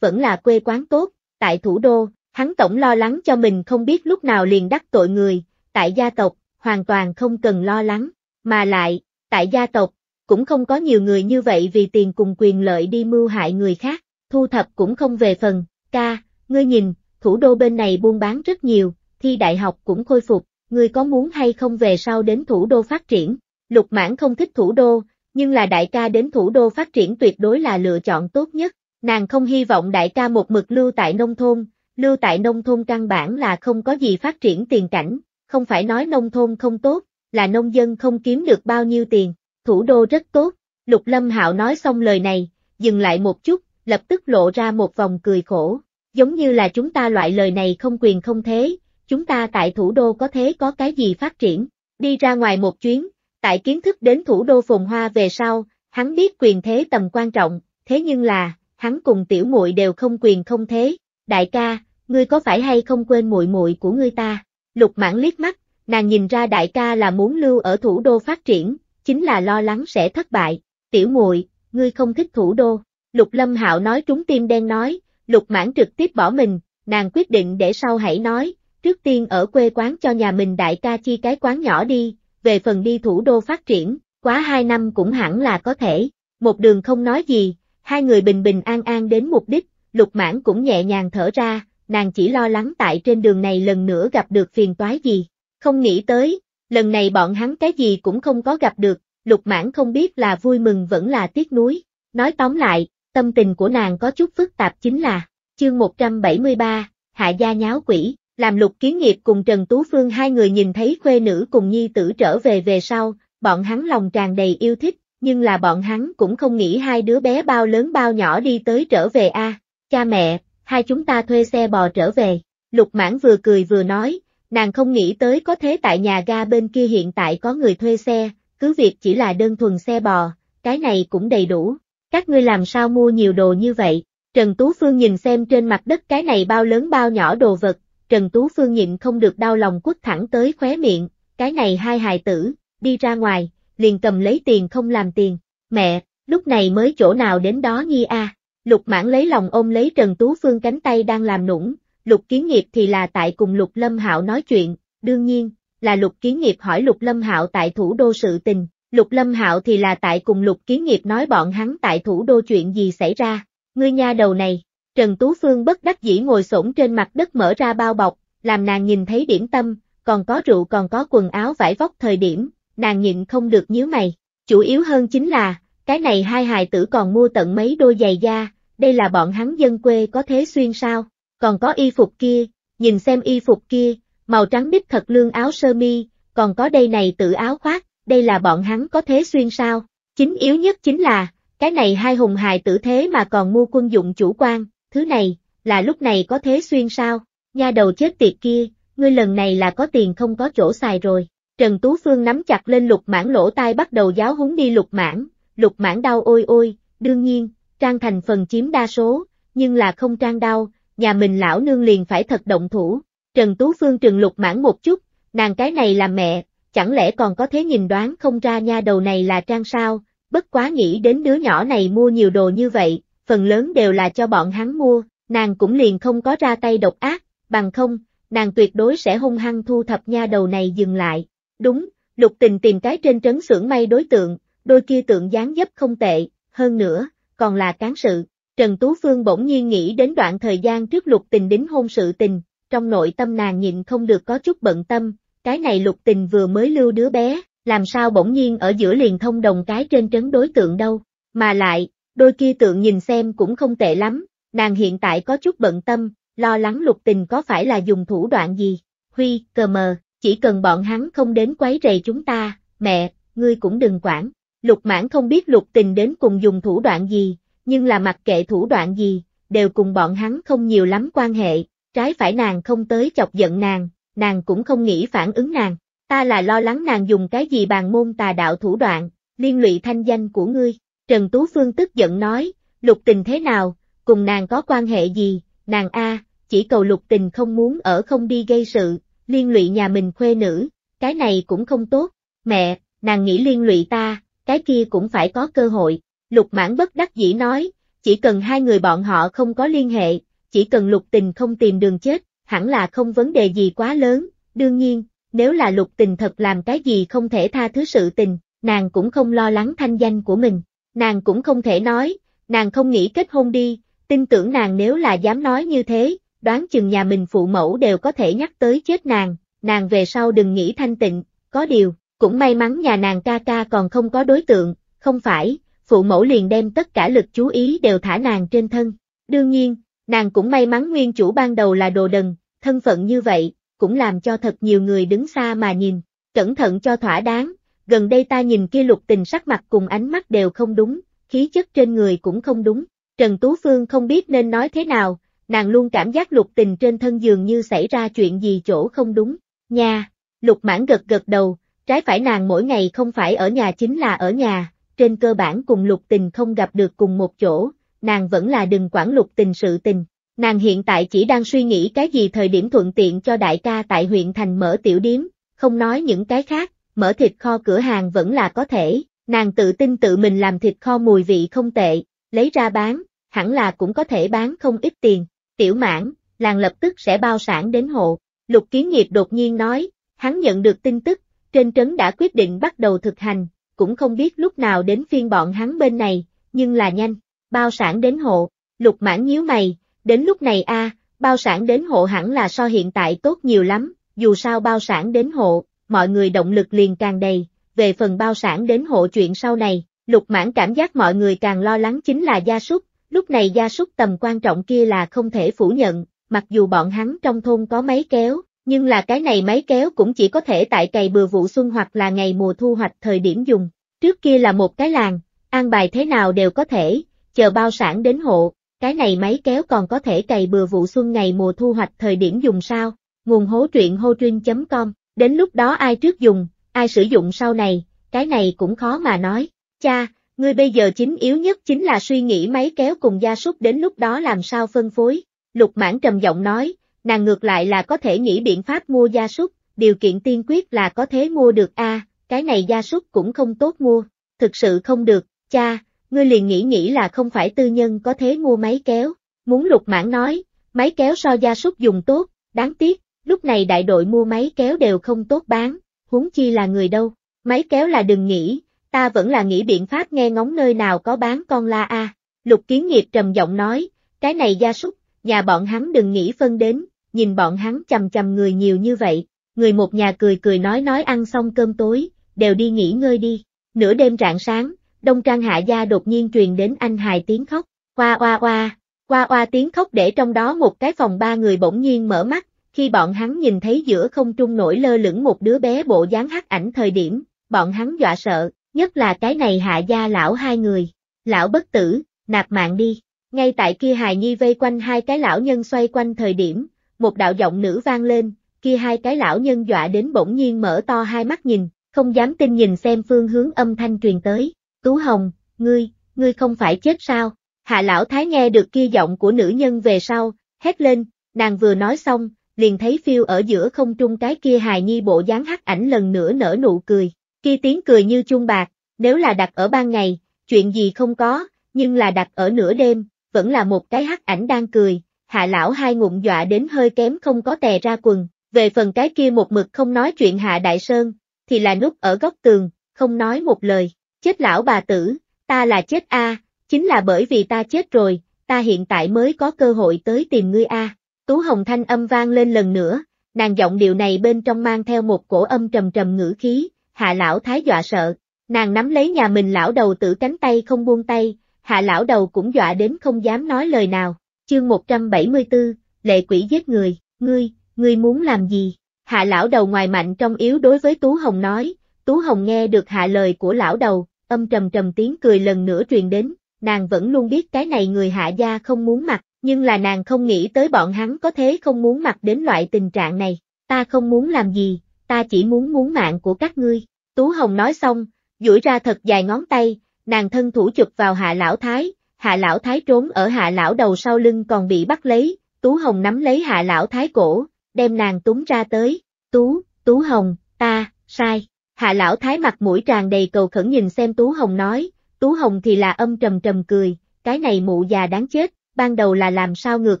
[SPEAKER 1] vẫn là quê quán tốt, tại thủ đô, hắn tổng lo lắng cho mình không biết lúc nào liền đắc tội người, tại gia tộc, hoàn toàn không cần lo lắng, mà lại, tại gia tộc, cũng không có nhiều người như vậy vì tiền cùng quyền lợi đi mưu hại người khác, thu thập cũng không về phần, ca, Ngươi nhìn, thủ đô bên này buôn bán rất nhiều, thi đại học cũng khôi phục, ngươi có muốn hay không về sau đến thủ đô phát triển? Lục mãn không thích thủ đô, nhưng là đại ca đến thủ đô phát triển tuyệt đối là lựa chọn tốt nhất. Nàng không hy vọng đại ca một mực lưu tại nông thôn, lưu tại nông thôn căn bản là không có gì phát triển tiền cảnh, không phải nói nông thôn không tốt, là nông dân không kiếm được bao nhiêu tiền, thủ đô rất tốt. Lục Lâm Hạo nói xong lời này, dừng lại một chút, lập tức lộ ra một vòng cười khổ. Giống như là chúng ta loại lời này không quyền không thế, chúng ta tại thủ đô có thế có cái gì phát triển, đi ra ngoài một chuyến, tại kiến thức đến thủ đô phồn hoa về sau, hắn biết quyền thế tầm quan trọng, thế nhưng là, hắn cùng tiểu muội đều không quyền không thế, đại ca, ngươi có phải hay không quên muội muội của ngươi ta? Lục Mãn liếc mắt, nàng nhìn ra đại ca là muốn lưu ở thủ đô phát triển, chính là lo lắng sẽ thất bại. Tiểu muội, ngươi không thích thủ đô. Lục Lâm Hạo nói trúng tim đen nói, lục mãn trực tiếp bỏ mình, nàng quyết định để sau hãy nói, trước tiên ở quê quán cho nhà mình đại ca chi cái quán nhỏ đi, về phần đi thủ đô phát triển, quá hai năm cũng hẳn là có thể, một đường không nói gì, hai người bình bình an an đến mục đích, lục mãn cũng nhẹ nhàng thở ra, nàng chỉ lo lắng tại trên đường này lần nữa gặp được phiền toái gì, không nghĩ tới, lần này bọn hắn cái gì cũng không có gặp được, lục mãn không biết là vui mừng vẫn là tiếc nuối, nói tóm lại, Tâm tình của nàng có chút phức tạp chính là, chương 173, hạ gia nháo quỷ, làm lục kiến nghiệp cùng Trần Tú Phương hai người nhìn thấy khuê nữ cùng nhi tử trở về về sau, bọn hắn lòng tràn đầy yêu thích, nhưng là bọn hắn cũng không nghĩ hai đứa bé bao lớn bao nhỏ đi tới trở về a cha mẹ, hai chúng ta thuê xe bò trở về, lục mãn vừa cười vừa nói, nàng không nghĩ tới có thế tại nhà ga bên kia hiện tại có người thuê xe, cứ việc chỉ là đơn thuần xe bò, cái này cũng đầy đủ, các ngươi làm sao mua nhiều đồ như vậy? Trần Tú Phương nhìn xem trên mặt đất cái này bao lớn bao nhỏ đồ vật, Trần Tú Phương nhịn không được đau lòng quất thẳng tới khóe miệng, cái này hai hài tử, đi ra ngoài, liền cầm lấy tiền không làm tiền, mẹ, lúc này mới chỗ nào đến đó nhi a Lục mãn lấy lòng ôm lấy Trần Tú Phương cánh tay đang làm nũng, Lục Kiến Nghiệp thì là tại cùng Lục Lâm Hạo nói chuyện, đương nhiên, là Lục Kiến Nghiệp hỏi Lục Lâm Hạo tại thủ đô sự tình, Lục Lâm Hạo thì là tại cùng Lục Kiến Nghiệp nói bọn hắn tại thủ đô chuyện gì xảy ra, ngươi nha đầu này, Trần Tú Phương bất đắc dĩ ngồi xổm trên mặt đất mở ra bao bọc, làm nàng nhìn thấy điểm tâm, còn có rượu còn có quần áo vải vóc thời điểm, nàng nhịn không được nhíu mày, chủ yếu hơn chính là, cái này hai hài tử còn mua tận mấy đôi giày da, đây là bọn hắn dân quê có thế xuyên sao, còn có y phục kia, nhìn xem y phục kia, màu trắng đích thật lương áo sơ mi, còn có đây này tự áo khoác, đây là bọn hắn có thế xuyên sao. Chính yếu nhất chính là, cái này hai hùng hài tử thế mà còn mua quân dụng chủ quan, thứ này, là lúc này có thế xuyên sao, nha đầu chết tiệt kia, ngươi lần này là có tiền không có chỗ xài rồi. Trần Tú Phương nắm chặt lên lục mãn lỗ tai bắt đầu giáo húng đi lục mãn, lục mãn đau ôi ôi, đương nhiên, trang thành phần chiếm đa số, nhưng là không trang đau, nhà mình lão nương liền phải thật động thủ. Trần Tú Phương trừng lục mãn một chút, nàng cái này là mẹ, chẳng lẽ còn có thế nhìn đoán không ra nha đầu này là trang sao, bất quá nghĩ đến đứa nhỏ này mua nhiều đồ như vậy, phần lớn đều là cho bọn hắn mua, nàng cũng liền không có ra tay độc ác, bằng không, nàng tuyệt đối sẽ hung hăng thu thập nha đầu này dừng lại. Đúng, lục tình tìm cái trên trấn xưởng may đối tượng, đôi kia tượng dáng dấp không tệ, hơn nữa, còn là cán sự. Trần Tú Phương bỗng nhiên nghĩ đến đoạn thời gian trước lục tình đính hôn sự tình, trong nội tâm nàng nhịn không được có chút bận tâm, cái này lục tình vừa mới lưu đứa bé, làm sao bỗng nhiên ở giữa liền thông đồng cái trên trấn đối tượng đâu, mà lại, đôi kia tượng nhìn xem cũng không tệ lắm, nàng hiện tại có chút bận tâm, lo lắng lục tình có phải là dùng thủ đoạn gì, huy, cờ mờ, chỉ cần bọn hắn không đến quấy rầy chúng ta, mẹ, ngươi cũng đừng quản, lục mãn không biết lục tình đến cùng dùng thủ đoạn gì, nhưng là mặc kệ thủ đoạn gì, đều cùng bọn hắn không nhiều lắm quan hệ, trái phải nàng không tới chọc giận nàng, nàng cũng không nghĩ phản ứng nàng, ta là lo lắng nàng dùng cái gì bàn môn tà đạo thủ đoạn, liên lụy thanh danh của ngươi. Trần Tú Phương tức giận nói, lục tình thế nào, cùng nàng có quan hệ gì, nàng A, chỉ cầu lục tình không muốn ở không đi gây sự, liên lụy nhà mình khuê nữ, cái này cũng không tốt, mẹ, nàng nghĩ liên lụy ta, cái kia cũng phải có cơ hội, lục mãn bất đắc dĩ nói, chỉ cần hai người bọn họ không có liên hệ, chỉ cần lục tình không tìm đường chết, hẳn là không vấn đề gì quá lớn, đương nhiên, nếu là lục tình thật làm cái gì không thể tha thứ sự tình, nàng cũng không lo lắng thanh danh của mình, nàng cũng không thể nói, nàng không nghĩ kết hôn đi, tin tưởng nàng nếu là dám nói như thế, đoán chừng nhà mình phụ mẫu đều có thể nhắc tới chết nàng, nàng về sau đừng nghĩ thanh tịnh, có điều, cũng may mắn nhà nàng ca ca còn không có đối tượng, không phải, phụ mẫu liền đem tất cả lực chú ý đều thả nàng trên thân, đương nhiên, Nàng cũng may mắn nguyên chủ ban đầu là đồ đần, thân phận như vậy, cũng làm cho thật nhiều người đứng xa mà nhìn, cẩn thận cho thỏa đáng, gần đây ta nhìn kia lục tình sắc mặt cùng ánh mắt đều không đúng, khí chất trên người cũng không đúng, Trần Tú Phương không biết nên nói thế nào, nàng luôn cảm giác lục tình trên thân giường như xảy ra chuyện gì chỗ không đúng, nha, lục mãn gật gật đầu, trái phải nàng mỗi ngày không phải ở nhà chính là ở nhà, trên cơ bản cùng lục tình không gặp được cùng một chỗ, nàng vẫn là đừng quản lục tình sự tình. Nàng hiện tại chỉ đang suy nghĩ cái gì thời điểm thuận tiện cho đại ca tại huyện thành mở tiểu điếm, không nói những cái khác, mở thịt kho cửa hàng vẫn là có thể, nàng tự tin tự mình làm thịt kho mùi vị không tệ, lấy ra bán, hẳn là cũng có thể bán không ít tiền, tiểu mãn, làng lập tức sẽ bao sản đến hộ. Lục kiến nghiệp đột nhiên nói, hắn nhận được tin tức, trên trấn đã quyết định bắt đầu thực hành, cũng không biết lúc nào đến phiên bọn hắn bên này, nhưng là nhanh, bao sản đến hộ, lục mãn nhíu mày, đến lúc này a, bao sản đến hộ hẳn là so hiện tại tốt nhiều lắm, dù sao bao sản đến hộ, mọi người động lực liền càng đầy, về phần bao sản đến hộ chuyện sau này, lục mãn cảm giác mọi người càng lo lắng chính là gia súc, lúc này gia súc tầm quan trọng kia là không thể phủ nhận, mặc dù bọn hắn trong thôn có máy kéo, nhưng là cái này máy kéo cũng chỉ có thể tại cày bừa vụ xuân hoặc là ngày mùa thu hoạch thời điểm dùng, trước kia là một cái làng, an bài thế nào đều có thể, chờ bao sản đến hộ, cái này máy kéo còn có thể cày bừa vụ xuân ngày mùa thu hoạch thời điểm dùng sao, nguồn hố truyện hotrin.com, đến lúc đó ai trước dùng, ai sử dụng sau này, cái này cũng khó mà nói, cha, ngươi bây giờ chính yếu nhất chính là suy nghĩ máy kéo cùng gia súc đến lúc đó làm sao phân phối, lục mãn trầm giọng nói, nàng ngược lại là có thể nghĩ biện pháp mua gia súc, điều kiện tiên quyết là có thế mua được a cái này gia súc cũng không tốt mua, thực sự không được, cha, ngươi liền nghĩ nghĩ là không phải tư nhân có thế mua máy kéo, muốn lục mãn nói, máy kéo so gia súc dùng tốt, đáng tiếc, lúc này đại đội mua máy kéo đều không tốt bán, huống chi là người đâu, máy kéo là đừng nghĩ, ta vẫn là nghĩ biện pháp nghe ngóng nơi nào có bán con la a. Lục kiến nghiệp trầm giọng nói, cái này gia súc, nhà bọn hắn đừng nghĩ phân đến, nhìn bọn hắn chầm chầm người nhiều như vậy, người một nhà cười cười nói nói ăn xong cơm tối, đều đi nghỉ ngơi đi, nửa đêm rạng sáng, Đông Trang Hạ Gia đột nhiên truyền đến anh hài tiếng khóc, qua oa oa, qua oa tiếng khóc để trong đó một cái phòng ba người bỗng nhiên mở mắt, khi bọn hắn nhìn thấy giữa không trung nổi lơ lửng một đứa bé bộ dáng hắc ảnh thời điểm, bọn hắn dọa sợ, nhất là cái này Hạ Gia lão hai người, lão bất tử, nạp mạng đi, ngay tại kia hài nhi vây quanh hai cái lão nhân xoay quanh thời điểm, một đạo giọng nữ vang lên, kia hai cái lão nhân dọa đến bỗng nhiên mở to hai mắt nhìn, không dám tin nhìn xem phương hướng âm thanh truyền tới. Tú Hồng, ngươi, ngươi không phải chết sao? Hạ lão thái nghe được kia giọng của nữ nhân về sau, hét lên, nàng vừa nói xong, liền thấy phiêu ở giữa không trung cái kia hài nhi bộ dáng hắc ảnh lần nữa nở nụ cười, kia tiếng cười như chuông bạc, nếu là đặt ở ban ngày, chuyện gì không có, nhưng là đặt ở nửa đêm, vẫn là một cái hắc ảnh đang cười, hạ lão hai ngụm dọa đến hơi kém không có tè ra quần, về phần cái kia một mực không nói chuyện hạ đại sơn, thì là núp ở góc tường, không nói một lời. Chết lão bà tử, ta là chết a, chính là bởi vì ta chết rồi, ta hiện tại mới có cơ hội tới tìm ngươi a. Tú Hồng Thanh âm vang lên lần nữa, nàng giọng điệu này bên trong mang theo một cổ âm trầm trầm ngữ khí, hạ lão thái dọa sợ, nàng nắm lấy nhà mình lão đầu tử cánh tay không buông tay, hạ lão đầu cũng dọa đến không dám nói lời nào, chương 174, lệ quỷ giết người, ngươi, ngươi muốn làm gì? Hạ lão đầu ngoài mạnh trong yếu đối với Tú Hồng nói, Tú Hồng nghe được hạ lời của lão đầu, âm trầm trầm tiếng cười lần nữa truyền đến, nàng vẫn luôn biết cái này người hạ gia không muốn mặc, nhưng là nàng không nghĩ tới bọn hắn có thế không muốn mặc đến loại tình trạng này, ta không muốn làm gì, ta chỉ muốn muốn mạng của các ngươi. Tú Hồng nói xong, duỗi ra thật dài ngón tay, nàng thân thủ chụp vào hạ lão thái, hạ lão thái trốn ở hạ lão đầu sau lưng còn bị bắt lấy, Tú Hồng nắm lấy hạ lão thái cổ, đem nàng túng ra tới, Tú, Tú Hồng, ta, sai. Hạ lão thái mặt mũi tràn đầy cầu khẩn nhìn xem Tú Hồng nói, Tú Hồng thì là âm trầm trầm cười, cái này mụ già đáng chết, ban đầu là làm sao ngược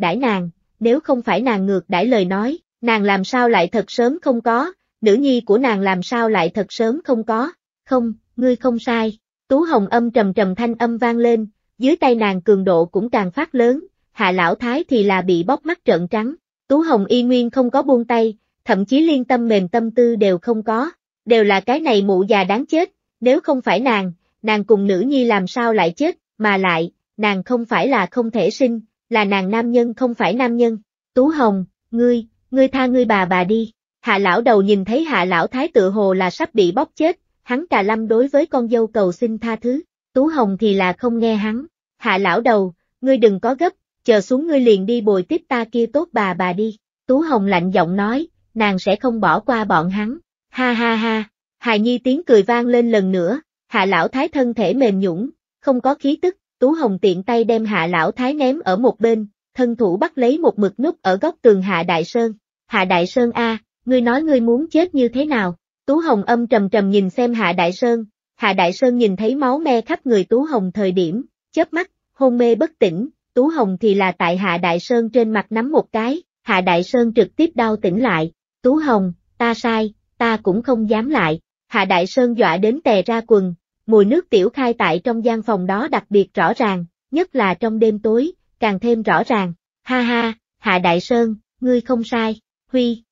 [SPEAKER 1] đãi nàng, nếu không phải nàng ngược đãi lời nói, nàng làm sao lại thật sớm không có, nữ nhi của nàng làm sao lại thật sớm không có, không, ngươi không sai, Tú Hồng âm trầm trầm thanh âm vang lên, dưới tay nàng cường độ cũng càng phát lớn, hạ lão thái thì là bị bóc mắt trợn trắng, Tú Hồng y nguyên không có buông tay, thậm chí liên tâm mềm tâm tư đều không có, đều là cái này mụ già đáng chết, nếu không phải nàng, nàng cùng nữ nhi làm sao lại chết, mà lại, nàng không phải là không thể sinh, là nàng nam nhân không phải nam nhân. Tú Hồng, ngươi, ngươi tha ngươi bà bà đi. Hạ lão đầu nhìn thấy hạ lão thái tự hồ là sắp bị bóp chết, hắn cà lâm đối với con dâu cầu xin tha thứ, Tú Hồng thì là không nghe hắn. Hạ lão đầu, ngươi đừng có gấp, chờ xuống ngươi liền đi bồi tiếp ta kia tốt bà bà đi. Tú Hồng lạnh giọng nói, nàng sẽ không bỏ qua bọn hắn. Ha ha ha, Hà Nhi tiếng cười vang lên lần nữa, hạ lão thái thân thể mềm nhũng, không có khí tức, Tú Hồng tiện tay đem hạ lão thái ném ở một bên, thân thủ bắt lấy một mực nút ở góc tường hạ đại sơn. Hạ đại sơn A, ngươi nói ngươi muốn chết như thế nào? Tú Hồng âm trầm trầm nhìn xem hạ đại sơn, hạ đại sơn nhìn thấy máu me khắp người Tú Hồng thời điểm, chớp mắt, hôn mê bất tỉnh, Tú Hồng thì là tại hạ đại sơn trên mặt nắm một cái, hạ đại sơn trực tiếp đau tỉnh lại. Tú Hồng, ta sai, ta cũng không dám lại. Hạ Đại Sơn dọa đến tè ra quần, mùi nước tiểu khai tại trong gian phòng đó đặc biệt rõ ràng, nhất là trong đêm tối, càng thêm rõ ràng. Ha ha, Hạ Đại Sơn, ngươi không sai, Huy.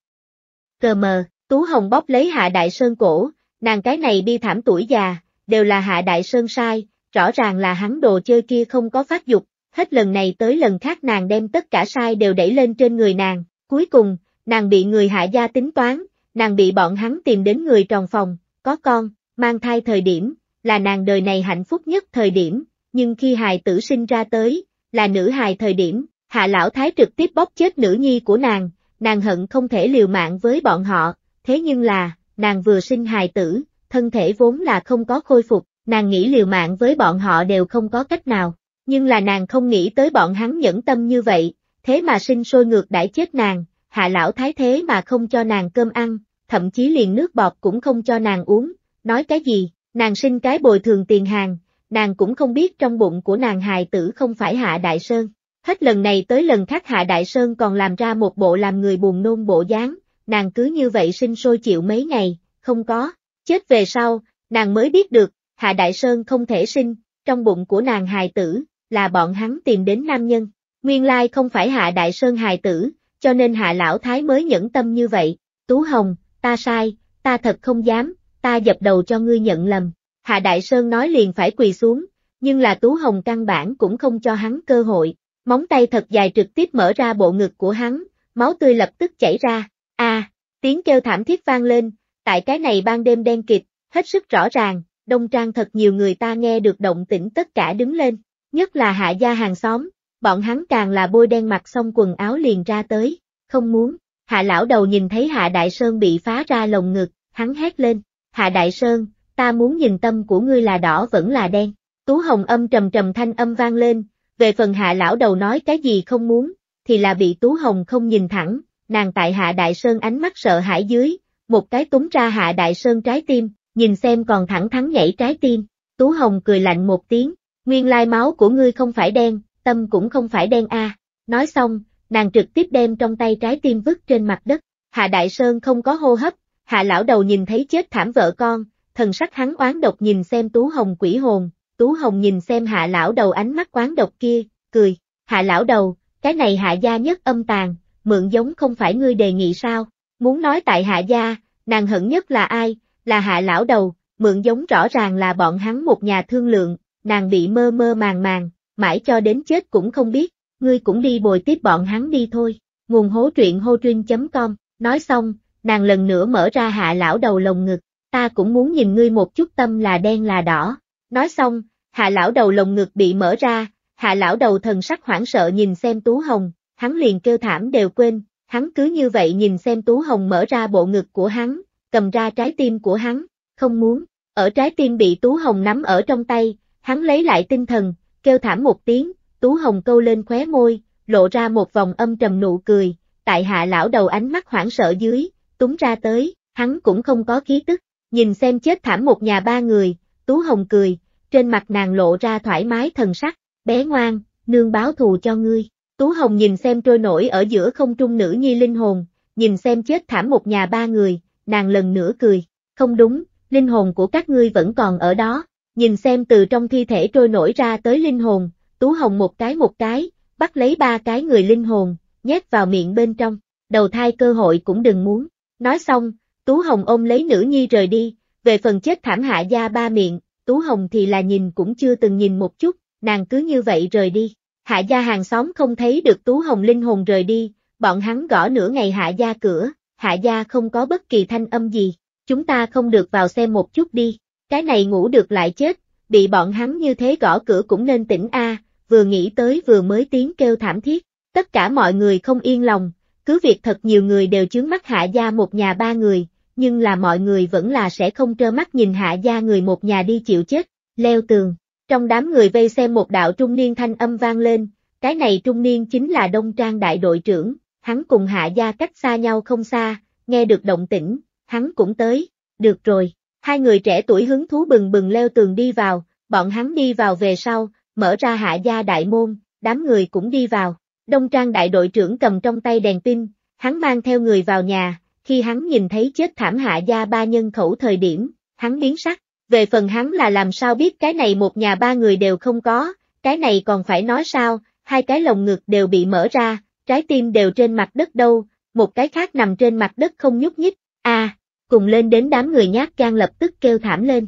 [SPEAKER 1] Cờ mờ, Tú Hồng bóp lấy Hạ Đại Sơn cổ, nàng cái này bi thảm tuổi già, đều là Hạ Đại Sơn sai, rõ ràng là hắn đồ chơi kia không có phát dục, hết lần này tới lần khác nàng đem tất cả sai đều đẩy lên trên người nàng, cuối cùng, nàng bị người hạ gia tính toán, nàng bị bọn hắn tìm đến người tròn phòng, có con, mang thai thời điểm, là nàng đời này hạnh phúc nhất thời điểm, nhưng khi hài tử sinh ra tới, là nữ hài thời điểm, hạ lão thái trực tiếp bóp chết nữ nhi của nàng, nàng hận không thể liều mạng với bọn họ, thế nhưng là, nàng vừa sinh hài tử, thân thể vốn là không có khôi phục, nàng nghĩ liều mạng với bọn họ đều không có cách nào, nhưng là nàng không nghĩ tới bọn hắn nhẫn tâm như vậy, thế mà sinh sôi ngược đãi chết nàng, hạ lão thái thế mà không cho nàng cơm ăn, thậm chí liền nước bọt cũng không cho nàng uống, nói cái gì, nàng sinh cái bồi thường tiền hàng, nàng cũng không biết trong bụng của nàng hài tử không phải hạ đại sơn. Hết lần này tới lần khác Hạ Đại Sơn còn làm ra một bộ làm người buồn nôn bộ dáng, nàng cứ như vậy sinh sôi chịu mấy ngày, không có, chết về sau, nàng mới biết được, Hạ Đại Sơn không thể sinh, trong bụng của nàng hài tử, là bọn hắn tìm đến nam nhân, nguyên lai không phải Hạ Đại Sơn hài tử, cho nên hạ lão thái mới nhẫn tâm như vậy, Tú Hồng, ta sai, ta thật không dám, ta dập đầu cho ngươi nhận lầm. Hạ Đại Sơn nói liền phải quỳ xuống, nhưng là Tú Hồng căn bản cũng không cho hắn cơ hội, móng tay thật dài trực tiếp mở ra bộ ngực của hắn, máu tươi lập tức chảy ra, a à, tiếng kêu thảm thiết vang lên, tại cái này ban đêm đen kịt, hết sức rõ ràng, đông trang thật nhiều người ta nghe được động tĩnh tất cả đứng lên, nhất là hạ gia hàng xóm, bọn hắn càng là bôi đen mặt xong quần áo liền ra tới, không muốn, hạ lão đầu nhìn thấy hạ đại sơn bị phá ra lồng ngực, hắn hét lên, hạ đại sơn, ta muốn nhìn tâm của ngươi là đỏ vẫn là đen, tú hồng âm trầm trầm thanh âm vang lên, về phần hạ lão đầu nói cái gì không muốn, thì là bị tú hồng không nhìn thẳng, nàng tại hạ đại sơn ánh mắt sợ hãi dưới, một cái túng ra hạ đại sơn trái tim, nhìn xem còn thẳng thắn nhảy trái tim, tú hồng cười lạnh một tiếng, nguyên lai máu của ngươi không phải đen, tâm cũng không phải đen a. Nói xong, nàng trực tiếp đem trong tay trái tim vứt trên mặt đất. Hạ Đại Sơn không có hô hấp, Hạ lão đầu nhìn thấy chết thảm vợ con, thần sắc hắn oán độc nhìn xem Tú Hồng quỷ hồn, Tú Hồng nhìn xem Hạ lão đầu ánh mắt oán độc kia, cười, Hạ lão đầu, cái này Hạ gia nhất âm tàn, mượn giống không phải ngươi đề nghị sao? Muốn nói tại Hạ gia, nàng hận nhất là ai? Là Hạ lão đầu, mượn giống rõ ràng là bọn hắn một nhà thương lượng, nàng bị mơ mơ màng màng, mãi cho đến chết cũng không biết, ngươi cũng đi bồi tiếp bọn hắn đi thôi. Nguồn hố truyện hotrin.com, nói xong, nàng lần nữa mở ra hạ lão đầu lồng ngực, ta cũng muốn nhìn ngươi một chút tâm là đen là đỏ. Nói xong, hạ lão đầu lồng ngực bị mở ra, hạ lão đầu thần sắc hoảng sợ nhìn xem Tú Hồng, hắn liền kêu thảm đều quên, hắn cứ như vậy nhìn xem Tú Hồng mở ra bộ ngực của hắn, cầm ra trái tim của hắn, không muốn, ở trái tim bị Tú Hồng nắm ở trong tay, hắn lấy lại tinh thần, kêu thảm một tiếng, Tú Hồng câu lên khóe môi, lộ ra một vòng âm trầm nụ cười, tại hạ lão đầu ánh mắt hoảng sợ dưới, túng ra tới, hắn cũng không có khí tức, nhìn xem chết thảm một nhà ba người, Tú Hồng cười, trên mặt nàng lộ ra thoải mái thần sắc, bé ngoan, nương báo thù cho ngươi. Tú Hồng nhìn xem trôi nổi ở giữa không trung nữ nhi linh hồn, nhìn xem chết thảm một nhà ba người, nàng lần nữa cười, không đúng, linh hồn của các ngươi vẫn còn ở đó, nhìn xem từ trong thi thể trôi nổi ra tới linh hồn, Tú Hồng một cái một cái, bắt lấy ba cái người linh hồn, nhét vào miệng bên trong, đầu thai cơ hội cũng đừng muốn. Nói xong, Tú Hồng ôm lấy nữ nhi rời đi, về phần chết thảm hạ gia ba miệng, Tú Hồng thì là nhìn cũng chưa từng nhìn một chút, nàng cứ như vậy rời đi. Hạ gia hàng xóm không thấy được Tú Hồng linh hồn rời đi, bọn hắn gõ nửa ngày hạ gia cửa, hạ gia không có bất kỳ thanh âm gì, chúng ta không được vào xem một chút đi. Cái này ngủ được lại chết, bị bọn hắn như thế gõ cửa cũng nên tỉnh a, vừa nghĩ tới vừa mới tiếng kêu thảm thiết. Tất cả mọi người không yên lòng, cứ việc thật nhiều người đều chướng mắt hạ gia một nhà ba người, nhưng là mọi người vẫn là sẽ không trơ mắt nhìn hạ gia người một nhà đi chịu chết, leo tường. Trong đám người vây xem một đạo trung niên thanh âm vang lên, cái này trung niên chính là Đông Trang đại đội trưởng, hắn cùng hạ gia cách xa nhau không xa, nghe được động tĩnh, hắn cũng tới, được rồi, Hai người trẻ tuổi hứng thú bừng bừng leo tường đi vào, bọn hắn đi vào về sau, mở ra hạ gia đại môn, đám người cũng đi vào. Đông Trang đại đội trưởng cầm trong tay đèn pin, hắn mang theo người vào nhà, khi hắn nhìn thấy chết thảm hạ gia ba nhân khẩu thời điểm, hắn biến sắc. Về phần hắn là làm sao biết cái này một nhà ba người đều không có, cái này còn phải nói sao, hai cái lồng ngực đều bị mở ra, trái tim đều trên mặt đất đâu, một cái khác nằm trên mặt đất không nhúc nhích, a à, cùng lên đến đám người nhát gan lập tức kêu thảm lên.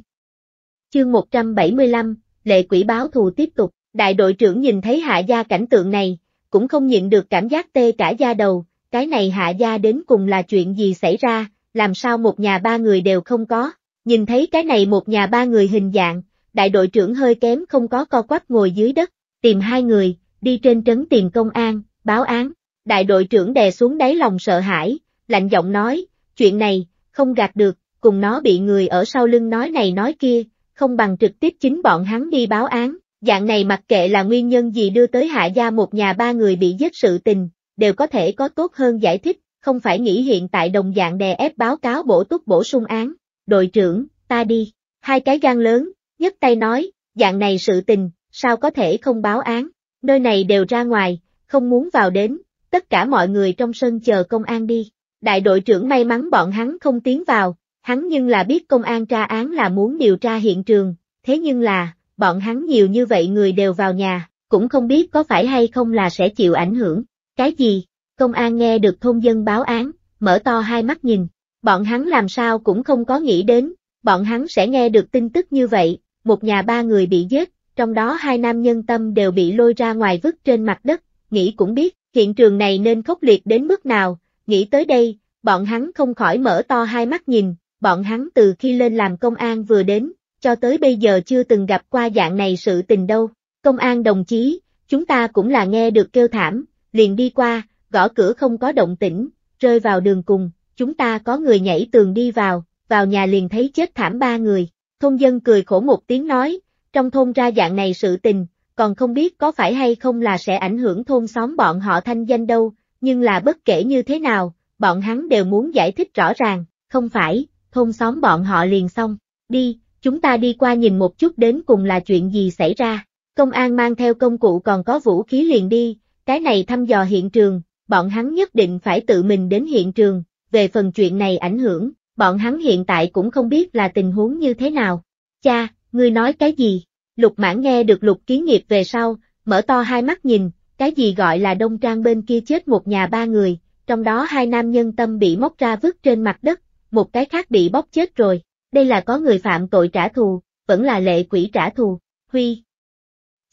[SPEAKER 1] Chương 175, lệ quỷ báo thù tiếp tục, đại đội trưởng nhìn thấy hạ gia cảnh tượng này, cũng không nhịn được cảm giác tê cả da đầu, cái này hạ gia đến cùng là chuyện gì xảy ra, làm sao một nhà ba người đều không có, nhìn thấy cái này một nhà ba người hình dạng, đại đội trưởng hơi kém không có co quắp ngồi dưới đất, tìm hai người, đi trên trấn tìm công an, báo án, đại đội trưởng đè xuống đáy lòng sợ hãi, lạnh giọng nói, chuyện này, không gạt được, cùng nó bị người ở sau lưng nói này nói kia, không bằng trực tiếp chính bọn hắn đi báo án, dạng này mặc kệ là nguyên nhân gì đưa tới hạ gia một nhà ba người bị giết sự tình, đều có thể có tốt hơn giải thích, không phải nghĩ hiện tại đồng dạng đè ép báo cáo bổ túc bổ sung án, đội trưởng, ta đi, hai cái gan lớn, nhấc tay nói, dạng này sự tình, sao có thể không báo án, nơi này đều ra ngoài, không muốn vào đến, tất cả mọi người trong sân chờ công an đi đại đội trưởng may mắn bọn hắn không tiến vào, hắn nhưng là biết công an tra án là muốn điều tra hiện trường, thế nhưng là, bọn hắn nhiều như vậy người đều vào nhà, cũng không biết có phải hay không là sẽ chịu ảnh hưởng. Cái gì? Công an nghe được thôn dân báo án, mở to hai mắt nhìn, bọn hắn làm sao cũng không có nghĩ đến, bọn hắn sẽ nghe được tin tức như vậy, một nhà ba người bị giết, trong đó hai nam nhân tâm đều bị lôi ra ngoài vứt trên mặt đất, nghĩ cũng biết, hiện trường này nên khốc liệt đến mức nào, Nghĩ tới đây, bọn hắn không khỏi mở to hai mắt nhìn, bọn hắn từ khi lên làm công an vừa đến, cho tới bây giờ chưa từng gặp qua dạng này sự tình đâu. Công an đồng chí, chúng ta cũng là nghe được kêu thảm, liền đi qua, gõ cửa không có động tĩnh, rơi vào đường cùng, chúng ta có người nhảy tường đi vào, vào nhà liền thấy chết thảm ba người. Thôn dân cười khổ một tiếng nói, trong thôn ra dạng này sự tình, còn không biết có phải hay không là sẽ ảnh hưởng thôn xóm bọn họ thanh danh đâu, nhưng là bất kể như thế nào, bọn hắn đều muốn giải thích rõ ràng, không phải, thôn xóm bọn họ liền xong, đi, chúng ta đi qua nhìn một chút đến cùng là chuyện gì xảy ra, công an mang theo công cụ còn có vũ khí liền đi, cái này thăm dò hiện trường, bọn hắn nhất định phải tự mình đến hiện trường, về phần chuyện này ảnh hưởng, bọn hắn hiện tại cũng không biết là tình huống như thế nào. Cha, ngươi nói cái gì? Lục mãn nghe được lục kiến nghiệp về sau, mở to hai mắt nhìn, cái gì gọi là đông trang bên kia chết một nhà ba người, trong đó hai nam nhân tâm bị móc ra vứt trên mặt đất, một cái khác bị bóp chết rồi. Đây là có người phạm tội trả thù, vẫn là lệ quỷ trả thù. Huy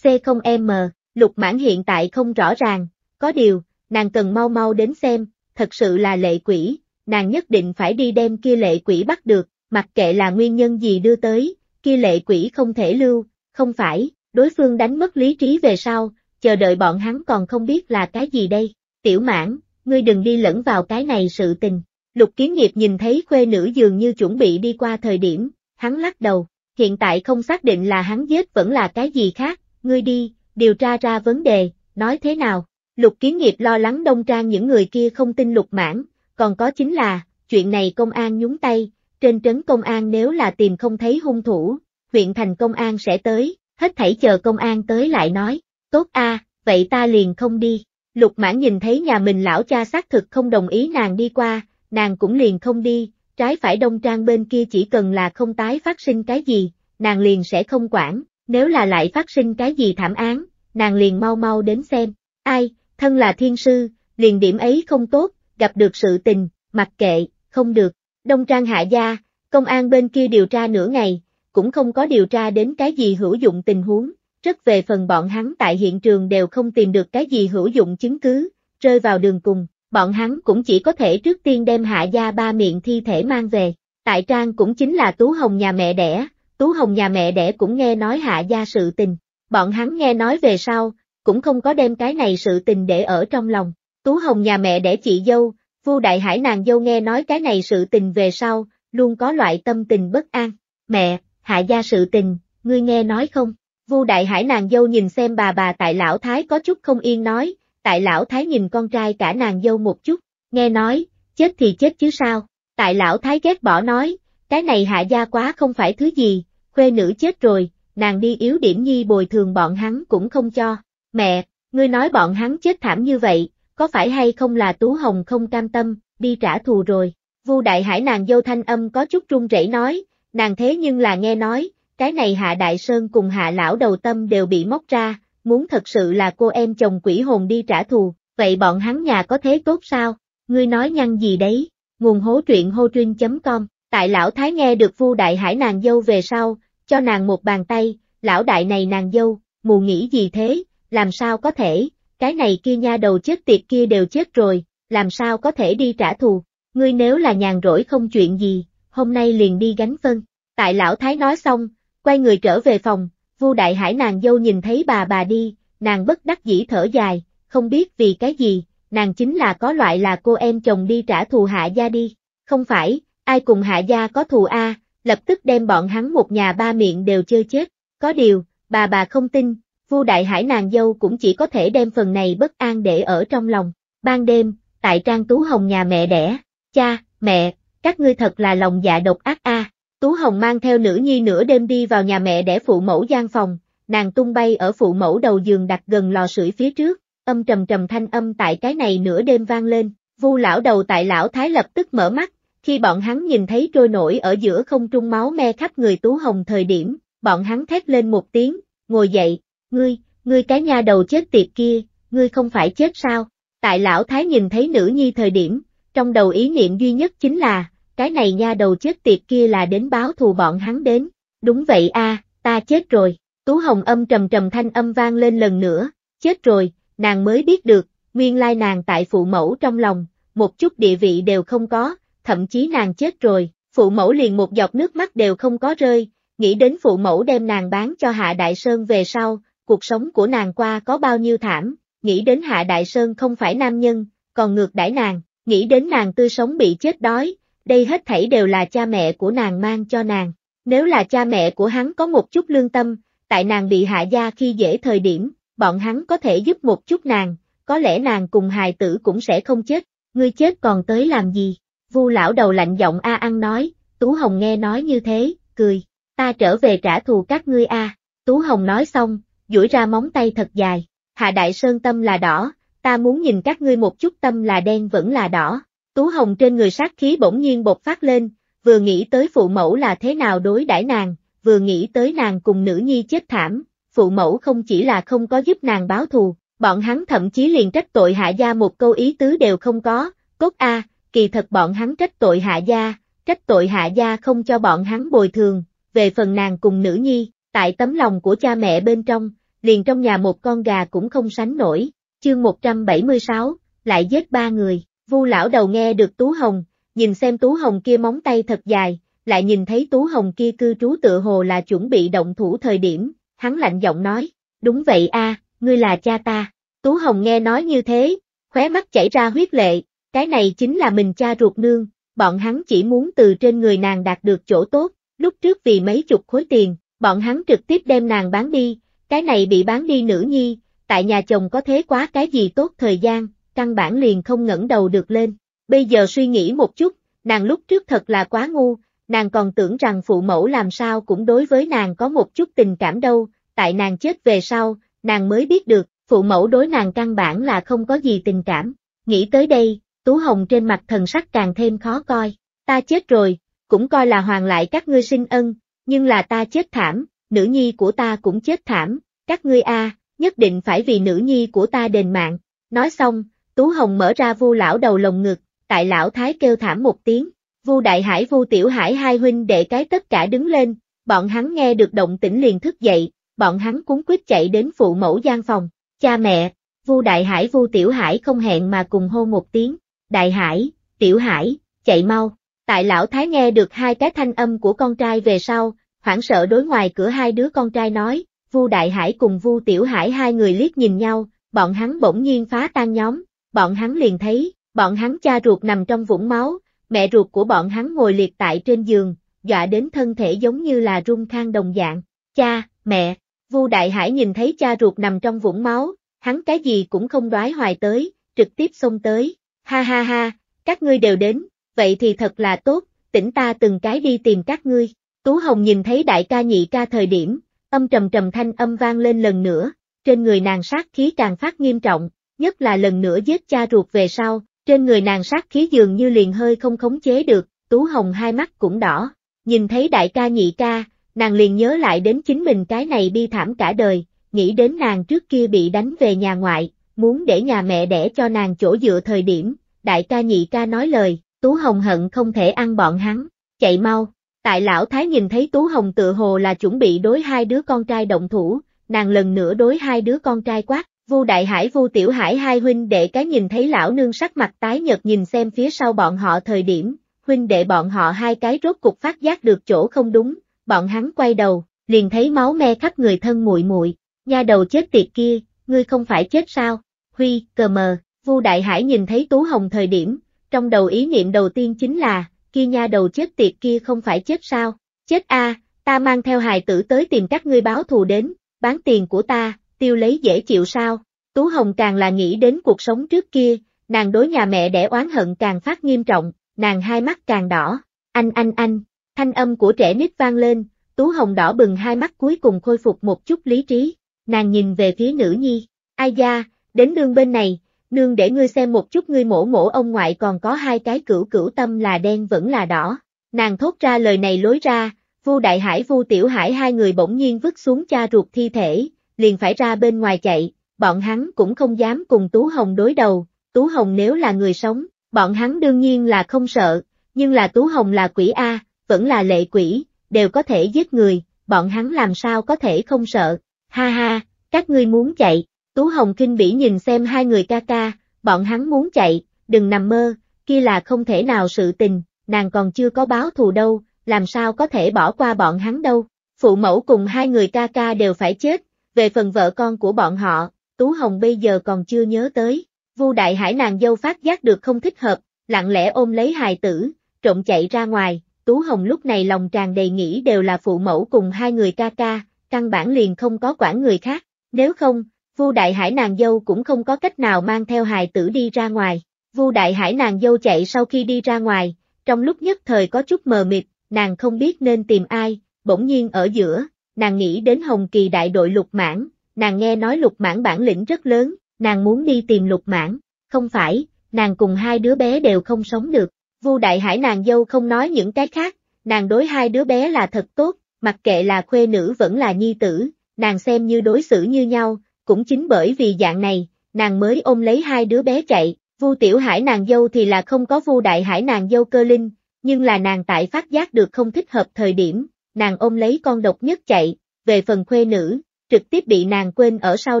[SPEAKER 1] C0M, lục mãn hiện tại không rõ ràng, có điều, nàng cần mau mau đến xem, thật sự là lệ quỷ, nàng nhất định phải đi đem kia lệ quỷ bắt được, mặc kệ là nguyên nhân gì đưa tới, kia lệ quỷ không thể lưu, không phải, đối phương đánh mất lý trí về sau, chờ đợi bọn hắn còn không biết là cái gì đây. Tiểu mãn, ngươi đừng đi lẫn vào cái này sự tình. Lục Kiếm nghiệp nhìn thấy khuê nữ dường như chuẩn bị đi qua thời điểm, hắn lắc đầu, hiện tại không xác định là hắn giết vẫn là cái gì khác, ngươi đi, điều tra ra vấn đề, nói thế nào. Lục Kiếm nghiệp lo lắng đông trang những người kia không tin lục mãn, còn có chính là, chuyện này công an nhúng tay, trên trấn công an nếu là tìm không thấy hung thủ, huyện thành công an sẽ tới, hết thảy chờ công an tới lại nói. Tốt a, vậy ta liền không đi. Lục mãn nhìn thấy nhà mình lão cha xác thực không đồng ý nàng đi qua, nàng cũng liền không đi, trái phải đông trang bên kia chỉ cần là không tái phát sinh cái gì, nàng liền sẽ không quản, nếu là lại phát sinh cái gì thảm án, nàng liền mau mau đến xem, ai, thân là thiên sư, liền điểm ấy không tốt, gặp được sự tình, mặc kệ, không được, đông trang hạ gia, công an bên kia điều tra nửa ngày, cũng không có điều tra đến cái gì hữu dụng tình huống, rất về phần bọn hắn tại hiện trường đều không tìm được cái gì hữu dụng chứng cứ, rơi vào đường cùng, bọn hắn cũng chỉ có thể trước tiên đem hạ gia ba miệng thi thể mang về. Tại Trang cũng chính là Tú Hồng nhà mẹ đẻ, Tú Hồng nhà mẹ đẻ cũng nghe nói hạ gia sự tình, bọn hắn nghe nói về sau, cũng không có đem cái này sự tình để ở trong lòng. Tú Hồng nhà mẹ đẻ chị dâu, Vu Đại Hải nàng dâu nghe nói cái này sự tình về sau, luôn có loại tâm tình bất an. Mẹ, hạ gia sự tình, ngươi nghe nói không? Vu Đại Hải nàng dâu nhìn xem bà bà tại lão thái có chút không yên nói, tại lão thái nhìn con trai cả nàng dâu một chút, nghe nói, chết thì chết chứ sao, tại lão thái ghét bỏ nói, cái này hạ gia quá không phải thứ gì, khuê nữ chết rồi, nàng đi yếu điểm nhi bồi thường bọn hắn cũng không cho, mẹ, ngươi nói bọn hắn chết thảm như vậy, có phải hay không là Tú Hồng không cam tâm, đi trả thù rồi, Vu Đại Hải nàng dâu thanh âm có chút run rẩy nói, nàng thế nhưng là nghe nói, cái này hạ đại sơn cùng hạ lão đầu tâm đều bị móc ra, muốn thật sự là cô em chồng quỷ hồn đi trả thù, vậy bọn hắn nhà có thế tốt sao, ngươi nói nhăn gì đấy, nguồn hố truyện hô truyên.com, tại lão thái nghe được vu đại hải nàng dâu về sau, cho nàng một bàn tay, lão đại này nàng dâu, mù nghĩ gì thế, làm sao có thể, cái này kia nha đầu chết tiệt kia đều chết rồi, làm sao có thể đi trả thù, ngươi nếu là nhàn rỗi không chuyện gì, hôm nay liền đi gánh phân, tại lão thái nói xong, Quay người trở về phòng, Vu Đại Hải nàng dâu nhìn thấy bà bà đi, nàng bất đắc dĩ thở dài, không biết vì cái gì, nàng chính là có loại là cô em chồng đi trả thù hạ gia đi. Không phải, ai cùng hạ gia có thù a, lập tức đem bọn hắn một nhà ba miệng đều chơi chết. Có điều, bà bà không tin, Vu Đại Hải nàng dâu cũng chỉ có thể đem phần này bất an để ở trong lòng. Ban đêm, tại Trang Tú Hồng nhà mẹ đẻ, cha, mẹ, các ngươi thật là lòng dạ độc ác a. Tú Hồng mang theo nữ nhi nửa đêm đi vào nhà mẹ để phụ mẫu gian phòng, nàng tung bay ở phụ mẫu đầu giường đặt gần lò sưởi phía trước, âm trầm trầm thanh âm tại cái này nửa đêm vang lên, vu lão đầu tại lão thái lập tức mở mắt, khi bọn hắn nhìn thấy trôi nổi ở giữa không trung máu me khắp người Tú Hồng thời điểm, bọn hắn thét lên một tiếng, ngồi dậy, ngươi, ngươi cái nha đầu chết tiệt kia, ngươi không phải chết sao? Tại lão thái nhìn thấy nữ nhi thời điểm, trong đầu ý niệm duy nhất chính là, cái này nha đầu chết tiệt kia là đến báo thù bọn hắn đến. Đúng vậy a, ta chết rồi. Tú Hồng âm trầm trầm thanh âm vang lên lần nữa, chết rồi, nàng mới biết được, nguyên lai nàng tại phụ mẫu trong lòng, một chút địa vị đều không có, thậm chí nàng chết rồi, phụ mẫu liền một giọt nước mắt đều không có rơi, nghĩ đến phụ mẫu đem nàng bán cho Hạ Đại Sơn về sau, cuộc sống của nàng qua có bao nhiêu thảm, nghĩ đến Hạ Đại Sơn không phải nam nhân, còn ngược đãi nàng, nghĩ đến nàng tươi sống bị chết đói, đây hết thảy đều là cha mẹ của nàng mang cho nàng. Nếu là cha mẹ của hắn có một chút lương tâm, tại nàng bị hạ gia khi dễ thời điểm, bọn hắn có thể giúp một chút nàng, có lẽ nàng cùng hài tử cũng sẽ không chết, ngươi chết còn tới làm gì? Vu lão đầu lạnh giọng a ăn nói, Tú Hồng nghe nói như thế, cười, ta trở về trả thù các ngươi a. Tú Hồng nói xong, duỗi ra móng tay thật dài, Hạ Đại Sơn tâm là đỏ, ta muốn nhìn các ngươi một chút tâm là đen vẫn là đỏ. Tú Hồng trên người sát khí bỗng nhiên bộc phát lên, vừa nghĩ tới phụ mẫu là thế nào đối đãi nàng, vừa nghĩ tới nàng cùng nữ nhi chết thảm, phụ mẫu không chỉ là không có giúp nàng báo thù, bọn hắn thậm chí liền trách tội hạ gia một câu ý tứ đều không có, cốt a, kỳ thật bọn hắn trách tội hạ gia, trách tội hạ gia không cho bọn hắn bồi thường, về phần nàng cùng nữ nhi, tại tấm lòng của cha mẹ bên trong, liền trong nhà một con gà cũng không sánh nổi, chương 176, lại giết ba người. Vu lão đầu nghe được Tú Hồng, nhìn xem Tú Hồng kia móng tay thật dài, lại nhìn thấy Tú Hồng kia cư trú tựa hồ là chuẩn bị động thủ thời điểm, hắn lạnh giọng nói, đúng vậy a, ngươi là cha ta. Tú Hồng nghe nói như thế, khóe mắt chảy ra huyết lệ, cái này chính là mình cha ruột nương, bọn hắn chỉ muốn từ trên người nàng đạt được chỗ tốt, lúc trước vì mấy chục khối tiền, bọn hắn trực tiếp đem nàng bán đi, cái này bị bán đi nữ nhi, tại nhà chồng có thế quá cái gì tốt thời gian, căn bản liền không ngẩng đầu được lên. Bây giờ suy nghĩ một chút, nàng lúc trước thật là quá ngu, nàng còn tưởng rằng phụ mẫu làm sao cũng đối với nàng có một chút tình cảm đâu, tại nàng chết về sau, nàng mới biết được, phụ mẫu đối nàng căn bản là không có gì tình cảm. Nghĩ tới đây, Tú Hồng trên mặt thần sắc càng thêm khó coi, ta chết rồi, cũng coi là hoàn lại các ngươi sinh ân, nhưng là ta chết thảm, nữ nhi của ta cũng chết thảm, các ngươi a, nhất định phải vì nữ nhi của ta đền mạng. Nói xong, Tú Hồng mở ra vu lão đầu lồng ngực, tại lão thái kêu thảm một tiếng, vu đại hải vu tiểu hải hai huynh đệ cái tất cả đứng lên, bọn hắn nghe được động tĩnh liền thức dậy, bọn hắn cuốn quyết chạy đến phụ mẫu gian phòng, cha mẹ, vu đại hải vu tiểu hải không hẹn mà cùng hô một tiếng, đại hải, tiểu hải, chạy mau, tại lão thái nghe được hai cái thanh âm của con trai về sau, hoảng sợ đối ngoài cửa hai đứa con trai nói, vu đại hải cùng vu tiểu hải hai người liếc nhìn nhau, bọn hắn bỗng nhiên phá tan nhóm, bọn hắn liền thấy, bọn hắn cha ruột nằm trong vũng máu, mẹ ruột của bọn hắn ngồi liệt tại trên giường, dọa đến thân thể giống như là rung khang đồng dạng. Cha, mẹ, Vu Đại Hải nhìn thấy cha ruột nằm trong vũng máu, hắn cái gì cũng không đoái hoài tới, trực tiếp xông tới. Ha ha ha, các ngươi đều đến, vậy thì thật là tốt, tỉnh ta từng cái đi tìm các ngươi. Tú Hồng nhìn thấy đại ca nhị ca thời điểm, âm trầm trầm thanh âm vang lên lần nữa, trên người nàng sát khí càng phát nghiêm trọng, nhất là lần nữa giết cha ruột về sau, trên người nàng sát khí dường như liền hơi không khống chế được, Tú Hồng hai mắt cũng đỏ, nhìn thấy đại ca nhị ca, nàng liền nhớ lại đến chính mình cái này bi thảm cả đời, nghĩ đến nàng trước kia bị đánh về nhà ngoại, muốn để nhà mẹ đẻ cho nàng chỗ dựa thời điểm, đại ca nhị ca nói lời, Tú Hồng hận không thể ăn bọn hắn, chạy mau. Tại lão thái nhìn thấy Tú Hồng tự hồ là chuẩn bị đối hai đứa con trai động thủ, nàng lần nữa đối hai đứa con trai quát, Vu Đại Hải Vu Tiểu Hải hai huynh đệ cái nhìn thấy lão nương sắc mặt tái nhợt nhìn xem phía sau bọn họ thời điểm, huynh đệ bọn họ hai cái rốt cục phát giác được chỗ không đúng, bọn hắn quay đầu, liền thấy máu me khắp người thân muội muội, nha đầu chết tiệt kia, ngươi không phải chết sao? Huy, cờ mờ, Vu Đại Hải nhìn thấy Tú Hồng thời điểm, trong đầu ý niệm đầu tiên chính là, kia nha đầu chết tiệt kia không phải chết sao? Chết a, ta mang theo hài tử tới tìm các ngươi báo thù đến, bán tiền của ta, tiêu lấy dễ chịu sao? Tú Hồng càng là nghĩ đến cuộc sống trước kia, nàng đối nhà mẹ đẻ oán hận càng phát nghiêm trọng, nàng hai mắt càng đỏ. Anh anh anh, thanh âm của trẻ nít vang lên, Tú Hồng đỏ bừng hai mắt cuối cùng khôi phục một chút lý trí. Nàng nhìn về phía nữ nhi, ai da, đến nương bên này, nương để ngươi xem một chút ngươi mổ mổ ông ngoại còn có hai cái cửu cửu tâm là đen vẫn là đỏ. Nàng thốt ra lời này lối ra, Vu Đại Hải Vu Tiểu Hải hai người bỗng nhiên vứt xuống cha ruột thi thể, liền phải ra bên ngoài chạy, bọn hắn cũng không dám cùng Tú Hồng đối đầu, Tú Hồng nếu là người sống, bọn hắn đương nhiên là không sợ, nhưng là Tú Hồng là quỷ A, vẫn là lệ quỷ, đều có thể giết người, bọn hắn làm sao có thể không sợ, ha ha, các ngươi muốn chạy, Tú Hồng kinh bỉ nhìn xem hai người ca ca, bọn hắn muốn chạy, đừng nằm mơ, kia là không thể nào sự tình, nàng còn chưa có báo thù đâu, làm sao có thể bỏ qua bọn hắn đâu, phụ mẫu cùng hai người ca ca đều phải chết, về phần vợ con của bọn họ, Tú Hồng bây giờ còn chưa nhớ tới. Vu Đại Hải nàng dâu phát giác được không thích hợp, lặng lẽ ôm lấy hài tử, trộm chạy ra ngoài, Tú Hồng lúc này lòng tràn đầy nghĩ đều là phụ mẫu cùng hai người ca ca, căn bản liền không có quản người khác, nếu không, Vu Đại Hải nàng dâu cũng không có cách nào mang theo hài tử đi ra ngoài. Vu Đại Hải nàng dâu chạy sau khi đi ra ngoài, trong lúc nhất thời có chút mờ mịt, nàng không biết nên tìm ai, bỗng nhiên ở giữa, nàng nghĩ đến Hồng Kỳ đại đội lục mãn, nàng nghe nói lục mãn bản lĩnh rất lớn, nàng muốn đi tìm lục mãn, không phải, nàng cùng hai đứa bé đều không sống được, Vu Đại Hải nàng dâu không nói những cái khác, nàng đối hai đứa bé là thật tốt, mặc kệ là khuê nữ vẫn là nhi tử, nàng xem như đối xử như nhau, cũng chính bởi vì dạng này, nàng mới ôm lấy hai đứa bé chạy, Vu Tiểu Hải nàng dâu thì là không có Vu Đại Hải nàng dâu cơ linh, nhưng là nàng tại phát giác được không thích hợp thời điểm, nàng ôm lấy con độc nhất chạy, về phần khuê nữ, trực tiếp bị nàng quên ở sau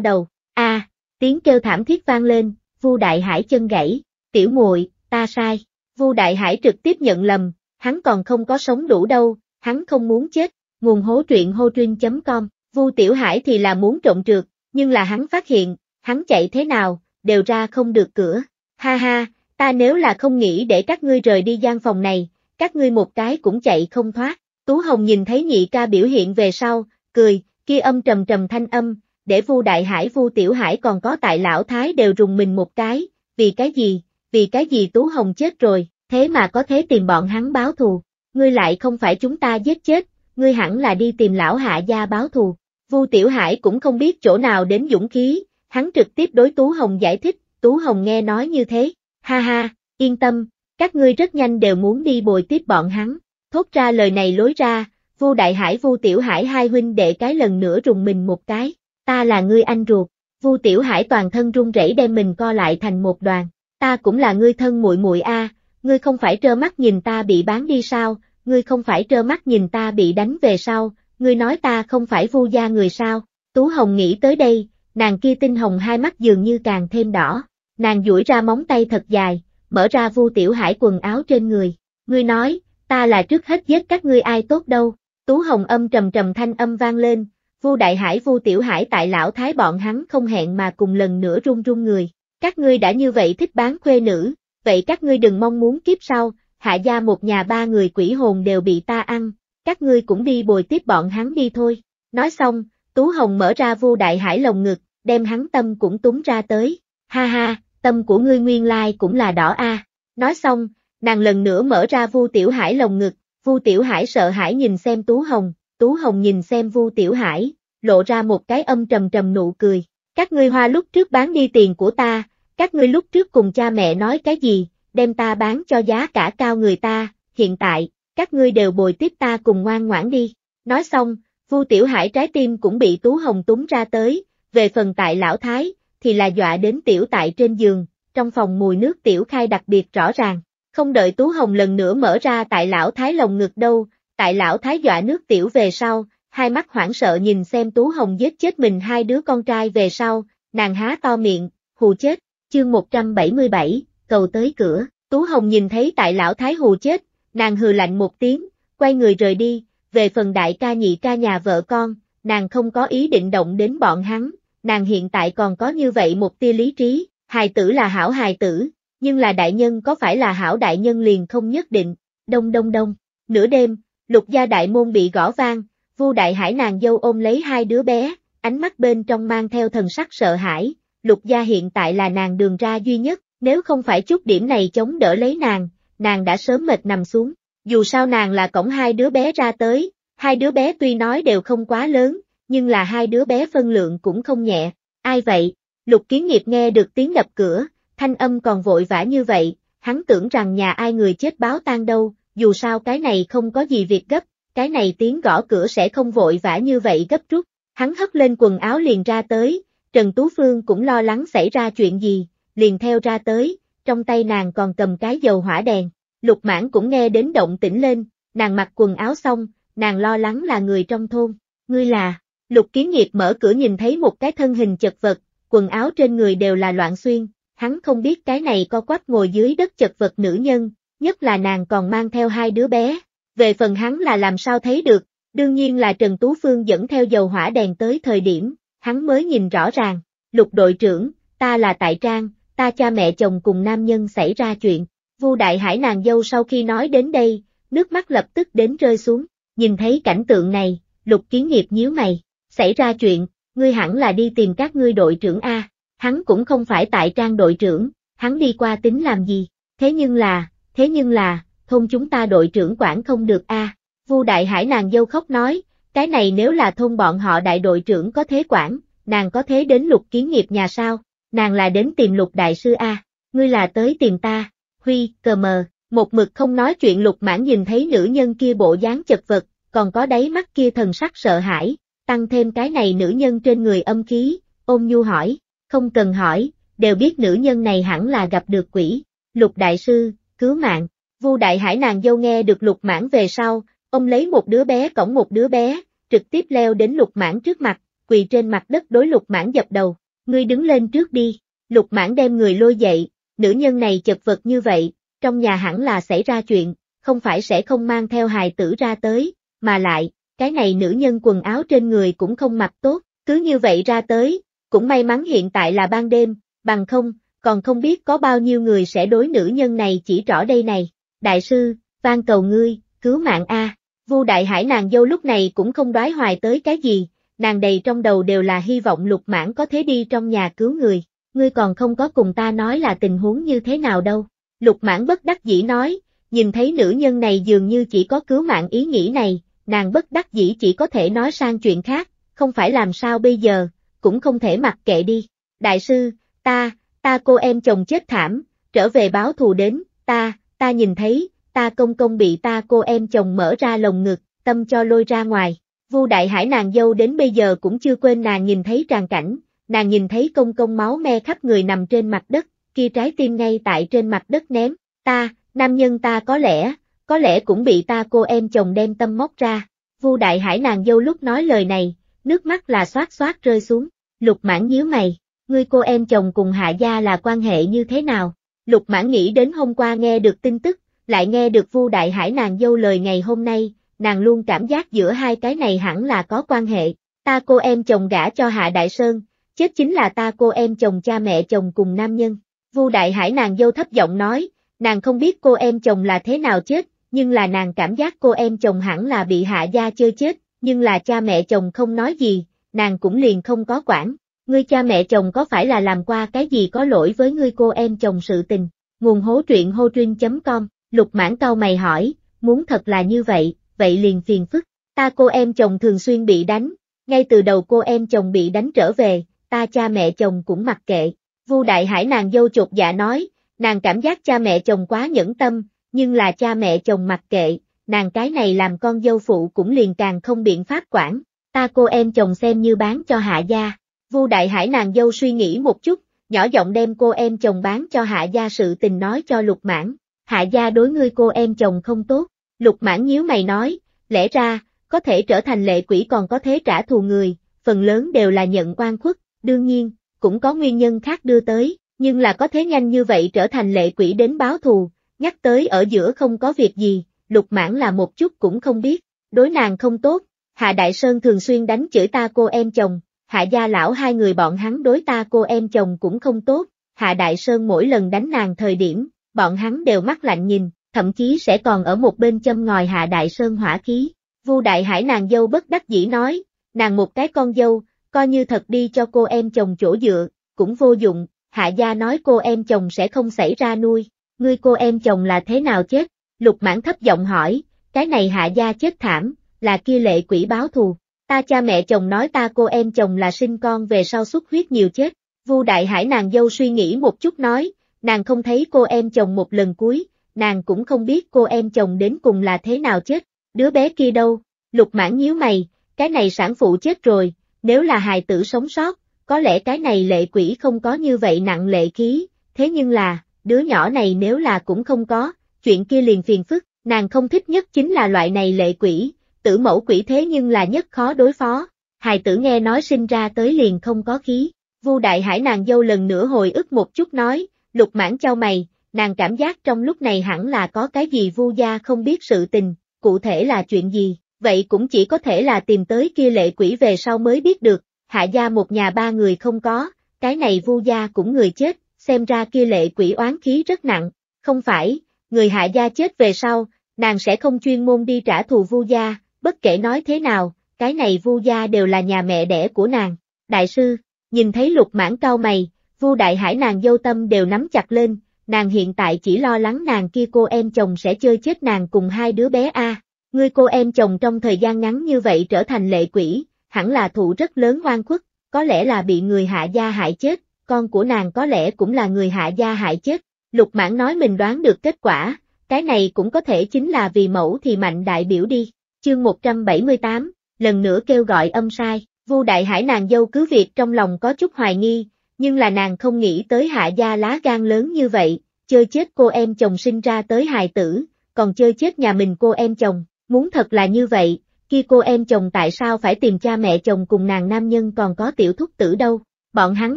[SPEAKER 1] đầu. A, tiếng kêu thảm thiết vang lên, Vu Đại Hải chân gãy, "Tiểu muội, ta sai." Vu Đại Hải trực tiếp nhận lầm, hắn còn không có sống đủ đâu, hắn không muốn chết. Nguồn hố truyện hotrin.com, Vu Tiểu Hải thì là muốn trộn trượt, nhưng là hắn phát hiện, hắn chạy thế nào, đều ra không được cửa. Ha ha, ta nếu là không nghĩ để các ngươi rời đi gian phòng này, các ngươi một cái cũng chạy không thoát. Tú Hồng nhìn thấy nhị ca biểu hiện về sau, cười, kia âm trầm trầm thanh âm, để Vu Đại Hải Vu Tiểu Hải còn có tại lão thái đều rùng mình một cái, vì cái gì, vì cái gì Tú Hồng chết rồi, thế mà có thế tìm bọn hắn báo thù, ngươi lại không phải chúng ta giết chết, ngươi hẳn là đi tìm lão hạ gia báo thù. Vu Tiểu Hải cũng không biết chỗ nào đến dũng khí, hắn trực tiếp đối Tú Hồng giải thích, Tú Hồng nghe nói như thế, ha ha, yên tâm, các ngươi rất nhanh đều muốn đi bồi tiếp bọn hắn, Thốt ra lời này lối ra, Vu Đại Hải Vu Tiểu Hải hai huynh đệ cái lần nữa rùng mình một cái, ta là ngươi anh ruột. Vu Tiểu Hải toàn thân run rẩy đem mình co lại thành một đoàn, ta cũng là ngươi thân muội muội a, ngươi không phải trơ mắt nhìn ta bị bán đi sao, ngươi không phải trơ mắt nhìn ta bị đánh về sau, ngươi nói ta không phải Vu gia người sao? Tú Hồng nghĩ tới đây, nàng kia tinh hồng hai mắt dường như càng thêm đỏ, nàng duỗi ra móng tay thật dài, mở ra Vu Tiểu Hải quần áo trên người, ngươi nói, ta là trước hết giết các ngươi ai tốt đâu, Tú Hồng âm trầm trầm thanh âm vang lên, Vu Đại Hải Vu Tiểu Hải tại lão thái bọn hắn không hẹn mà cùng lần nữa run run người, các ngươi đã như vậy thích bán khuê nữ, vậy các ngươi đừng mong muốn kiếp sau, hạ gia một nhà ba người quỷ hồn đều bị ta ăn, các ngươi cũng đi bồi tiếp bọn hắn đi thôi. Nói xong, Tú Hồng mở ra Vu Đại Hải lồng ngực, đem hắn tâm cũng túng ra tới, ha ha, tâm của ngươi nguyên lai cũng là đỏ a. Nói xong, Nàng lần nữa mở ra Vu Tiểu Hải lồng ngực, Vu Tiểu Hải sợ hãi nhìn xem Tú Hồng, Tú Hồng nhìn xem Vu Tiểu Hải, lộ ra một cái âm trầm trầm nụ cười. Các ngươi hoa lúc trước bán đi tiền của ta, các ngươi lúc trước cùng cha mẹ nói cái gì, đem ta bán cho giá cả cao người ta, hiện tại, các ngươi đều bồi tiếp ta cùng ngoan ngoãn đi. Nói xong, Vu Tiểu Hải trái tim cũng bị Tú Hồng túng ra tới, về phần tại lão thái, thì là dọa đến tiểu tại trên giường, trong phòng mùi nước tiểu khai đặc biệt rõ ràng. Không đợi Tú Hồng lần nữa mở ra tại lão thái lồng ngực đâu, tại lão thái dọa nước tiểu về sau, hai mắt hoảng sợ nhìn xem Tú Hồng giết chết mình hai đứa con trai về sau, nàng há to miệng, hù chết, chương 177, cầu tới cửa, Tú Hồng nhìn thấy tại lão thái hù chết, nàng hừ lạnh một tiếng, quay người rời đi, về phần đại ca nhị ca nhà vợ con, nàng không có ý định động đến bọn hắn, nàng hiện tại còn có như vậy một tia lý trí, hài tử là hảo hài tử, nhưng là đại nhân có phải là hảo đại nhân liền không nhất định, đông đông đông, nửa đêm, lục gia đại môn bị gõ vang, vu đại hải nàng dâu ôm lấy hai đứa bé, ánh mắt bên trong mang theo thần sắc sợ hãi, lục gia hiện tại là nàng đường ra duy nhất, nếu không phải chút điểm này chống đỡ lấy nàng, nàng đã sớm mệt nằm xuống, dù sao nàng là cổng hai đứa bé ra tới, hai đứa bé tuy nói đều không quá lớn, nhưng là hai đứa bé phân lượng cũng không nhẹ, ai vậy, lục kiến nghiệp nghe được tiếng đập cửa, thanh âm còn vội vã như vậy, hắn tưởng rằng nhà ai người chết báo tan đâu, dù sao cái này không có gì việc gấp, cái này tiếng gõ cửa sẽ không vội vã như vậy gấp rút. Hắn hất lên quần áo liền ra tới, Trần Tú Phương cũng lo lắng xảy ra chuyện gì, liền theo ra tới, trong tay nàng còn cầm cái dầu hỏa đèn, lục mãn cũng nghe đến động tĩnh lên, nàng mặc quần áo xong, nàng lo lắng là người trong thôn, ngươi là, lục kiến nghiệp mở cửa nhìn thấy một cái thân hình chật vật, quần áo trên người đều là loạn xuyên, hắn không biết cái này co quắp ngồi dưới đất chật vật nữ nhân, nhất là nàng còn mang theo hai đứa bé. Về phần hắn là làm sao thấy được, đương nhiên là Trần Tú Phương dẫn theo dầu hỏa đèn tới thời điểm, hắn mới nhìn rõ ràng, lục đội trưởng, ta là tại trang, ta cha mẹ chồng cùng nam nhân xảy ra chuyện, Vu Đại Hải nàng dâu sau khi nói đến đây, nước mắt lập tức đến rơi xuống, nhìn thấy cảnh tượng này, lục kiến nghiệp nhíu mày, xảy ra chuyện, ngươi hẳn là đi tìm các ngươi đội trưởng A, hắn cũng không phải tại trang đội trưởng, hắn đi qua tính làm gì, thế nhưng là, thế nhưng là, thôn chúng ta đội trưởng quản không được a Vu Đại Hải nàng dâu khóc nói, cái này nếu là thôn bọn họ đại đội trưởng có thế quản, nàng có thế đến lục kiến nghiệp nhà sao, nàng là đến tìm lục đại sư a ngươi là tới tìm ta, Huy, cờ mờ, một mực không nói chuyện lục mãn nhìn thấy nữ nhân kia bộ dáng chật vật, còn có đáy mắt kia thần sắc sợ hãi, tăng thêm cái này nữ nhân trên người âm khí, ôm nhu hỏi, không cần hỏi, đều biết nữ nhân này hẳn là gặp được quỷ. Lục đại sư, cứu mạng. Vu đại hải nàng dâu nghe được lục mãn về sau, ông lấy một đứa bé cổng một đứa bé, trực tiếp leo đến lục mãn trước mặt, quỳ trên mặt đất đối lục mãn dập đầu. Ngươi đứng lên trước đi. Lục mãn đem người lôi dậy, nữ nhân này chật vật như vậy, trong nhà hẳn là xảy ra chuyện, không phải sẽ không mang theo hài tử ra tới, mà lại, cái này nữ nhân quần áo trên người cũng không mặc tốt, cứ như vậy ra tới, cũng may mắn hiện tại là ban đêm, bằng không, còn không biết có bao nhiêu người sẽ đối nữ nhân này chỉ rõ đây này. Đại sư, van cầu ngươi, cứu mạng A. Vu đại hải nàng dâu lúc này cũng không đoái hoài tới cái gì, nàng đầy trong đầu đều là hy vọng lục mãn có thế đi trong nhà cứu người, ngươi còn không có cùng ta nói là tình huống như thế nào đâu. Lục mãn bất đắc dĩ nói, nhìn thấy nữ nhân này dường như chỉ có cứu mạng ý nghĩ này, nàng bất đắc dĩ chỉ có thể nói sang chuyện khác, không phải làm sao bây giờ, cũng không thể mặc kệ đi. Đại sư, ta, ta cô em chồng chết thảm, trở về báo thù đến, ta, ta nhìn thấy, ta công công bị ta cô em chồng mở ra lồng ngực, tâm cho lôi ra ngoài. Vu đại hải nàng dâu đến bây giờ cũng chưa quên nàng nhìn thấy tràn cảnh, nàng nhìn thấy công công máu me khắp người nằm trên mặt đất, kia trái tim ngay tại trên mặt đất ném, ta, nam nhân ta có lẽ, có lẽ cũng bị ta cô em chồng đem tâm móc ra. Vu đại hải nàng dâu lúc nói lời này, nước mắt là xoát xoát rơi xuống, lục mãn nhíu mày, ngươi cô em chồng cùng hạ gia là quan hệ như thế nào? Lục mãn nghĩ đến hôm qua nghe được tin tức, lại nghe được vu đại hải nàng dâu lời ngày hôm nay, nàng luôn cảm giác giữa hai cái này hẳn là có quan hệ, ta cô em chồng gả cho hạ đại sơn, chết chính là ta cô em chồng cha mẹ chồng cùng nam nhân. Vu đại hải nàng dâu thấp giọng nói, nàng không biết cô em chồng là thế nào chết, nhưng là nàng cảm giác cô em chồng hẳn là bị hạ gia chơi chết, nhưng là cha mẹ chồng không nói gì, nàng cũng liền không có quản. Ngươi cha mẹ chồng có phải là làm qua cái gì có lỗi với ngươi cô em chồng sự tình? Nguồn hố truyện hô truyên.com, lục mãn cao mày hỏi, muốn thật là như vậy, vậy liền phiền phức. Ta cô em chồng thường xuyên bị đánh, ngay từ đầu cô em chồng bị đánh trở về, ta cha mẹ chồng cũng mặc kệ. Vu Đại Hải nàng dâu chột dạ nói, nàng cảm giác cha mẹ chồng quá nhẫn tâm, nhưng là cha mẹ chồng mặc kệ, nàng cái này làm con dâu phụ cũng liền càng không biện pháp quản, ta cô em chồng xem như bán cho hạ gia. Vu Đại Hải nàng dâu suy nghĩ một chút, nhỏ giọng đem cô em chồng bán cho hạ gia sự tình nói cho lục mãn, hạ gia đối ngươi cô em chồng không tốt, lục mãn nhíu mày nói, lẽ ra, có thể trở thành lệ quỷ còn có thế trả thù người, phần lớn đều là nhận quan khuất, đương nhiên, cũng có nguyên nhân khác đưa tới, nhưng là có thế nhanh như vậy trở thành lệ quỷ đến báo thù, nhắc tới ở giữa không có việc gì, lục mãn là một chút cũng không biết, đối nàng không tốt, Hạ Đại Sơn thường xuyên đánh chửi ta cô em chồng, Hạ gia lão hai người bọn hắn đối ta cô em chồng cũng không tốt, Hạ Đại Sơn mỗi lần đánh nàng thời điểm, bọn hắn đều mắt lạnh nhìn, thậm chí sẽ còn ở một bên châm ngòi Hạ Đại Sơn hỏa khí. Vu Đại Hải nàng dâu bất đắc dĩ nói, nàng một cái con dâu, coi như thật đi cho cô em chồng chỗ dựa, cũng vô dụng, Hạ gia nói cô em chồng sẽ không xảy ra nuôi, ngươi cô em chồng là thế nào chết, Lục mãn thấp giọng hỏi, cái này hạ gia chết thảm, là kia lệ quỷ báo thù. Ta cha mẹ chồng nói ta cô em chồng là sinh con về sau xuất huyết nhiều chết. Vu đại hải nàng dâu suy nghĩ một chút nói, nàng không thấy cô em chồng một lần cuối, nàng cũng không biết cô em chồng đến cùng là thế nào chết. Đứa bé kia đâu? Lục mãn nhíu mày, cái này sản phụ chết rồi, nếu là hài tử sống sót, có lẽ cái này lệ quỷ không có như vậy nặng lệ khí, thế nhưng là, đứa nhỏ này nếu là cũng không có, chuyện kia liền phiền phức, nàng không thích nhất chính là loại này lệ quỷ, tử mẫu quỷ thế nhưng là nhất khó đối phó. Hài tử nghe nói sinh ra tới liền không có khí, Vu Đại Hải nàng dâu lần nữa hồi ức một chút nói, lục mãn cho mày, nàng cảm giác trong lúc này hẳn là có cái gì Vu gia không biết sự tình, cụ thể là chuyện gì, vậy cũng chỉ có thể là tìm tới kia lệ quỷ về sau mới biết được, hạ gia một nhà ba người không có, cái này Vu gia cũng người chết, xem ra kia lệ quỷ oán khí rất nặng, không phải, người hạ gia chết về sau, nàng sẽ không chuyên môn đi trả thù vu gia, bất kể nói thế nào, cái này vu gia đều là nhà mẹ đẻ của nàng. Đại sư, nhìn thấy lục mãn cao mày, vu đại hải nàng dâu tâm đều nắm chặt lên, nàng hiện tại chỉ lo lắng nàng kia cô em chồng sẽ chơi chết nàng cùng hai đứa bé A. Ngươi cô em chồng trong thời gian ngắn như vậy trở thành lệ quỷ, hẳn là thụ rất lớn oan khuất, có lẽ là bị người hạ gia hại chết, con của nàng có lẽ cũng là người hạ gia hại chết, Lục mãn nói mình đoán được kết quả, cái này cũng có thể chính là vì mẫu thì mạnh đại biểu đi. Chương 178, lần nữa kêu gọi âm sai, Vu đại hải nàng dâu cứ việc trong lòng có chút hoài nghi, nhưng là nàng không nghĩ tới hạ gia lá gan lớn như vậy, chơi chết cô em chồng sinh ra tới hài tử, còn chơi chết nhà mình cô em chồng, muốn thật là như vậy, kia cô em chồng tại sao phải tìm cha mẹ chồng cùng nàng nam nhân còn có tiểu thúc tử đâu, bọn hắn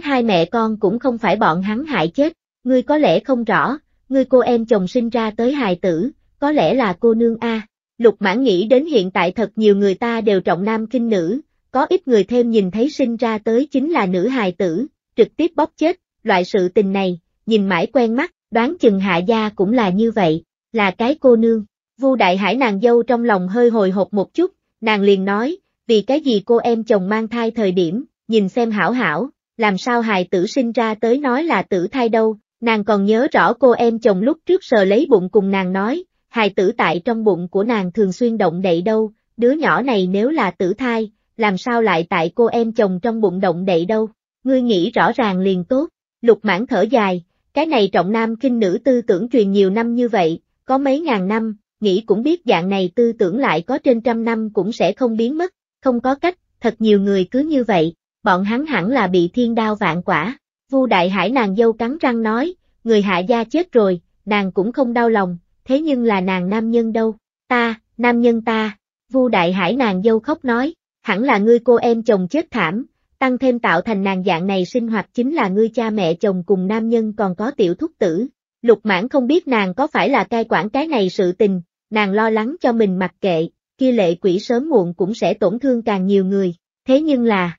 [SPEAKER 1] hai mẹ con cũng không phải bọn hắn hại chết, ngươi có lẽ không rõ, ngươi cô em chồng sinh ra tới hài tử, có lẽ là cô nương A. Lục mãn nghĩ đến hiện tại thật nhiều người ta đều trọng nam kinh nữ, có ít người thêm nhìn thấy sinh ra tới chính là nữ hài tử, trực tiếp bóp chết, loại sự tình này, nhìn mãi quen mắt, đoán chừng hạ gia cũng là như vậy, là cái cô nương. Vu đại hải nàng dâu trong lòng hơi hồi hộp một chút, nàng liền nói, vì cái gì cô em chồng mang thai thời điểm, nhìn xem hảo hảo, làm sao hài tử sinh ra tới nói là tử thai đâu, Nàng còn nhớ rõ cô em chồng lúc trước sờ lấy bụng cùng nàng nói, hài tử tại trong bụng của nàng thường xuyên động đậy đâu, đứa nhỏ này nếu là tử thai, làm sao lại tại cô em chồng trong bụng động đậy đâu, ngươi nghĩ rõ ràng liền tốt, lục mãn thở dài, cái này trọng nam kinh nữ tư tưởng truyền nhiều năm như vậy, có mấy ngàn năm, nghĩ cũng biết dạng này tư tưởng lại có trên trăm năm cũng sẽ không biến mất, không có cách, thật nhiều người cứ như vậy, bọn hắn hẳn là bị thiên đao vạn quả. Vu Đại Hải nàng dâu cắn răng nói, người hạ gia chết rồi, nàng cũng không đau lòng, thế nhưng là nàng nam nhân đâu, ta, nam nhân ta, Vu Đại Hải nàng dâu khóc nói, hẳn là ngươi cô em chồng chết thảm, tăng thêm tạo thành nàng dạng này sinh hoạt chính là ngươi cha mẹ chồng cùng nam nhân còn có tiểu thúc tử. Lục mãn không biết nàng có phải là cai quản cái này sự tình, nàng lo lắng cho mình mặc kệ, kia lệ quỷ sớm muộn cũng sẽ tổn thương càng nhiều người, thế nhưng là...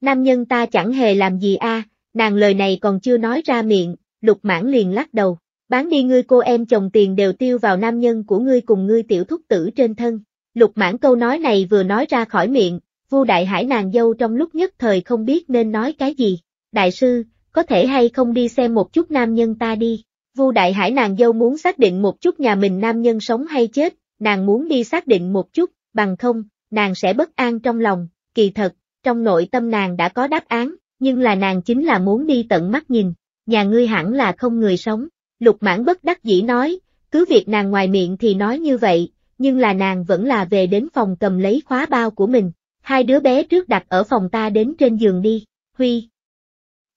[SPEAKER 1] Nam nhân ta chẳng hề làm gì a à, nàng lời này còn chưa nói ra miệng, lục mãn liền lắc đầu, bán đi ngươi cô em chồng tiền đều tiêu vào nam nhân của ngươi cùng ngươi tiểu thúc tử trên thân. Lục mãn câu nói này vừa nói ra khỏi miệng, Vu Đại Hải nàng dâu trong lúc nhất thời không biết nên nói cái gì. Đại sư, có thể hay không đi xem một chút nam nhân ta đi. Vu Đại Hải nàng dâu muốn xác định một chút nhà mình nam nhân sống hay chết, nàng muốn đi xác định một chút, bằng không, nàng sẽ bất an trong lòng, kỳ thật, trong nội tâm nàng đã có đáp án, nhưng là nàng chính là muốn đi tận mắt nhìn, nhà ngươi hẳn là không người sống, lục mãn bất đắc dĩ nói, cứ việc nàng ngoài miệng thì nói như vậy, nhưng là nàng vẫn là về đến phòng cầm lấy khóa bao của mình, hai đứa bé trước đặt ở phòng ta đến trên giường đi, huy.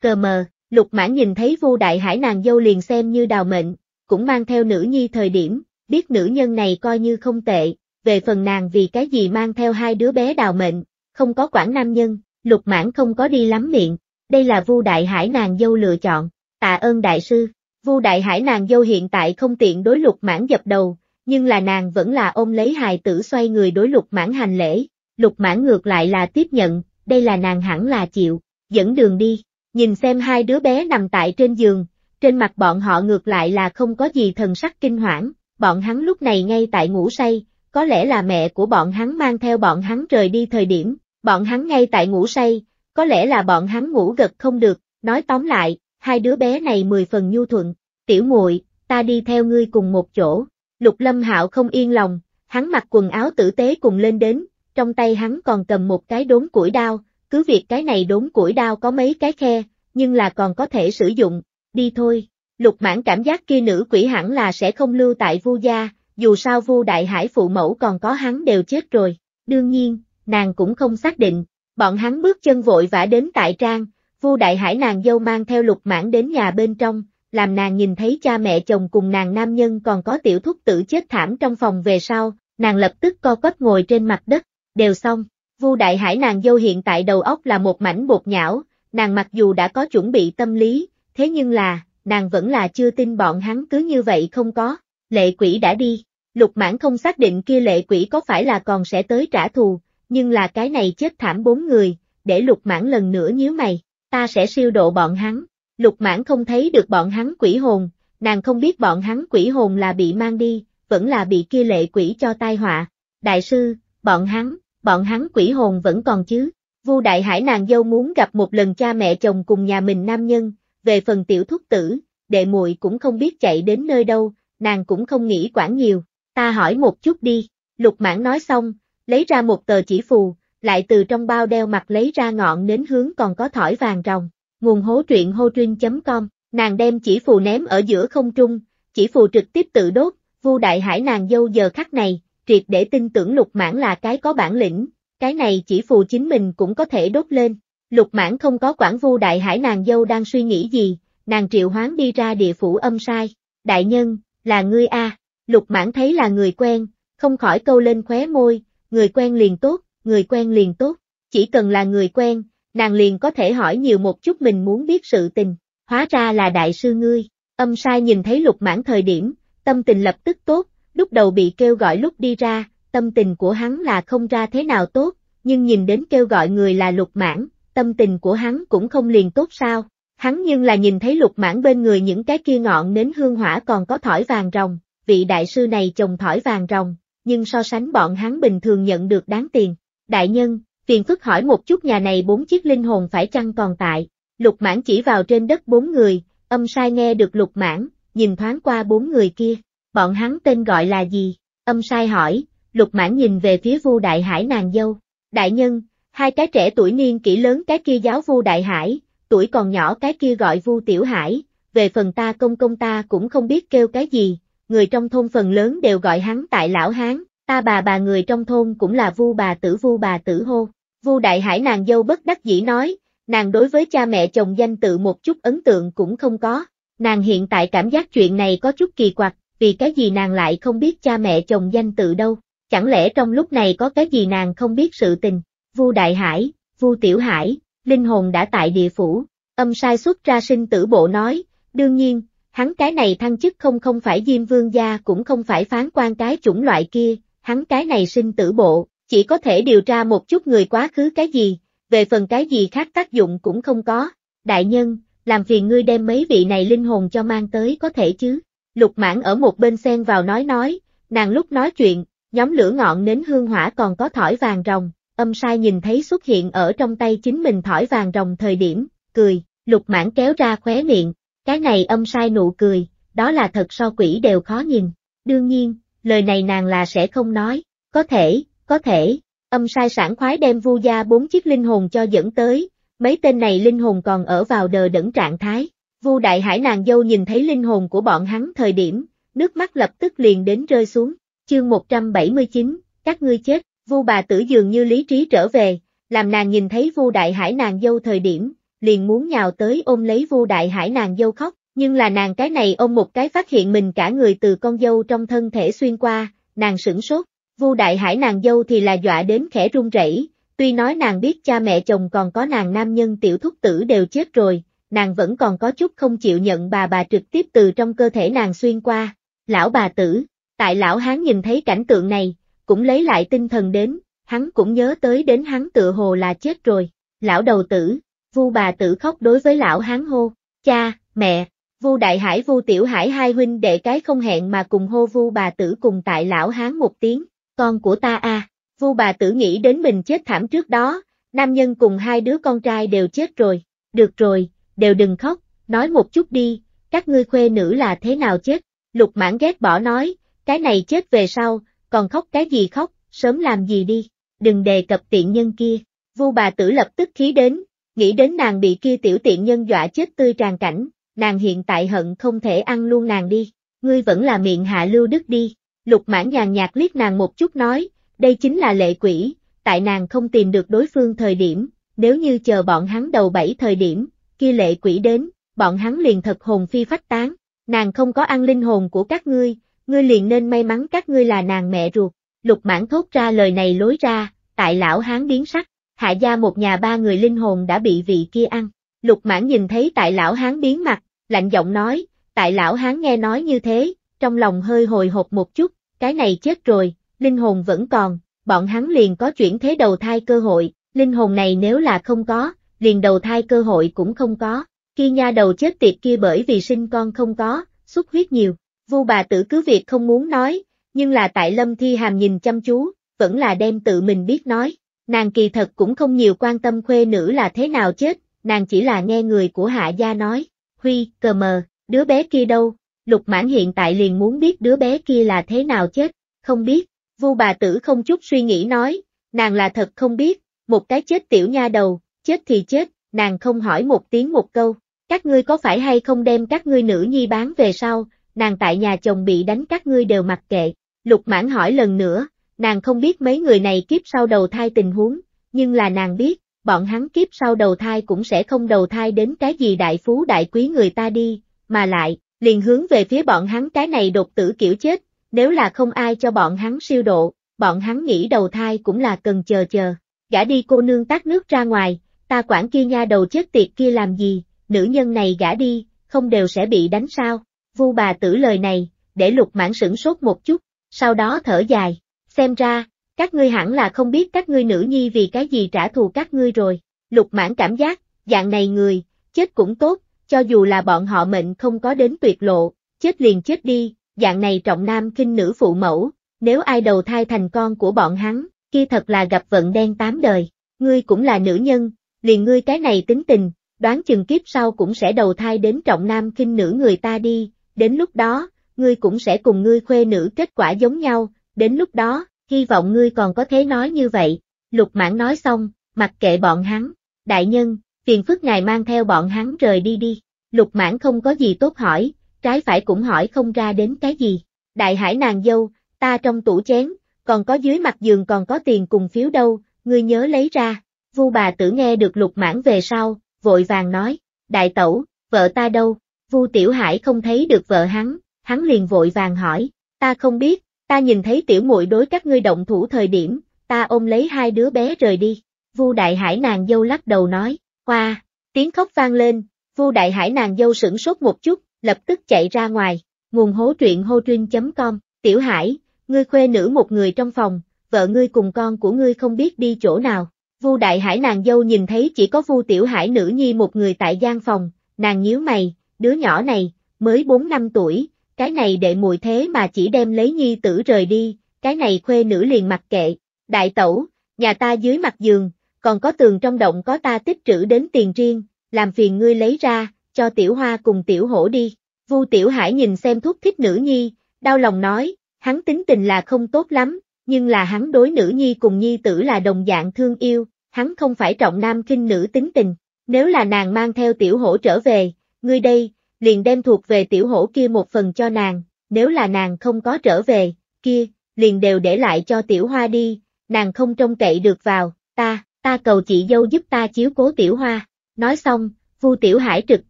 [SPEAKER 1] Cờ mờ, lục mãn nhìn thấy vô đại hải nàng dâu liền xem như đào mệnh, cũng mang theo nữ nhi thời điểm, biết nữ nhân này coi như không tệ, về phần nàng vì cái gì mang theo hai đứa bé đào mệnh, không có quản nam nhân, Lục mãn không có đi lắm miệng, đây là Vu Đại Hải nàng dâu lựa chọn, tạ ơn đại sư. Vu Đại Hải nàng dâu hiện tại không tiện đối lục mãn dập đầu, nhưng là nàng vẫn là ôm lấy hài tử xoay người đối lục mãn hành lễ, lục mãn ngược lại là tiếp nhận, đây là nàng hẳn là chịu, dẫn đường đi, nhìn xem hai đứa bé nằm tại trên giường, trên mặt bọn họ ngược lại là không có gì thần sắc kinh hoảng, bọn hắn lúc này ngay tại ngủ say, có lẽ là mẹ của bọn hắn mang theo bọn hắn rời đi thời điểm, Bọn hắn ngay tại ngủ say, có lẽ là bọn hắn ngủ gật không được, nói tóm lại, hai đứa bé này mười phần nhu thuận, tiểu muội, ta đi theo ngươi cùng một chỗ. Lục Lâm Hạo không yên lòng, hắn mặc quần áo tử tế cùng lên đến, trong tay hắn còn cầm một cái đốn củi đao, cứ việc cái này đốn củi đao có mấy cái khe, nhưng là còn có thể sử dụng, đi thôi. Lục mãn cảm giác kia nữ quỷ hẳn là sẽ không lưu tại vu gia, dù sao vu đại hải phụ mẫu còn có hắn đều chết rồi. Đương nhiên, nàng cũng không xác định, bọn hắn bước chân vội vã đến tại trang, Vu Đại Hải nàng dâu mang theo lục mãn đến nhà bên trong, làm nàng nhìn thấy cha mẹ chồng cùng nàng nam nhân còn có tiểu thúc tử chết thảm trong phòng về sau, nàng lập tức co quắp ngồi trên mặt đất, đều xong. Vu Đại Hải nàng dâu hiện tại đầu óc là một mảnh bột nhão, nàng mặc dù đã có chuẩn bị tâm lý, thế nhưng là, nàng vẫn là chưa tin bọn hắn cứ như vậy không có, lệ quỷ đã đi, lục mãn không xác định kia lệ quỷ có phải là còn sẽ tới trả thù, nhưng là cái này chết thảm bốn người, để lục mãn lần nữa nhíu mày, ta sẽ siêu độ bọn hắn. Lục mãn không thấy được bọn hắn quỷ hồn, nàng không biết bọn hắn quỷ hồn là bị mang đi, vẫn là bị kia lệ quỷ cho tai họa. Đại sư, bọn hắn, bọn hắn quỷ hồn vẫn còn chứ. Vu đại hải nàng dâu muốn gặp một lần cha mẹ chồng cùng nhà mình nam nhân, về phần tiểu thúc tử, đệ muội cũng không biết chạy đến nơi đâu, nàng cũng không nghĩ quản nhiều. Ta hỏi một chút đi, lục mãn nói xong, lấy ra một tờ chỉ phù, lại từ trong bao đeo mặt lấy ra ngọn nến hướng còn có thỏi vàng rồng. Nguồn hố truyện hô truyên.com, nàng đem chỉ phù ném ở giữa không trung, chỉ phù trực tiếp tự đốt, vu đại hải nàng dâu giờ khắc này, triệt để tin tưởng lục mãn là cái có bản lĩnh, cái này chỉ phù chính mình cũng có thể đốt lên. Lục mãn không có quản vu đại hải nàng dâu đang suy nghĩ gì, nàng triệu hoán đi ra địa phủ âm sai, đại nhân, là ngươi a lục mãn thấy là người quen, không khỏi câu lên khóe môi, người quen liền tốt, người quen liền tốt, chỉ cần là người quen, nàng liền có thể hỏi nhiều một chút mình muốn biết sự tình, hóa ra là đại sư ngươi, âm sai nhìn thấy lục mãn thời điểm, tâm tình lập tức tốt, lúc đầu bị kêu gọi lúc đi ra, tâm tình của hắn là không ra thế nào tốt, nhưng nhìn đến kêu gọi người là lục mãn, tâm tình của hắn cũng không liền tốt sao, hắn nhưng là nhìn thấy lục mãn bên người những cái kia ngọn nến hương hỏa còn có thỏi vàng rồng, vị đại sư này trồng thỏi vàng rồng, nhưng so sánh bọn hắn bình thường nhận được đáng tiền. Đại nhân, phiền phức hỏi một chút nhà này bốn chiếc linh hồn phải chăng còn tại, lục mãn chỉ vào trên đất bốn người, âm sai nghe được lục mãn, nhìn thoáng qua bốn người kia, bọn hắn tên gọi là gì, âm sai hỏi, lục mãn nhìn về phía vu đại hải nàng dâu, đại nhân, hai cái trẻ tuổi niên kỹ lớn cái kia giáo vu đại hải, tuổi còn nhỏ cái kia gọi vu tiểu hải, về phần ta công công ta cũng không biết kêu cái gì, người trong thôn phần lớn đều gọi hắn tại lão hán, ta bà bà người trong thôn cũng là vu bà tử vu bà tử hô. Vu đại hải nàng dâu bất đắc dĩ nói, nàng đối với cha mẹ chồng danh tự một chút ấn tượng cũng không có, nàng hiện tại cảm giác chuyện này có chút kỳ quặc, vì cái gì nàng lại không biết cha mẹ chồng danh tự đâu, chẳng lẽ trong lúc này có cái gì nàng không biết sự tình, Vu Đại Hải, Vu Tiểu Hải, linh hồn đã tại địa phủ, âm sai xuất ra sinh tử bộ nói, đương nhiên, hắn cái này thăng chức không không phải Diêm Vương gia cũng không phải phán quan cái chủng loại kia, hắn cái này sinh tử bộ, chỉ có thể điều tra một chút người quá khứ cái gì, về phần cái gì khác tác dụng cũng không có. Đại nhân, làm phiền ngươi đem mấy vị này linh hồn cho mang tới có thể chứ? Lục mãn ở một bên xen vào nói nói, nàng lúc nói chuyện, nhóm lửa ngọn nến hương hỏa còn có thỏi vàng rồng, âm sai nhìn thấy xuất hiện ở trong tay chính mình thỏi vàng rồng thời điểm, cười, lục mãn kéo ra khóe miệng, cái này âm sai nụ cười, đó là thật so quỷ đều khó nhìn. Đương nhiên, lời này nàng là sẽ không nói, có thể, có thể, âm sai sản khoái đem vu gia bốn chiếc linh hồn cho dẫn tới, mấy tên này linh hồn còn ở vào đờ đẫn trạng thái. Vu đại hải nàng dâu nhìn thấy linh hồn của bọn hắn thời điểm, nước mắt lập tức liền đến rơi xuống, chương 179, các ngươi chết, vu bà tử dường như lý trí trở về, làm nàng nhìn thấy vu đại hải nàng dâu thời điểm, liền muốn nhào tới ôm lấy Vu Đại Hải nàng dâu khóc, nhưng là nàng cái này ôm một cái phát hiện mình cả người từ con dâu trong thân thể xuyên qua, nàng sửng sốt, Vu Đại Hải nàng dâu thì là dọa đến khẽ run rẩy, tuy nói nàng biết cha mẹ chồng còn có nàng nam nhân tiểu thúc tử đều chết rồi, nàng vẫn còn có chút không chịu nhận bà bà trực tiếp từ trong cơ thể nàng xuyên qua, lão bà tử, tại lão hán nhìn thấy cảnh tượng này, cũng lấy lại tinh thần đến, hắn cũng nhớ tới đến hắn tựa hồ là chết rồi, lão đầu tử, Vu bà tử khóc đối với lão hán hô, cha, mẹ, Vu Đại Hải Vu Tiểu Hải hai huynh đệ cái không hẹn mà cùng hô Vu bà tử cùng tại lão hán một tiếng, con của ta a. Vu bà tử nghĩ đến mình chết thảm trước đó, nam nhân cùng hai đứa con trai đều chết rồi, được rồi, đều đừng khóc, nói một chút đi, các ngươi khuê nữ là thế nào chết? Lục Mãn ghét bỏ nói, cái này chết về sau, còn khóc cái gì khóc, sớm làm gì đi, đừng đề cập tiện nhân kia. Vu bà tử lập tức khí đến, Nghĩ đến nàng bị kia tiểu tiện nhân dọa chết tươi tràn cảnh, nàng hiện tại hận không thể ăn luôn nàng đi, ngươi vẫn là miệng hạ lưu đức đi. Lục mãn nhàn nhạt liếc nàng một chút nói, đây chính là lệ quỷ, tại nàng không tìm được đối phương thời điểm, nếu như chờ bọn hắn đầu bảy thời điểm, kia lệ quỷ đến, bọn hắn liền thật hồn phi phách tán, nàng không có ăn linh hồn của các ngươi, ngươi liền nên may mắn các ngươi là nàng mẹ ruột. Lục mãn thốt ra lời này lối ra, tại lão hán biến sắc, hạ gia một nhà ba người linh hồn đã bị vị kia ăn. Lục mãn nhìn thấy tại lão hán biến mặt, lạnh giọng nói, tại lão hán nghe nói như thế, trong lòng hơi hồi hộp một chút, cái này chết rồi, linh hồn vẫn còn, bọn hắn liền có chuyển thế đầu thai cơ hội, linh hồn này nếu là không có, liền đầu thai cơ hội cũng không có, khi nha đầu chết tiệt kia bởi vì sinh con không có, xuất huyết nhiều, vu bà tử cứ việc không muốn nói, nhưng là tại lâm thi hàm nhìn chăm chú, vẫn là đem tự mình biết nói, Nàng kỳ thật cũng không nhiều quan tâm khuê nữ là thế nào chết, nàng chỉ là nghe người của hạ gia nói, Huy, cờ mờ, đứa bé kia đâu, lục mãn hiện tại liền muốn biết đứa bé kia là thế nào chết, không biết, vu bà tử không chút suy nghĩ nói, nàng là thật không biết, một cái chết tiểu nha đầu, chết thì chết, nàng không hỏi một tiếng một câu, các ngươi có phải hay không đem các ngươi nữ nhi bán về sau, nàng tại nhà chồng bị đánh các ngươi đều mặc kệ, lục mãn hỏi lần nữa, Nàng không biết mấy người này kiếp sau đầu thai tình huống, nhưng là nàng biết, bọn hắn kiếp sau đầu thai cũng sẽ không đầu thai đến cái gì đại phú đại quý người ta đi, mà lại, liền hướng về phía bọn hắn cái này đột tử kiểu chết, nếu là không ai cho bọn hắn siêu độ, bọn hắn nghĩ đầu thai cũng là cần chờ chờ. Gã đi cô nương tát nước ra ngoài, ta quản kia nha đầu chết tiệt kia làm gì, nữ nhân này gã đi, không đều sẽ bị đánh sao. Vu bà tử lời này, để lục mãn sửng sốt một chút, sau đó thở dài, Xem ra, các ngươi hẳn là không biết các ngươi nữ nhi vì cái gì trả thù các ngươi rồi. Lục mãn cảm giác, dạng này người, chết cũng tốt, cho dù là bọn họ mệnh không có đến tuyệt lộ, chết liền chết đi, dạng này trọng nam kinh nữ phụ mẫu, nếu ai đầu thai thành con của bọn hắn, kia thật là gặp vận đen tám đời, ngươi cũng là nữ nhân, liền ngươi cái này tính tình, đoán chừng kiếp sau cũng sẽ đầu thai đến trọng nam kinh nữ người ta đi, đến lúc đó, ngươi cũng sẽ cùng ngươi khuê nữ kết quả giống nhau, đến lúc đó, hy vọng ngươi còn có thế nói như vậy. Lục mãn nói xong, mặc kệ bọn hắn, đại nhân, phiền phức ngài mang theo bọn hắn rời đi đi. Lục mãn không có gì tốt hỏi, trái phải cũng hỏi không ra đến cái gì. Đại hải nàng dâu, ta trong tủ chén, còn có dưới mặt giường còn có tiền cùng phiếu đâu, ngươi nhớ lấy ra. Vu bà tử nghe được lục mãn về sau, vội vàng nói, đại tẩu, vợ ta đâu? Vu tiểu hải không thấy được vợ hắn, hắn liền vội vàng hỏi, ta không biết, ta nhìn thấy tiểu muội đối các ngươi động thủ thời điểm, ta ôm lấy hai đứa bé rời đi. Vu Đại Hải nàng dâu lắc đầu nói, hoa, tiếng khóc vang lên, Vu Đại Hải nàng dâu sửng sốt một chút, lập tức chạy ra ngoài, nguồn hố truyện hô truyên.com, tiểu hải, ngươi khuê nữ một người trong phòng, vợ ngươi cùng con của ngươi không biết đi chỗ nào. Vu Đại Hải nàng dâu nhìn thấy chỉ có Vu Tiểu Hải nữ nhi một người tại gian phòng, nàng nhíu mày, đứa nhỏ này, mới 4 năm tuổi, cái này đệ mùi thế mà chỉ đem lấy nhi tử rời đi, cái này khuê nữ liền mặc kệ, đại tẩu, nhà ta dưới mặt giường, còn có tường trong động có ta tích trữ đến tiền riêng, làm phiền ngươi lấy ra, cho tiểu hoa cùng tiểu hổ đi. Vu tiểu hải nhìn xem thuốc thích nữ nhi, đau lòng nói, hắn tính tình là không tốt lắm, nhưng là hắn đối nữ nhi cùng nhi tử là đồng dạng thương yêu, hắn không phải trọng nam kinh nữ tính tình, nếu là nàng mang theo tiểu hổ trở về, ngươi đây, liền đem thuộc về tiểu hổ kia một phần cho nàng, nếu là nàng không có trở về, kia, liền đều để lại cho tiểu hoa đi, nàng không trông cậy được vào, ta, ta cầu chị dâu giúp ta chiếu cố tiểu hoa. Nói xong, Vu Tiểu Hải trực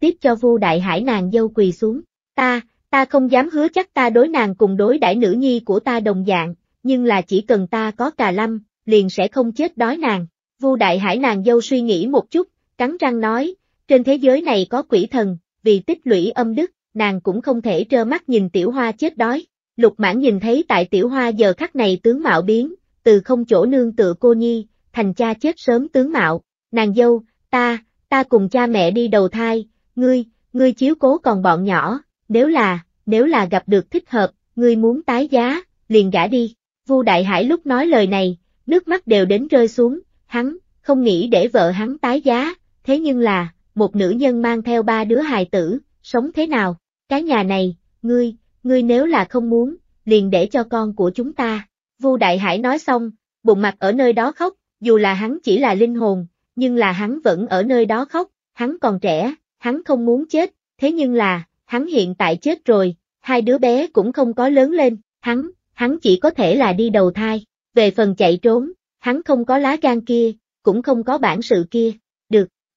[SPEAKER 1] tiếp cho Vu Đại Hải nàng dâu quỳ xuống, ta, ta không dám hứa chắc ta đối nàng cùng đối đãi nữ nhi của ta đồng dạng, nhưng là chỉ cần ta có cà lâm, liền sẽ không chết đói nàng. Vu Đại Hải nàng dâu suy nghĩ một chút, cắn răng nói, trên thế giới này có quỷ thần, vì tích lũy âm đức, nàng cũng không thể trơ mắt nhìn tiểu hoa chết đói. Lục mãn nhìn thấy tại tiểu hoa giờ khắc này tướng mạo biến, từ không chỗ nương tựa cô nhi, thành cha chết sớm tướng mạo, nàng dâu, ta, ta cùng cha mẹ đi đầu thai, ngươi, ngươi chiếu cố còn bọn nhỏ, nếu là, nếu là gặp được thích hợp, ngươi muốn tái giá, liền gả đi. Vu Đại Hải lúc nói lời này, nước mắt đều đến rơi xuống, hắn, không nghĩ để vợ hắn tái giá, thế nhưng là, một nữ nhân mang theo ba đứa hài tử, sống thế nào, cái nhà này, ngươi, ngươi nếu là không muốn, liền để cho con của chúng ta. Vu Đại Hải nói xong, bụng mặt ở nơi đó khóc, dù là hắn chỉ là linh hồn, nhưng là hắn vẫn ở nơi đó khóc, hắn còn trẻ, hắn không muốn chết, thế nhưng là, hắn hiện tại chết rồi, hai đứa bé cũng không có lớn lên, hắn, hắn chỉ có thể là đi đầu thai, về phần chạy trốn, hắn không có lá gan kia, cũng không có bản sự kia,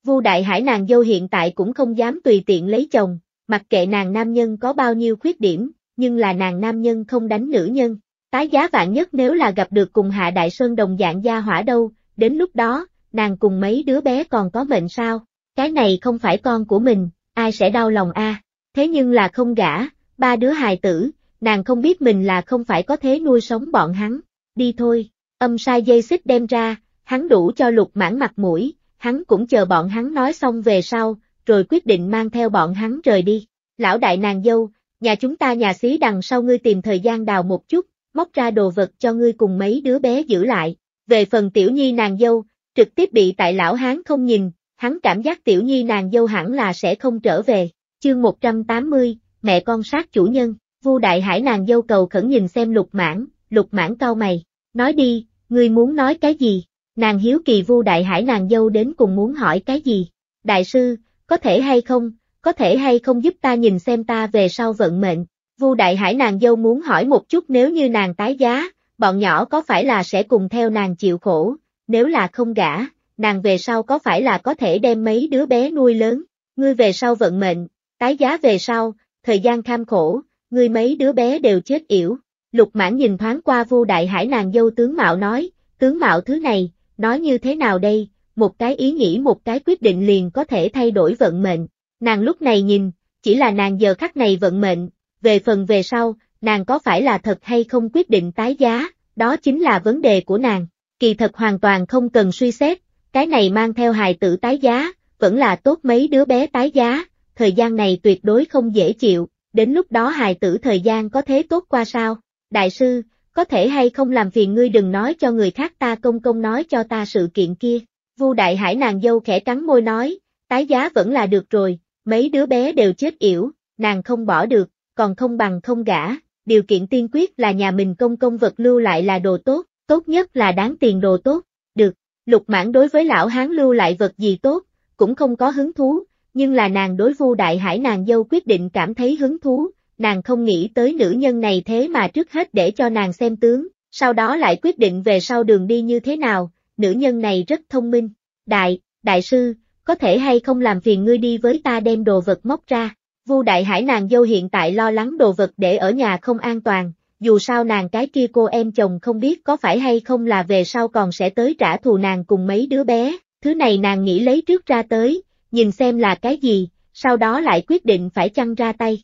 [SPEAKER 1] Vu Đại Hải nàng dâu hiện tại cũng không dám tùy tiện lấy chồng, mặc kệ nàng nam nhân có bao nhiêu khuyết điểm, nhưng là nàng nam nhân không đánh nữ nhân. Tái giá vạn nhất nếu là gặp được cùng Hạ Đại Sơn đồng dạng gia hỏa đâu, đến lúc đó, nàng cùng mấy đứa bé còn có mệnh sao, cái này không phải con của mình, ai sẽ đau lòng a? Thế nhưng là không gả, ba đứa hài tử, nàng không biết mình là không phải có thế nuôi sống bọn hắn, đi thôi, âm sai dây xích đem ra, hắn đủ cho lục mãn mặt mũi, hắn cũng chờ bọn hắn nói xong về sau, rồi quyết định mang theo bọn hắn rời đi. Lão đại nàng dâu, nhà chúng ta nhà xí đằng sau ngươi tìm thời gian đào một chút, móc ra đồ vật cho ngươi cùng mấy đứa bé giữ lại. Về phần tiểu nhi nàng dâu, trực tiếp bị tại lão hán không nhìn, hắn cảm giác tiểu nhi nàng dâu hẳn là sẽ không trở về. Chương 180, mẹ con sát chủ nhân, Vu đại hải nàng dâu cầu khẩn nhìn xem lục mãn, lục mãn cao mày, nói đi, ngươi muốn nói cái gì? Nàng hiếu kỳ vu đại hải nàng dâu đến cùng muốn hỏi cái gì? Đại sư, có thể hay không, có thể hay không giúp ta nhìn xem ta về sau vận mệnh? Vu đại hải nàng dâu muốn hỏi một chút nếu như nàng tái giá, bọn nhỏ có phải là sẽ cùng theo nàng chịu khổ, nếu là không gả, nàng về sau có phải là có thể đem mấy đứa bé nuôi lớn, ngươi về sau vận mệnh, tái giá về sau, thời gian kham khổ, ngươi mấy đứa bé đều chết yểu. Lục mãn nhìn thoáng qua vu đại hải nàng dâu tướng mạo nói, tướng mạo thứ này, nói như thế nào đây, một cái ý nghĩ một cái quyết định liền có thể thay đổi vận mệnh. Nàng lúc này nhìn, chỉ là nàng giờ khắc này vận mệnh, về phần về sau, nàng có phải là thật hay không quyết định tái giá, đó chính là vấn đề của nàng. Kỳ thật hoàn toàn không cần suy xét, cái này mang theo hài tử tái giá, vẫn là tốt mấy đứa bé tái giá, thời gian này tuyệt đối không dễ chịu, đến lúc đó hài tử thời gian có thế tốt qua sao. Đại sư, có thể hay không làm phiền ngươi đừng nói cho người khác ta công công nói cho ta sự kiện kia. Vu Đại Hải nàng dâu khẽ cắn môi nói, tái giá vẫn là được rồi, mấy đứa bé đều chết yểu, nàng không bỏ được, còn không bằng không gả, điều kiện tiên quyết là nhà mình công công vật lưu lại là đồ tốt, tốt nhất là đáng tiền đồ tốt, được, lục mãn đối với lão hán lưu lại vật gì tốt, cũng không có hứng thú, nhưng là nàng đối vu đại hải nàng dâu quyết định cảm thấy hứng thú, nàng không nghĩ tới nữ nhân này thế mà trước hết để cho nàng xem tướng, sau đó lại quyết định về sau đường đi như thế nào, nữ nhân này rất thông minh. Đại, đại sư, có thể hay không làm phiền ngươi đi với ta đem đồ vật móc ra. Vu Đại Hải nàng dâu hiện tại lo lắng đồ vật để ở nhà không an toàn, dù sao nàng cái kia cô em chồng không biết có phải hay không là về sau còn sẽ tới trả thù nàng cùng mấy đứa bé, thứ này nàng nghĩ lấy trước ra tới, nhìn xem là cái gì, sau đó lại quyết định phải chăng ra tay.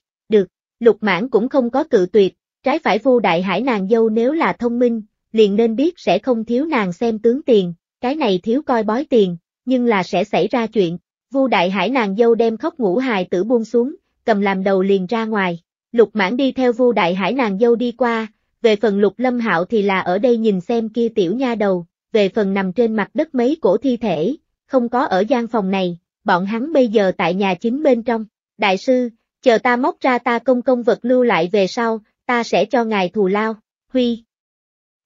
[SPEAKER 1] Lục mãn cũng không có cự tuyệt, trái phải vu đại hải nàng dâu nếu là thông minh, liền nên biết sẽ không thiếu nàng xem tướng tiền, cái này thiếu coi bói tiền, nhưng là sẽ xảy ra chuyện. Vu đại hải nàng dâu đem khóc ngủ hài tử buông xuống, cầm làm đầu liền ra ngoài. Lục mãn đi theo vu đại hải nàng dâu đi qua, về phần lục lâm hạo thì là ở đây nhìn xem kia tiểu nha đầu, về phần nằm trên mặt đất mấy cổ thi thể, không có ở gian phòng này, bọn hắn bây giờ tại nhà chính bên trong. Đại sư, chờ ta móc ra ta công công vật lưu lại về sau, ta sẽ cho ngài thù lao, huy.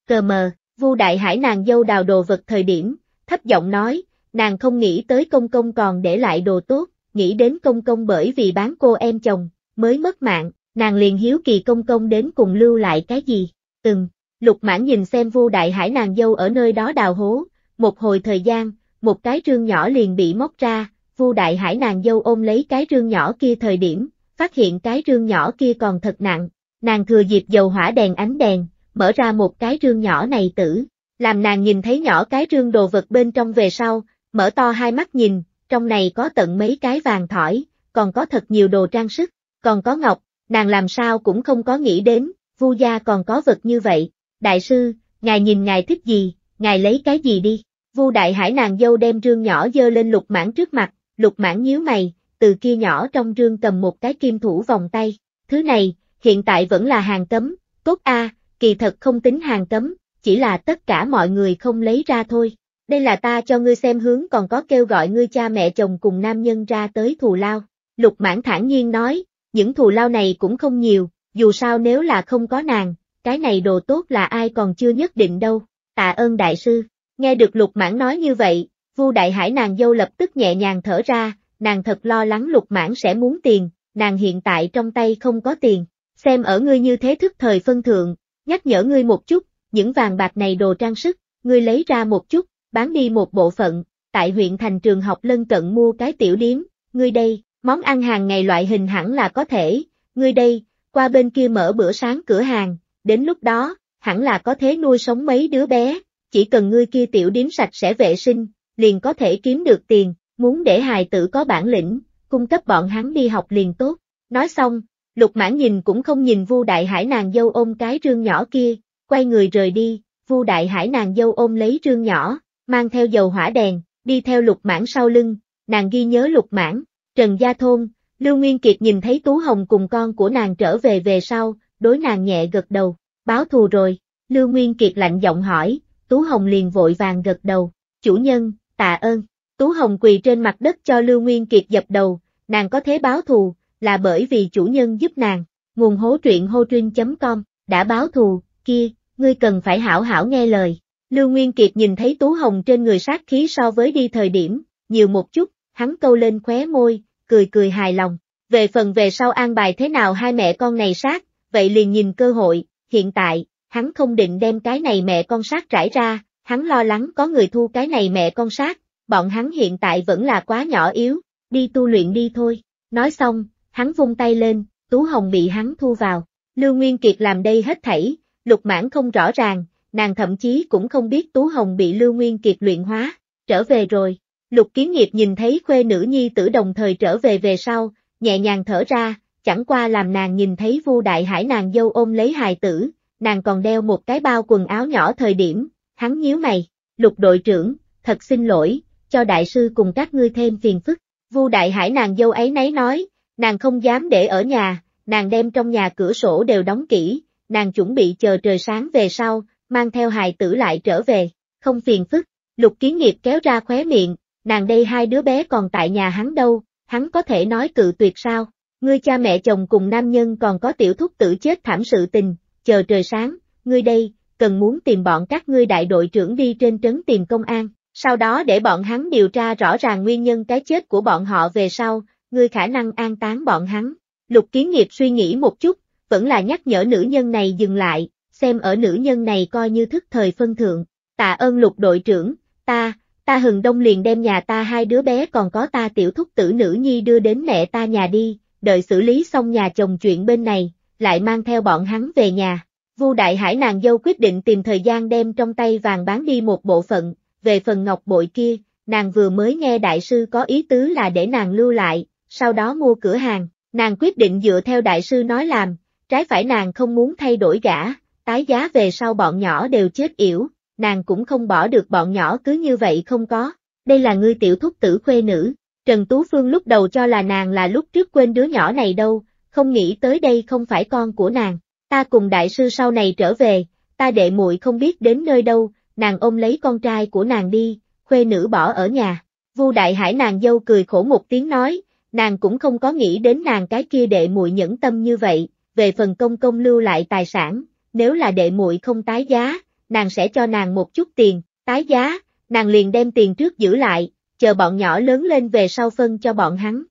[SPEAKER 1] Cờ mờ, vu đại hải nàng dâu đào đồ vật thời điểm, thấp giọng nói, nàng không nghĩ tới công công còn để lại đồ tốt, nghĩ đến công công bởi vì bán cô em chồng, mới mất mạng, nàng liền hiếu kỳ công công đến cùng lưu lại cái gì, từng, lục mãn nhìn xem vu đại hải nàng dâu ở nơi đó đào hố, một hồi thời gian, một cái rương nhỏ liền bị móc ra, vu đại hải nàng dâu ôm lấy cái rương nhỏ kia thời điểm, phát hiện cái rương nhỏ kia còn thật nặng, nàng thừa dịp dầu hỏa đèn ánh đèn, mở ra một cái rương nhỏ này tử, làm nàng nhìn thấy nhỏ cái rương đồ vật bên trong về sau, mở to hai mắt nhìn, trong này có tận mấy cái vàng thỏi, còn có thật nhiều đồ trang sức, còn có ngọc, nàng làm sao cũng không có nghĩ đến, vu gia còn có vật như vậy, đại sư, ngài nhìn ngài thích gì, ngài lấy cái gì đi, vu đại hải nàng dâu đem rương nhỏ dơ lên lục mãn trước mặt, lục mãn nhíu mày, từ kia nhỏ trong rương cầm một cái kim thủ vòng tay. Thứ này, hiện tại vẫn là hàng cấm, tốt a, kỳ thật không tính hàng cấm, chỉ là tất cả mọi người không lấy ra thôi. Đây là ta cho ngươi xem hướng còn có kêu gọi ngươi cha mẹ chồng cùng nam nhân ra tới thù lao. Lục mãn thản nhiên nói, những thù lao này cũng không nhiều, dù sao nếu là không có nàng, cái này đồ tốt là ai còn chưa nhất định đâu. Tạ ơn đại sư, nghe được lục mãn nói như vậy, Vu đại hải nàng dâu lập tức nhẹ nhàng thở ra, nàng thật lo lắng lục mãn sẽ muốn tiền, nàng hiện tại trong tay không có tiền, xem ở ngươi như thế thức thời phân thượng, nhắc nhở ngươi một chút, những vàng bạc này đồ trang sức, ngươi lấy ra một chút, bán đi một bộ phận, tại huyện thành trường học lân cận mua cái tiểu điếm, ngươi đây, món ăn hàng ngày loại hình hẳn là có thể, ngươi đây, qua bên kia mở bữa sáng cửa hàng, đến lúc đó, hẳn là có thế nuôi sống mấy đứa bé, chỉ cần ngươi kia tiểu điếm sạch sẽ vệ sinh, liền có thể kiếm được tiền, muốn để hài tử có bản lĩnh, cung cấp bọn hắn đi học liền tốt. Nói xong, lục mãn nhìn cũng không nhìn vu đại hải nàng dâu ôm cái rương nhỏ kia, quay người rời đi, vu đại hải nàng dâu ôm lấy rương nhỏ, mang theo dầu hỏa đèn, đi theo lục mãn sau lưng, nàng ghi nhớ lục mãn, Trần Gia Thôn, Lưu Nguyên Kiệt nhìn thấy Tú Hồng cùng con của nàng trở về về sau, đối nàng nhẹ gật đầu, báo thù rồi, Lưu Nguyên Kiệt lạnh giọng hỏi, Tú Hồng liền vội vàng gật đầu, chủ nhân, tạ ơn. Tú Hồng quỳ trên mặt đất cho Lưu Nguyên Kiệt dập đầu, nàng có thế báo thù, là bởi vì chủ nhân giúp nàng. Nguồn hố truyện hô truyên.com, đã báo thù, kia, ngươi cần phải hảo hảo nghe lời. Lưu Nguyên Kiệt nhìn thấy Tú Hồng trên người sát khí so với đi thời điểm, nhiều một chút, hắn câu lên khóe môi, cười cười hài lòng. Về phần về sau an bài thế nào hai mẹ con này sát, vậy liền nhìn cơ hội, hiện tại, hắn không định đem cái này mẹ con sát trải ra, hắn lo lắng có người thu cái này mẹ con sát, bọn hắn hiện tại vẫn là quá nhỏ yếu, đi tu luyện đi thôi. Nói xong, hắn vung tay lên, Tú Hồng bị hắn thu vào. Lưu Nguyên Kiệt làm đây hết thảy, lục mãn không rõ ràng, nàng thậm chí cũng không biết Tú Hồng bị Lưu Nguyên Kiệt luyện hóa, trở về rồi. Lục Kiến Nghiệp nhìn thấy khuê nữ nhi tử đồng thời trở về về sau, nhẹ nhàng thở ra, chẳng qua làm nàng nhìn thấy Vu Đại Hải nàng dâu ôm lấy hài tử, nàng còn đeo một cái bao quần áo nhỏ thời điểm, hắn nhíu mày, "Lục đội trưởng, thật xin lỗi, cho đại sư cùng các ngươi thêm phiền phức. Vu đại hải nàng dâu ấy nấy nói, nàng không dám để ở nhà, nàng đem trong nhà cửa sổ đều đóng kỹ, nàng chuẩn bị chờ trời sáng về sau, mang theo hài tử lại trở về, không phiền phức. Lục kiến nghiệp kéo ra khóe miệng, nàng đây hai đứa bé còn tại nhà hắn đâu, hắn có thể nói cự tuyệt sao, ngươi cha mẹ chồng cùng nam nhân còn có tiểu thúc tử chết thảm sự tình, chờ trời sáng, ngươi đây, cần muốn tìm bọn các ngươi đại đội trưởng đi trên trấn tìm công an, sau đó để bọn hắn điều tra rõ ràng nguyên nhân cái chết của bọn họ về sau, ngươi khả năng an táng bọn hắn. Lục kiến nghiệp suy nghĩ một chút, vẫn là nhắc nhở nữ nhân này dừng lại, xem ở nữ nhân này coi như thức thời phân thượng. Tạ ơn lục đội trưởng, ta, ta hừng đông liền đem nhà ta hai đứa bé còn có ta tiểu thúc tử nữ nhi đưa đến mẹ ta nhà đi, đợi xử lý xong nhà chồng chuyện bên này, lại mang theo bọn hắn về nhà. Vu Đại Hải nàng dâu quyết định tìm thời gian đem trong tay vàng bán đi một bộ phận, về phần ngọc bội kia, nàng vừa mới nghe đại sư có ý tứ là để nàng lưu lại, sau đó mua cửa hàng, nàng quyết định dựa theo đại sư nói làm, trái phải nàng không muốn thay đổi gã, tái giá về sau bọn nhỏ đều chết yểu, nàng cũng không bỏ được bọn nhỏ cứ như vậy không có, đây là ngươi tiểu thúc tử khuê nữ, Trần Tú Phương lúc đầu cho là nàng là lúc trước quên đứa nhỏ này đâu, không nghĩ tới đây không phải con của nàng, ta cùng đại sư sau này trở về, ta đệ muội không biết đến nơi đâu, nàng ôm lấy con trai của nàng đi, khuê nữ bỏ ở nhà. Vu Đại Hải nàng dâu cười khổ một tiếng nói, nàng cũng không có nghĩ đến nàng cái kia đệ muội nhẫn tâm như vậy, về phần công công lưu lại tài sản, nếu là đệ muội không tái giá, nàng sẽ cho nàng một chút tiền, tái giá, nàng liền đem tiền trước giữ lại, chờ bọn nhỏ lớn lên về sau phân cho bọn hắn.